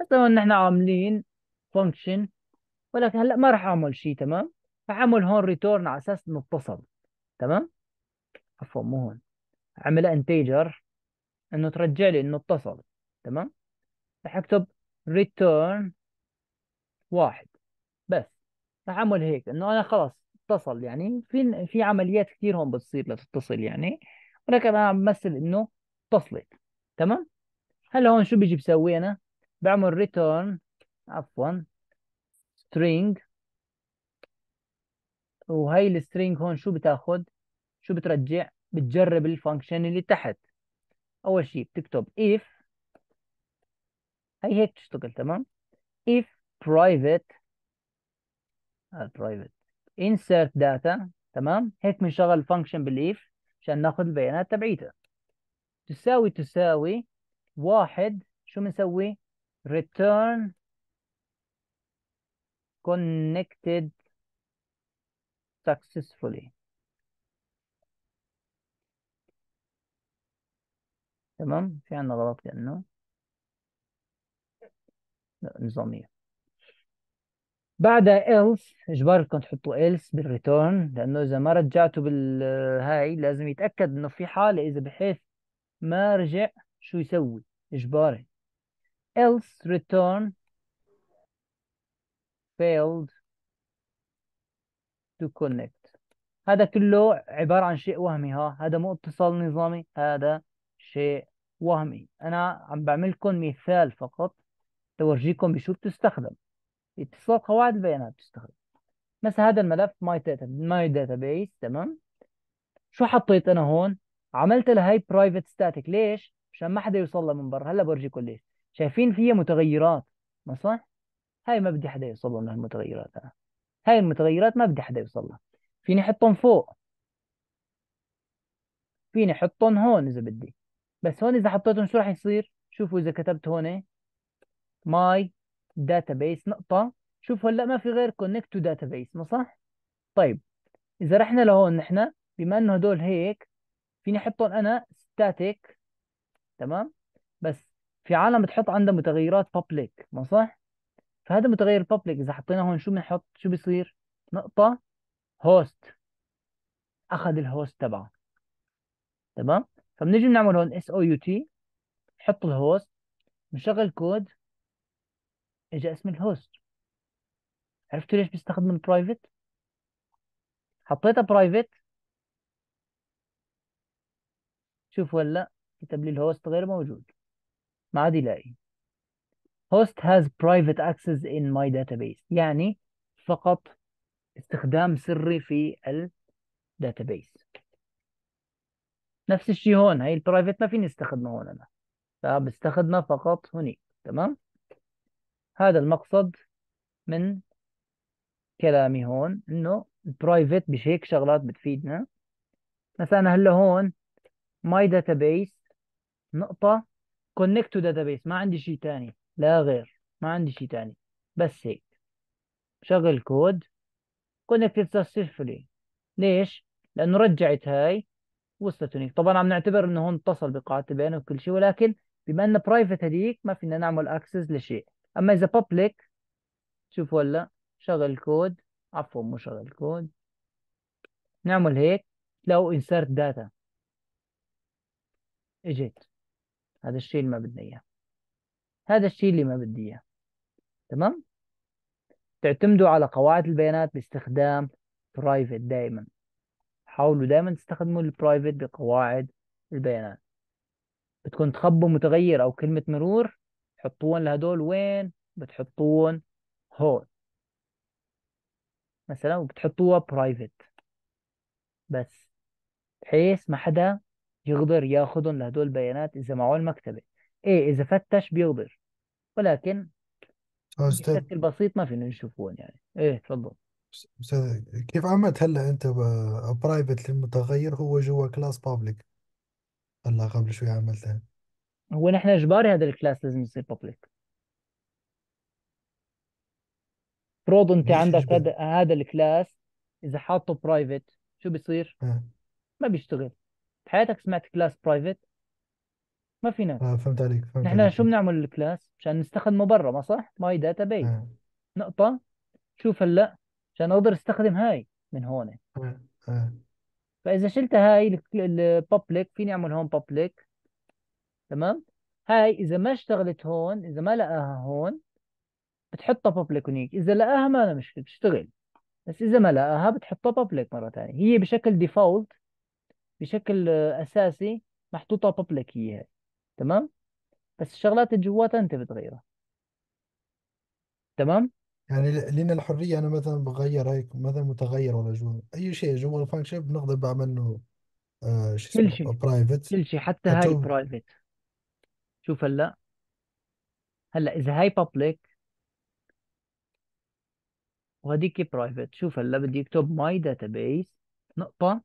هسه نحن عاملين فانكشن ولكن هلا ما راح أعمل شيء تمام فعمل هون ريتورن على اساس انه اتصل تمام عفوا مو هون عمل انتجر انه ترجع لي انه اتصل تمام رح اكتب ريتورن واحد بس رح اعمل هيك انه انا خلص اتصل يعني في في عمليات كثير هون بتصير لتتصل يعني ولكن انا عم بمثل انه اتصلت تمام هلا هون شو بيجي بسوي انا بعمل ريتورن عفوا string وهي السترينج هون شو بتاخذ شو بترجع بتجرب الفانكشن اللي تحت اول شيء بتكتب if هي هيك تشتغل تمام if private آه، private insert data تمام هيك بنشغل الفانكشن بالif عشان ناخذ البيانات تبعيتها تساوي تساوي واحد شو بنسوي return connected successfully تمام في عندنا غلط لا نظامية بعد else اجباركم تحطوا else return لانه اذا ما رجعته بالهاي لازم يتاكد انه في حاله اذا بحيث ما رجع شو يسوي اجباري else return failed تو كونكت هذا كله عبارة عن شيء وهمي ها هذا مو اتصال نظامي هذا شيء وهمي أنا عم بعملكم مثال فقط تورجيكم بشو بتستخدم اتصال قواعد البيانات بتستخدم مثلا هذا الملف ماي داتا ماي داتا بيس تمام شو حطيت انا هون عملت لها هاي برايفت ستاتيك ليش مشان ما حدا يوصل لها من برا هلا بورجيكم ليش شايفين فيها متغيرات ما صح هاي ما بدي حدا يوصل لها المتغيرات انا هاي المتغيرات ما بدي حدا يوصل لها فيني احطهم فوق فيني احطهم هون اذا بدي بس هون اذا حطيتهم شو راح يصير شوفوا اذا كتبت هون ماي داتابيس نقطه شوف هلا ما في غير كونكت تو داتابيس ما صح طيب اذا رحنا لهون نحن بما انه هدول هيك فيني احطهم انا ستاتيك تمام بس في عالم بتحط عندها متغيرات public ما صح فهذا متغير public اذا حطينا هون شو بنحط شو بيصير نقطه هوست اخذ الهوست تبعه تمام فبنيجي بنعمل هون اس او يو تي نحط الهوست بنشغل كود اجى اسم الهوست عرفتوا ليش بيستخدم البرايفت حطيتها برايفت شوف ولا كتب لي الهوست غير موجود ما عاد يلاقي host has private access in my database يعني فقط استخدام سري في ال database نفس الشيء هون هاي البرايفت ما فيني استخدمه هون انا فبستخدمه فقط هني تمام هذا المقصد من كلامي هون انه البرايفت بشيك شغلات بتفيدنا مثلا هلا هون ماي داتابيس نقطة كونكت تو داتابيس ما عندي شيء ثاني لا غير ما عندي شيء تاني بس هيك شغل كود كونكتد سكسسفولي ليش؟ لانه رجعت هاي وصلت هناك طبعا عم نعتبر انه هون اتصل بقاعده البيانات وكل شيء ولكن بما انه برايفت هذيك ما فينا نعمل اكسس لشيء اما اذا بابليك شوف ولا شغل كود عفوا مو شغل كود نعمل هيك لو انسرت داتا اجت هذا الشيء اللي ما بدنا اياه هذا الشيء اللي ما بدي اياه تمام تعتمدوا على قواعد البيانات باستخدام برايفت دائما حاولوا دائما تستخدموا البرايفت بقواعد البيانات بدكم تخبوا متغير او كلمه مرور حطوهم لهدول وين بتحطوهم هون مثلا وبتحطوها برايفت بس بحيث ما حدا يقدر ياخذهم لهدول البيانات اذا معه المكتبه ايه اذا فتش بيقدر ولكن آه، بشكل بسيط ما فينا نشوفون يعني ايه تفضل أستاذ كيف عملت هلا أنت برايفت آه، للمتغير هو جوا كلاس بابليك هلا قبل شوي عملتها هو نحن اجباري هذا الكلاس لازم يصير بابليك فرض انت عندك هذا هذا الكلاس اذا حاطه برايفت شو بيصير؟ آه. ما بيشتغل بحياتك سمعت كلاس برايفت ما في ناس اه فهمت عليك فهمت نحن عليك شو بنعمل الكلاس مشان نستخدمه برا ما صح ماي داتا بيس آه. نقطة شوف هلا مشان اقدر استخدم هاي من هون آه. آه. فاذا شلت هاي الببليك فيني اعمل هون ببليك تمام هاي اذا ما اشتغلت هون اذا ما لقاها هون بتحطها ببليك هونيك اذا لقاها ما أنا مش بتشتغل بس اذا ما لقاها بتحطها ببليك مرة ثانية هي بشكل ديفولت بشكل اساسي محطوطة ببليك هي هاي تمام بس الشغلات اللي جواتها انت بتغيرها تمام يعني لنا الحرية أنا مثلا بغير هيك مثلا متغير ولا جوال أي شيء جوال فانكشن بنقدر بعمله آه شو كل اسمه شيء برايفت كل شيء حتى هاي حتى برايفت شوف هلا هلا اذا هاي بابليك وهذيك برايفت شوف هلا بدي اكتب ماي بيس نقطة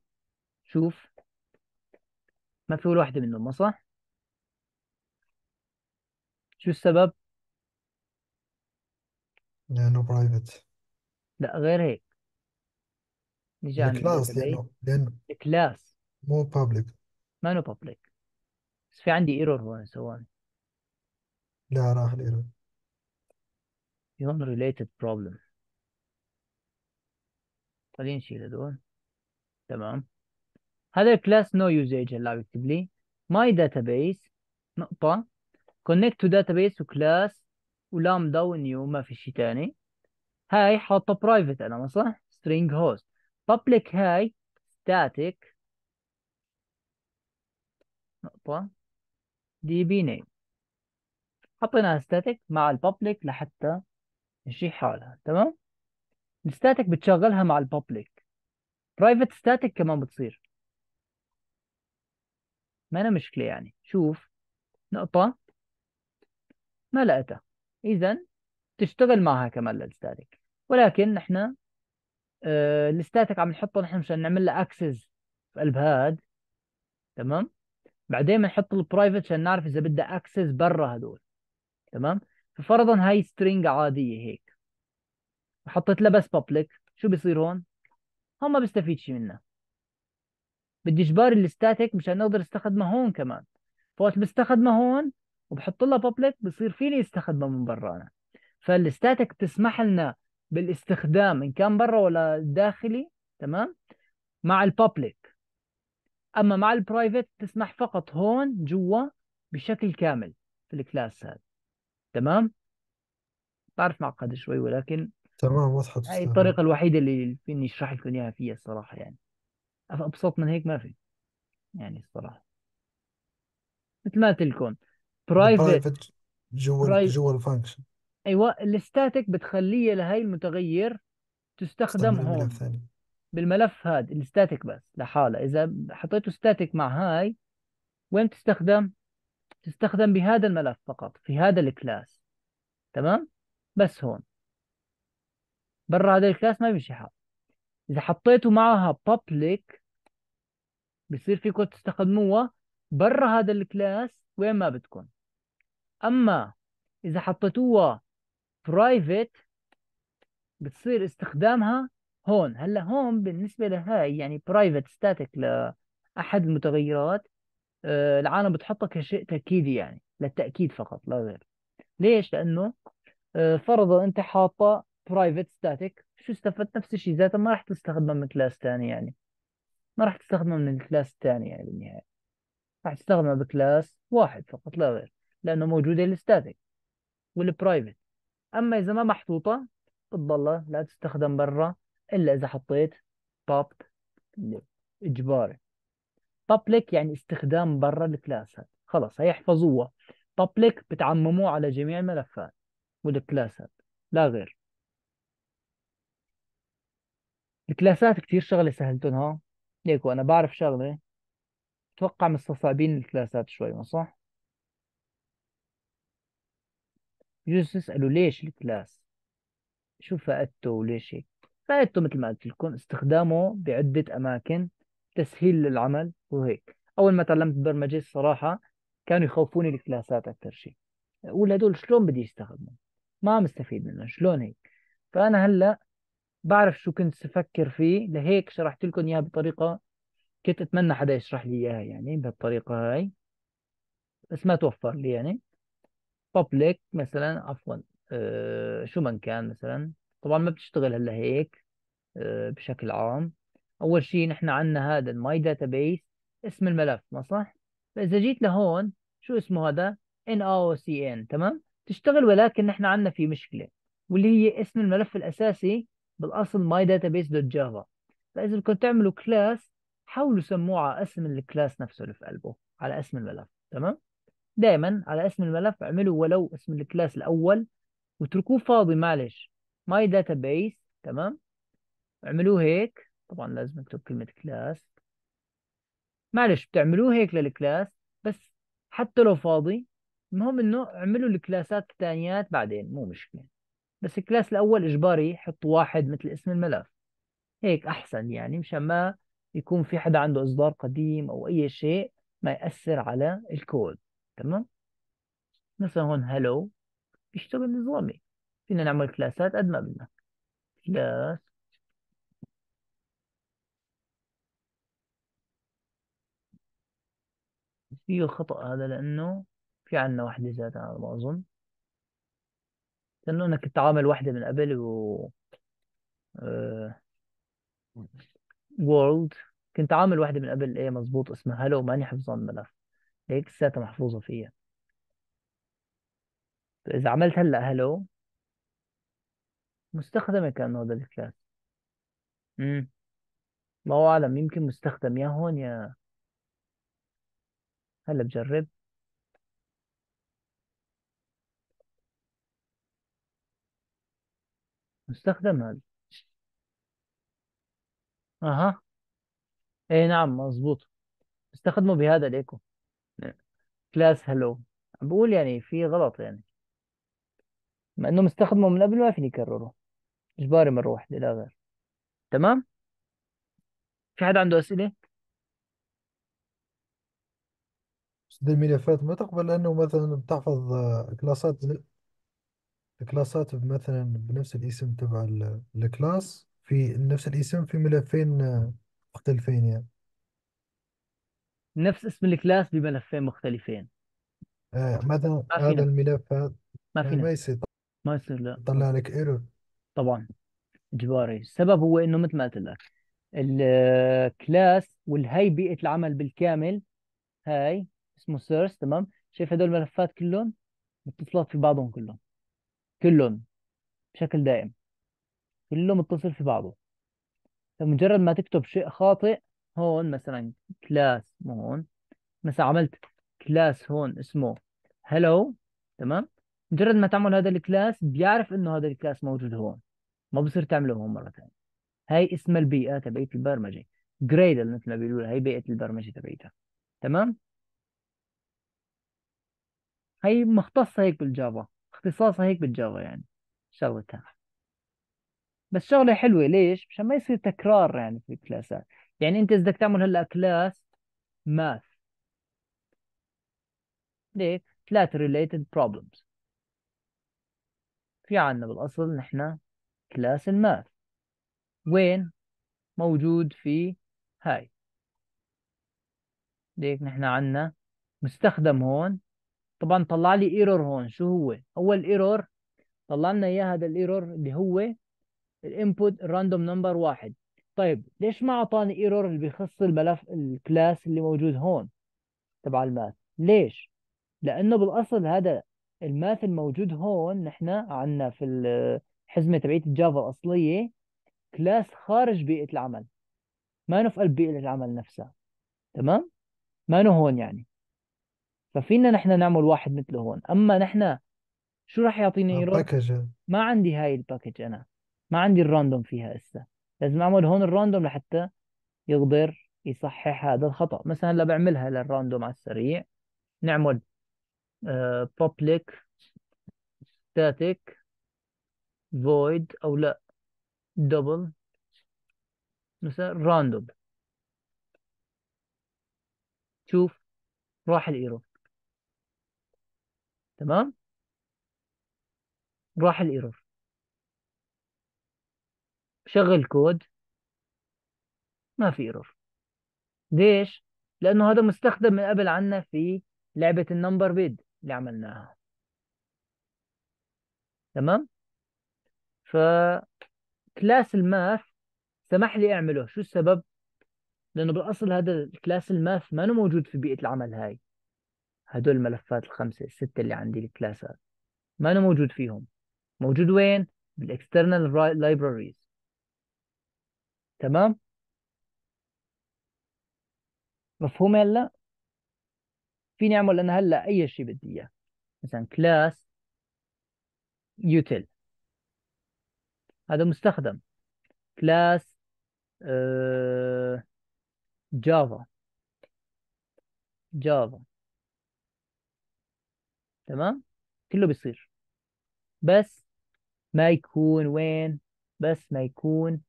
شوف ما في ولا واحدة منهم ما صح شو السبب؟ لأنه برايفت لا غير هيك نجي على الكلاس المدرسة هي لأنه لأنه الكلاس مو بابليك ما نو بابليك بس في عندي ايرور هون سواني لا راح الإيرور يون ريليتد بروبلم خلينا نشيل هذول تمام هذا الكلاس نو يوزيج هلا بيكتب لي ماي داتابيس نقطة كونكت تو و وكلاس ولامدا ونيو ما في شيء ثاني هاي حاطه برايفت انا صح سترينج هوست بابليك هاي ستاتيك نقطة دي بي نيم حطيناها ستاتيك مع البابليك لحتى نشي حالها تمام الستاتيك بتشغلها مع البابليك برايفت ستاتيك كمان بتصير ما أنا مشكلة يعني شوف نقطة ملأته إذا تشتغل معها كمان للستاتيك ولكن نحن آه، الستاتيك عم نحطه نحن مشان نعمل له اكسس في قلب هاد تمام بعدين بنحط البرايفت عشان نعرف اذا بدها اكسس برا هدول تمام ففرضا هاي سترينج عاديه هيك وحطيت لها بس بابليك شو بيصير هون؟ هون ما بستفيد شيء منها بدي اجبار الستاتيك مشان اقدر استخدمه هون كمان فوقت بستخدمه هون وبحط لها بابلت بصير فيني استخدمه من برا انا فالستاتيك بتسمح لنا بالاستخدام ان كان برا ولا داخلي تمام مع البابليك اما مع البرايفت بتسمح فقط هون جوا بشكل كامل في الكلاس هذا تمام بعرف معقد شوي ولكن تمام وضحت هاي الطريقة الوحيدة اللي فيني اشرح لكم اياها فيها الصراحة يعني ابسط من هيك ما في يعني الصراحة مثل ما قلت لكم برايفت برايفت جوا برايف جوا الفانكشن ايوه الستاتيك بتخليه لهي المتغير تستخدم هون الملف ثاني بالملف هذا الستاتيك بس لحاله اذا حطيته ستاتيك مع هاي وين تستخدم تستخدم بهذا الملف فقط في هذا الكلاس تمام بس هون برا هذا الكلاس ما بيمشي حال اذا حطيته معها public بصير فيكم تستخدموها برا هذا الكلاس وين ما بدكم اما اذا حطيتوها برايفت بتصير استخدامها هون هلا هون بالنسبه لهاي يعني برايفت ستاتيك لاحد المتغيرات آه، العالم بتحطها كشيء تاكيدي يعني للتاكيد فقط لا غير ليش لانه آه، فرضا انت حاطه برايفت ستاتيك شو استفدت نفس الشيء ذاتها ما راح تستخدمها من كلاس ثاني يعني ما راح تستخدمها من الكلاس الثاني يعني بالنهايه راح تستخدمها بكلاس واحد فقط لا غير لانه موجوده الستاتيك والبرايفت اما اذا ما محطوطه بتضلها لا تستخدم برا الا اذا حطيت باب اجباري public يعني استخدام برا الكلاس خلص هيحفظوها public بتعمموه على جميع الملفات والكلاسات لا غير الكلاسات كتير شغلة سهلتونها ليكو أنا بعرف شغلة أتوقع مستصعبين الكلاسات شوي ما صح؟ يجوز تسألوا ليش الكلاس شو فائدته وليش هيك فائدته مثل ما قلت لكم استخدامه بعدة أماكن تسهيل للعمل وهيك أول ما تعلمت برمجة الصراحة كانوا يخوفوني الكلاسات أكثر شيء أقول هدول شلون بدي استخدمه ما عم استفيد منهم شلون هيك فأنا هلأ بعرف شو كنت أفكر فيه لهيك شرحت لكم إياها بطريقة كنت أتمنى حدا يشرح لي إياها يعني بهالطريقة هاي بس ما توفر لي يعني بابليك مثلا عفوا آه، شو من كان مثلا طبعا ما بتشتغل هلا هيك آه، بشكل عام اول شيء نحن عندنا هذا الماي داتابيس اسم الملف ما صح فاذا جيت لهون شو اسمه هذا ان او سي ان تمام تشتغل ولكن نحن عندنا في مشكله واللي هي اسم الملف الاساسي بالاصل ماي داتابيس دوت جافا فاذا بدكم تعملوا كلاس حاولوا سموه على اسم الكلاس نفسه اللي في قلبه على اسم الملف تمام دائما على اسم الملف اعملوا ولو اسم الكلاس الاول واتركوه فاضي معلش ماي داتا بيس تمام اعملوه هيك طبعا لازم اكتب كلمه كلاس معلش بتعملوه هيك للكلاس بس حتى لو فاضي المهم انه اعملوا الكلاسات الثانيات بعدين مو مشكله بس الكلاس الاول اجباري حطوا واحد مثل اسم الملف هيك احسن يعني مشان ما يكون في حدا عنده اصدار قديم او اي شيء ما ياثر على الكود تمام مثلا هون هلو بيشتغل نظامي فينا نعمل كلاسات قد ما بدنا كلاس فيه خطأ هذا لأنه في عنا وحدة ذاتها على ما أظن لأنه أنا كنت عامل وحدة من قبل و وورلد آه، كنت عامل وحدة من قبل إيه مزبوط اسمها هلو ماني حافظها الملف هيك اكسات محفوظة فيها فإذا عملت هلأ هلو مستخدمة كأنه هذا الكلاس ما الله أعلم يمكن مستخدم يا هون يا هلأ بجرب مستخدم هذا أها إيه نعم مظبوط استخدمه بهذا الإيكو كلاس هلو بقول يعني في غلط يعني مع انه مستخدمه من قبل ما فيني كرره اجباري من روح لا غير تمام في حد عنده اسئله دي الملفات ما تقبل لأنه مثلا بتحفظ كلاسات كلاسات مثلا بنفس الاسم تبع الكلاس في نفس الاسم في ملفين مختلفين يعني نفس اسم الكلاس بملفين مختلفين آه هذا في هذا نفس الملف هذا ما في يعني ما يصير ما يصير لا طلع لك ايرور طبعا اجباري السبب هو انه مثل ما قلت لك الكلاس والهي بيئه العمل بالكامل هاي اسمه سيرس تمام شايف هدول الملفات كلهم متصلات في بعضهم كلهم كلهم بشكل دائم كله متصل في بعضه فمجرد ما تكتب شيء خاطئ هون مثلا كلاس هون مثلا عملت كلاس هون اسمه هلو تمام مجرد ما تعمل هذا الكلاس بيعرف انه هذا الكلاس موجود هون ما بصير تعمله هون مره ثانيه هاي اسمها البيئه تبعت البرمجه جريدل مثل ما بيقولوا هي بيئه البرمجه تبعتها تمام هي مختصه هيك بالجافا اختصاصها هيك بالجافا يعني شغلتها بس شغله حلوه ليش مشان ما يصير تكرار يعني في الكلاسات يعني انت بدك تعمل هلا كلاس ماث ليه؟ ثلاث related problems في عنا بالأصل نحن كلاس الماث وين؟ موجود في هاي ليك نحن عنا مستخدم هون طبعا طلع لي ايرور هون شو هو اول ايرور طلع لنا اياه هذا الايرور اللي هو الانبوت الراندوم نمبر واحد طيب ليش ما اعطاني ايرور اللي بيخص الملف الكلاس اللي موجود هون تبع الماث ليش لانه بالاصل هذا الماث الموجود هون نحن عندنا في الحزمه تبعيت الجافا الاصليه كلاس خارج بيئه العمل ما نو في قلب بيئه العمل نفسها تمام ما نو هون يعني ففينا نحن نعمل واحد مثله هون اما نحن شو راح يعطيني آه، ايرور ما عندي هاي الباكج انا ما عندي الراندوم فيها هسه لازم اعمل هون الراندوم لحتى يقدر يصحح هذا الخطأ مثلا هلا بعملها للراندوم على السريع نعمل آه، public static void او لا double مثلا راندوم شوف راح الايرور تمام راح الايرور شغل كود ما في ايرور ليش؟ لانه هذا مستخدم من قبل عنا في لعبه النمبر بيد اللي عملناها تمام؟ ف كلاس الماث سمح لي اعمله شو السبب؟ لانه بالاصل هذا الكلاس الماث ما أنه موجود في بيئه العمل هاي هدول الملفات الخمسه السته اللي عندي الكلاسات ما أنه موجود فيهم موجود وين؟ بالاكسترنال libraries تمام مفهوم هلا فيني اعمل انا هلا اي شيء بدي اياه مثلا كلاس يوتيل هذا مستخدم كلاس آه، جافا جافا تمام كله بيصير بس ما يكون وين بس ما يكون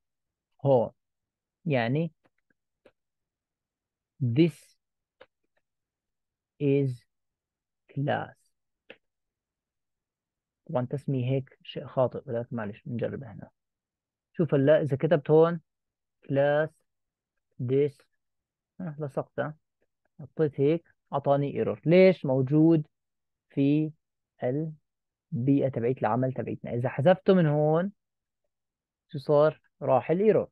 هون يعني this is class طبعا تسمية هيك شيء خاطئ ولكن معلش نجرب هنا شوف هلا إذا كتبت هون class this آه، لصقتها آه. حطيت هيك أعطاني ايرور ليش موجود في البيئة تبعيت العمل تبعيتنا إذا حذفته من هون شو صار راح الايرور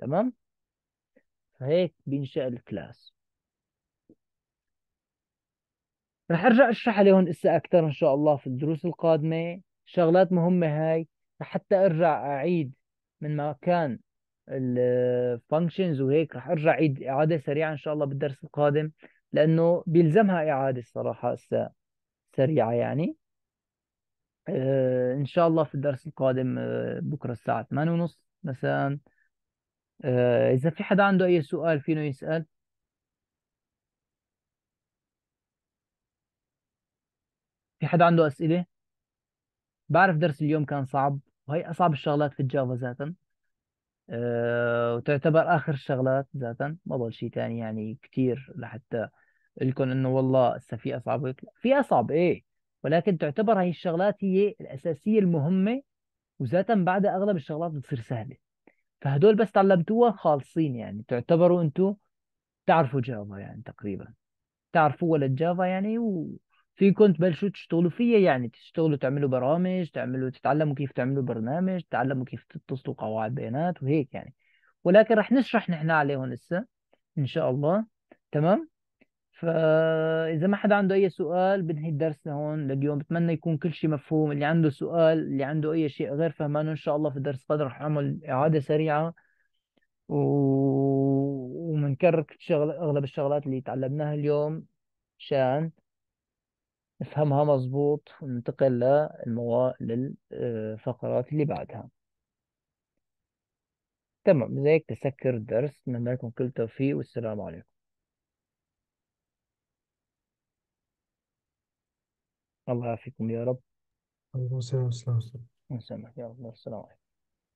تمام فهيك بينشأ الكلاس رح ارجع اشرح عليهم هسه اكثر ان شاء الله في الدروس القادمه شغلات مهمه هاي حتى ارجع اعيد من مكان الفانكشنز وهيك رح ارجع اعيد اعاده سريعه ان شاء الله بالدرس القادم لانه بيلزمها اعاده الصراحه هسه سريعه يعني آه، ان شاء الله في الدرس القادم آه، بكره الساعه 8:30 مساء آه، إذا في حدا عنده أي سؤال فينه يسأل في حدا عنده أسئلة بعرف درس اليوم كان صعب وهي أصعب الشغلات في الجافا ذاتا آه، وتعتبر آخر الشغلات ذاتا ما ضل شيء تاني يعني كتير لحتى لكم إنه والله هسه في أصعب في أصعب إيه ولكن تعتبر هي الشغلات هي الأساسية المهمة وذاتا بعدها أغلب الشغلات بتصير سهلة فهدول بس تعلمتوها خالصين يعني تعتبروا انتو تعرفوا جافا يعني تقريبا تعرفوا ولا الجافا يعني وفيكم تبلشوا تشتغلوا فيها يعني تشتغلوا تعملوا برامج تعملوا تتعلموا كيف تعملوا برنامج تتعلموا كيف تتصلوا قواعد بيانات وهيك يعني ولكن رح نشرح نحن عليهم هسه ان شاء الله تمام فإذا ما حدا عنده أي سؤال بنهي الدرس هون لليوم بتمنى يكون كل شيء مفهوم اللي عنده سؤال اللي عنده أي شيء غير فهمانه إن شاء الله في الدرس القادم رح أعمل إعادة سريعة و... ومنكرر شغل... أغلب الشغلات اللي تعلمناها اليوم عشان نفهمها مظبوط وننتقل للموا... للفقرات اللي بعدها تمام زيك تسكر الدرس نتمنى لكم كل التوفيق والسلام عليكم الله يعافيكم يا رب اللهم صل وسلم وسلم يا رب السلام عليكم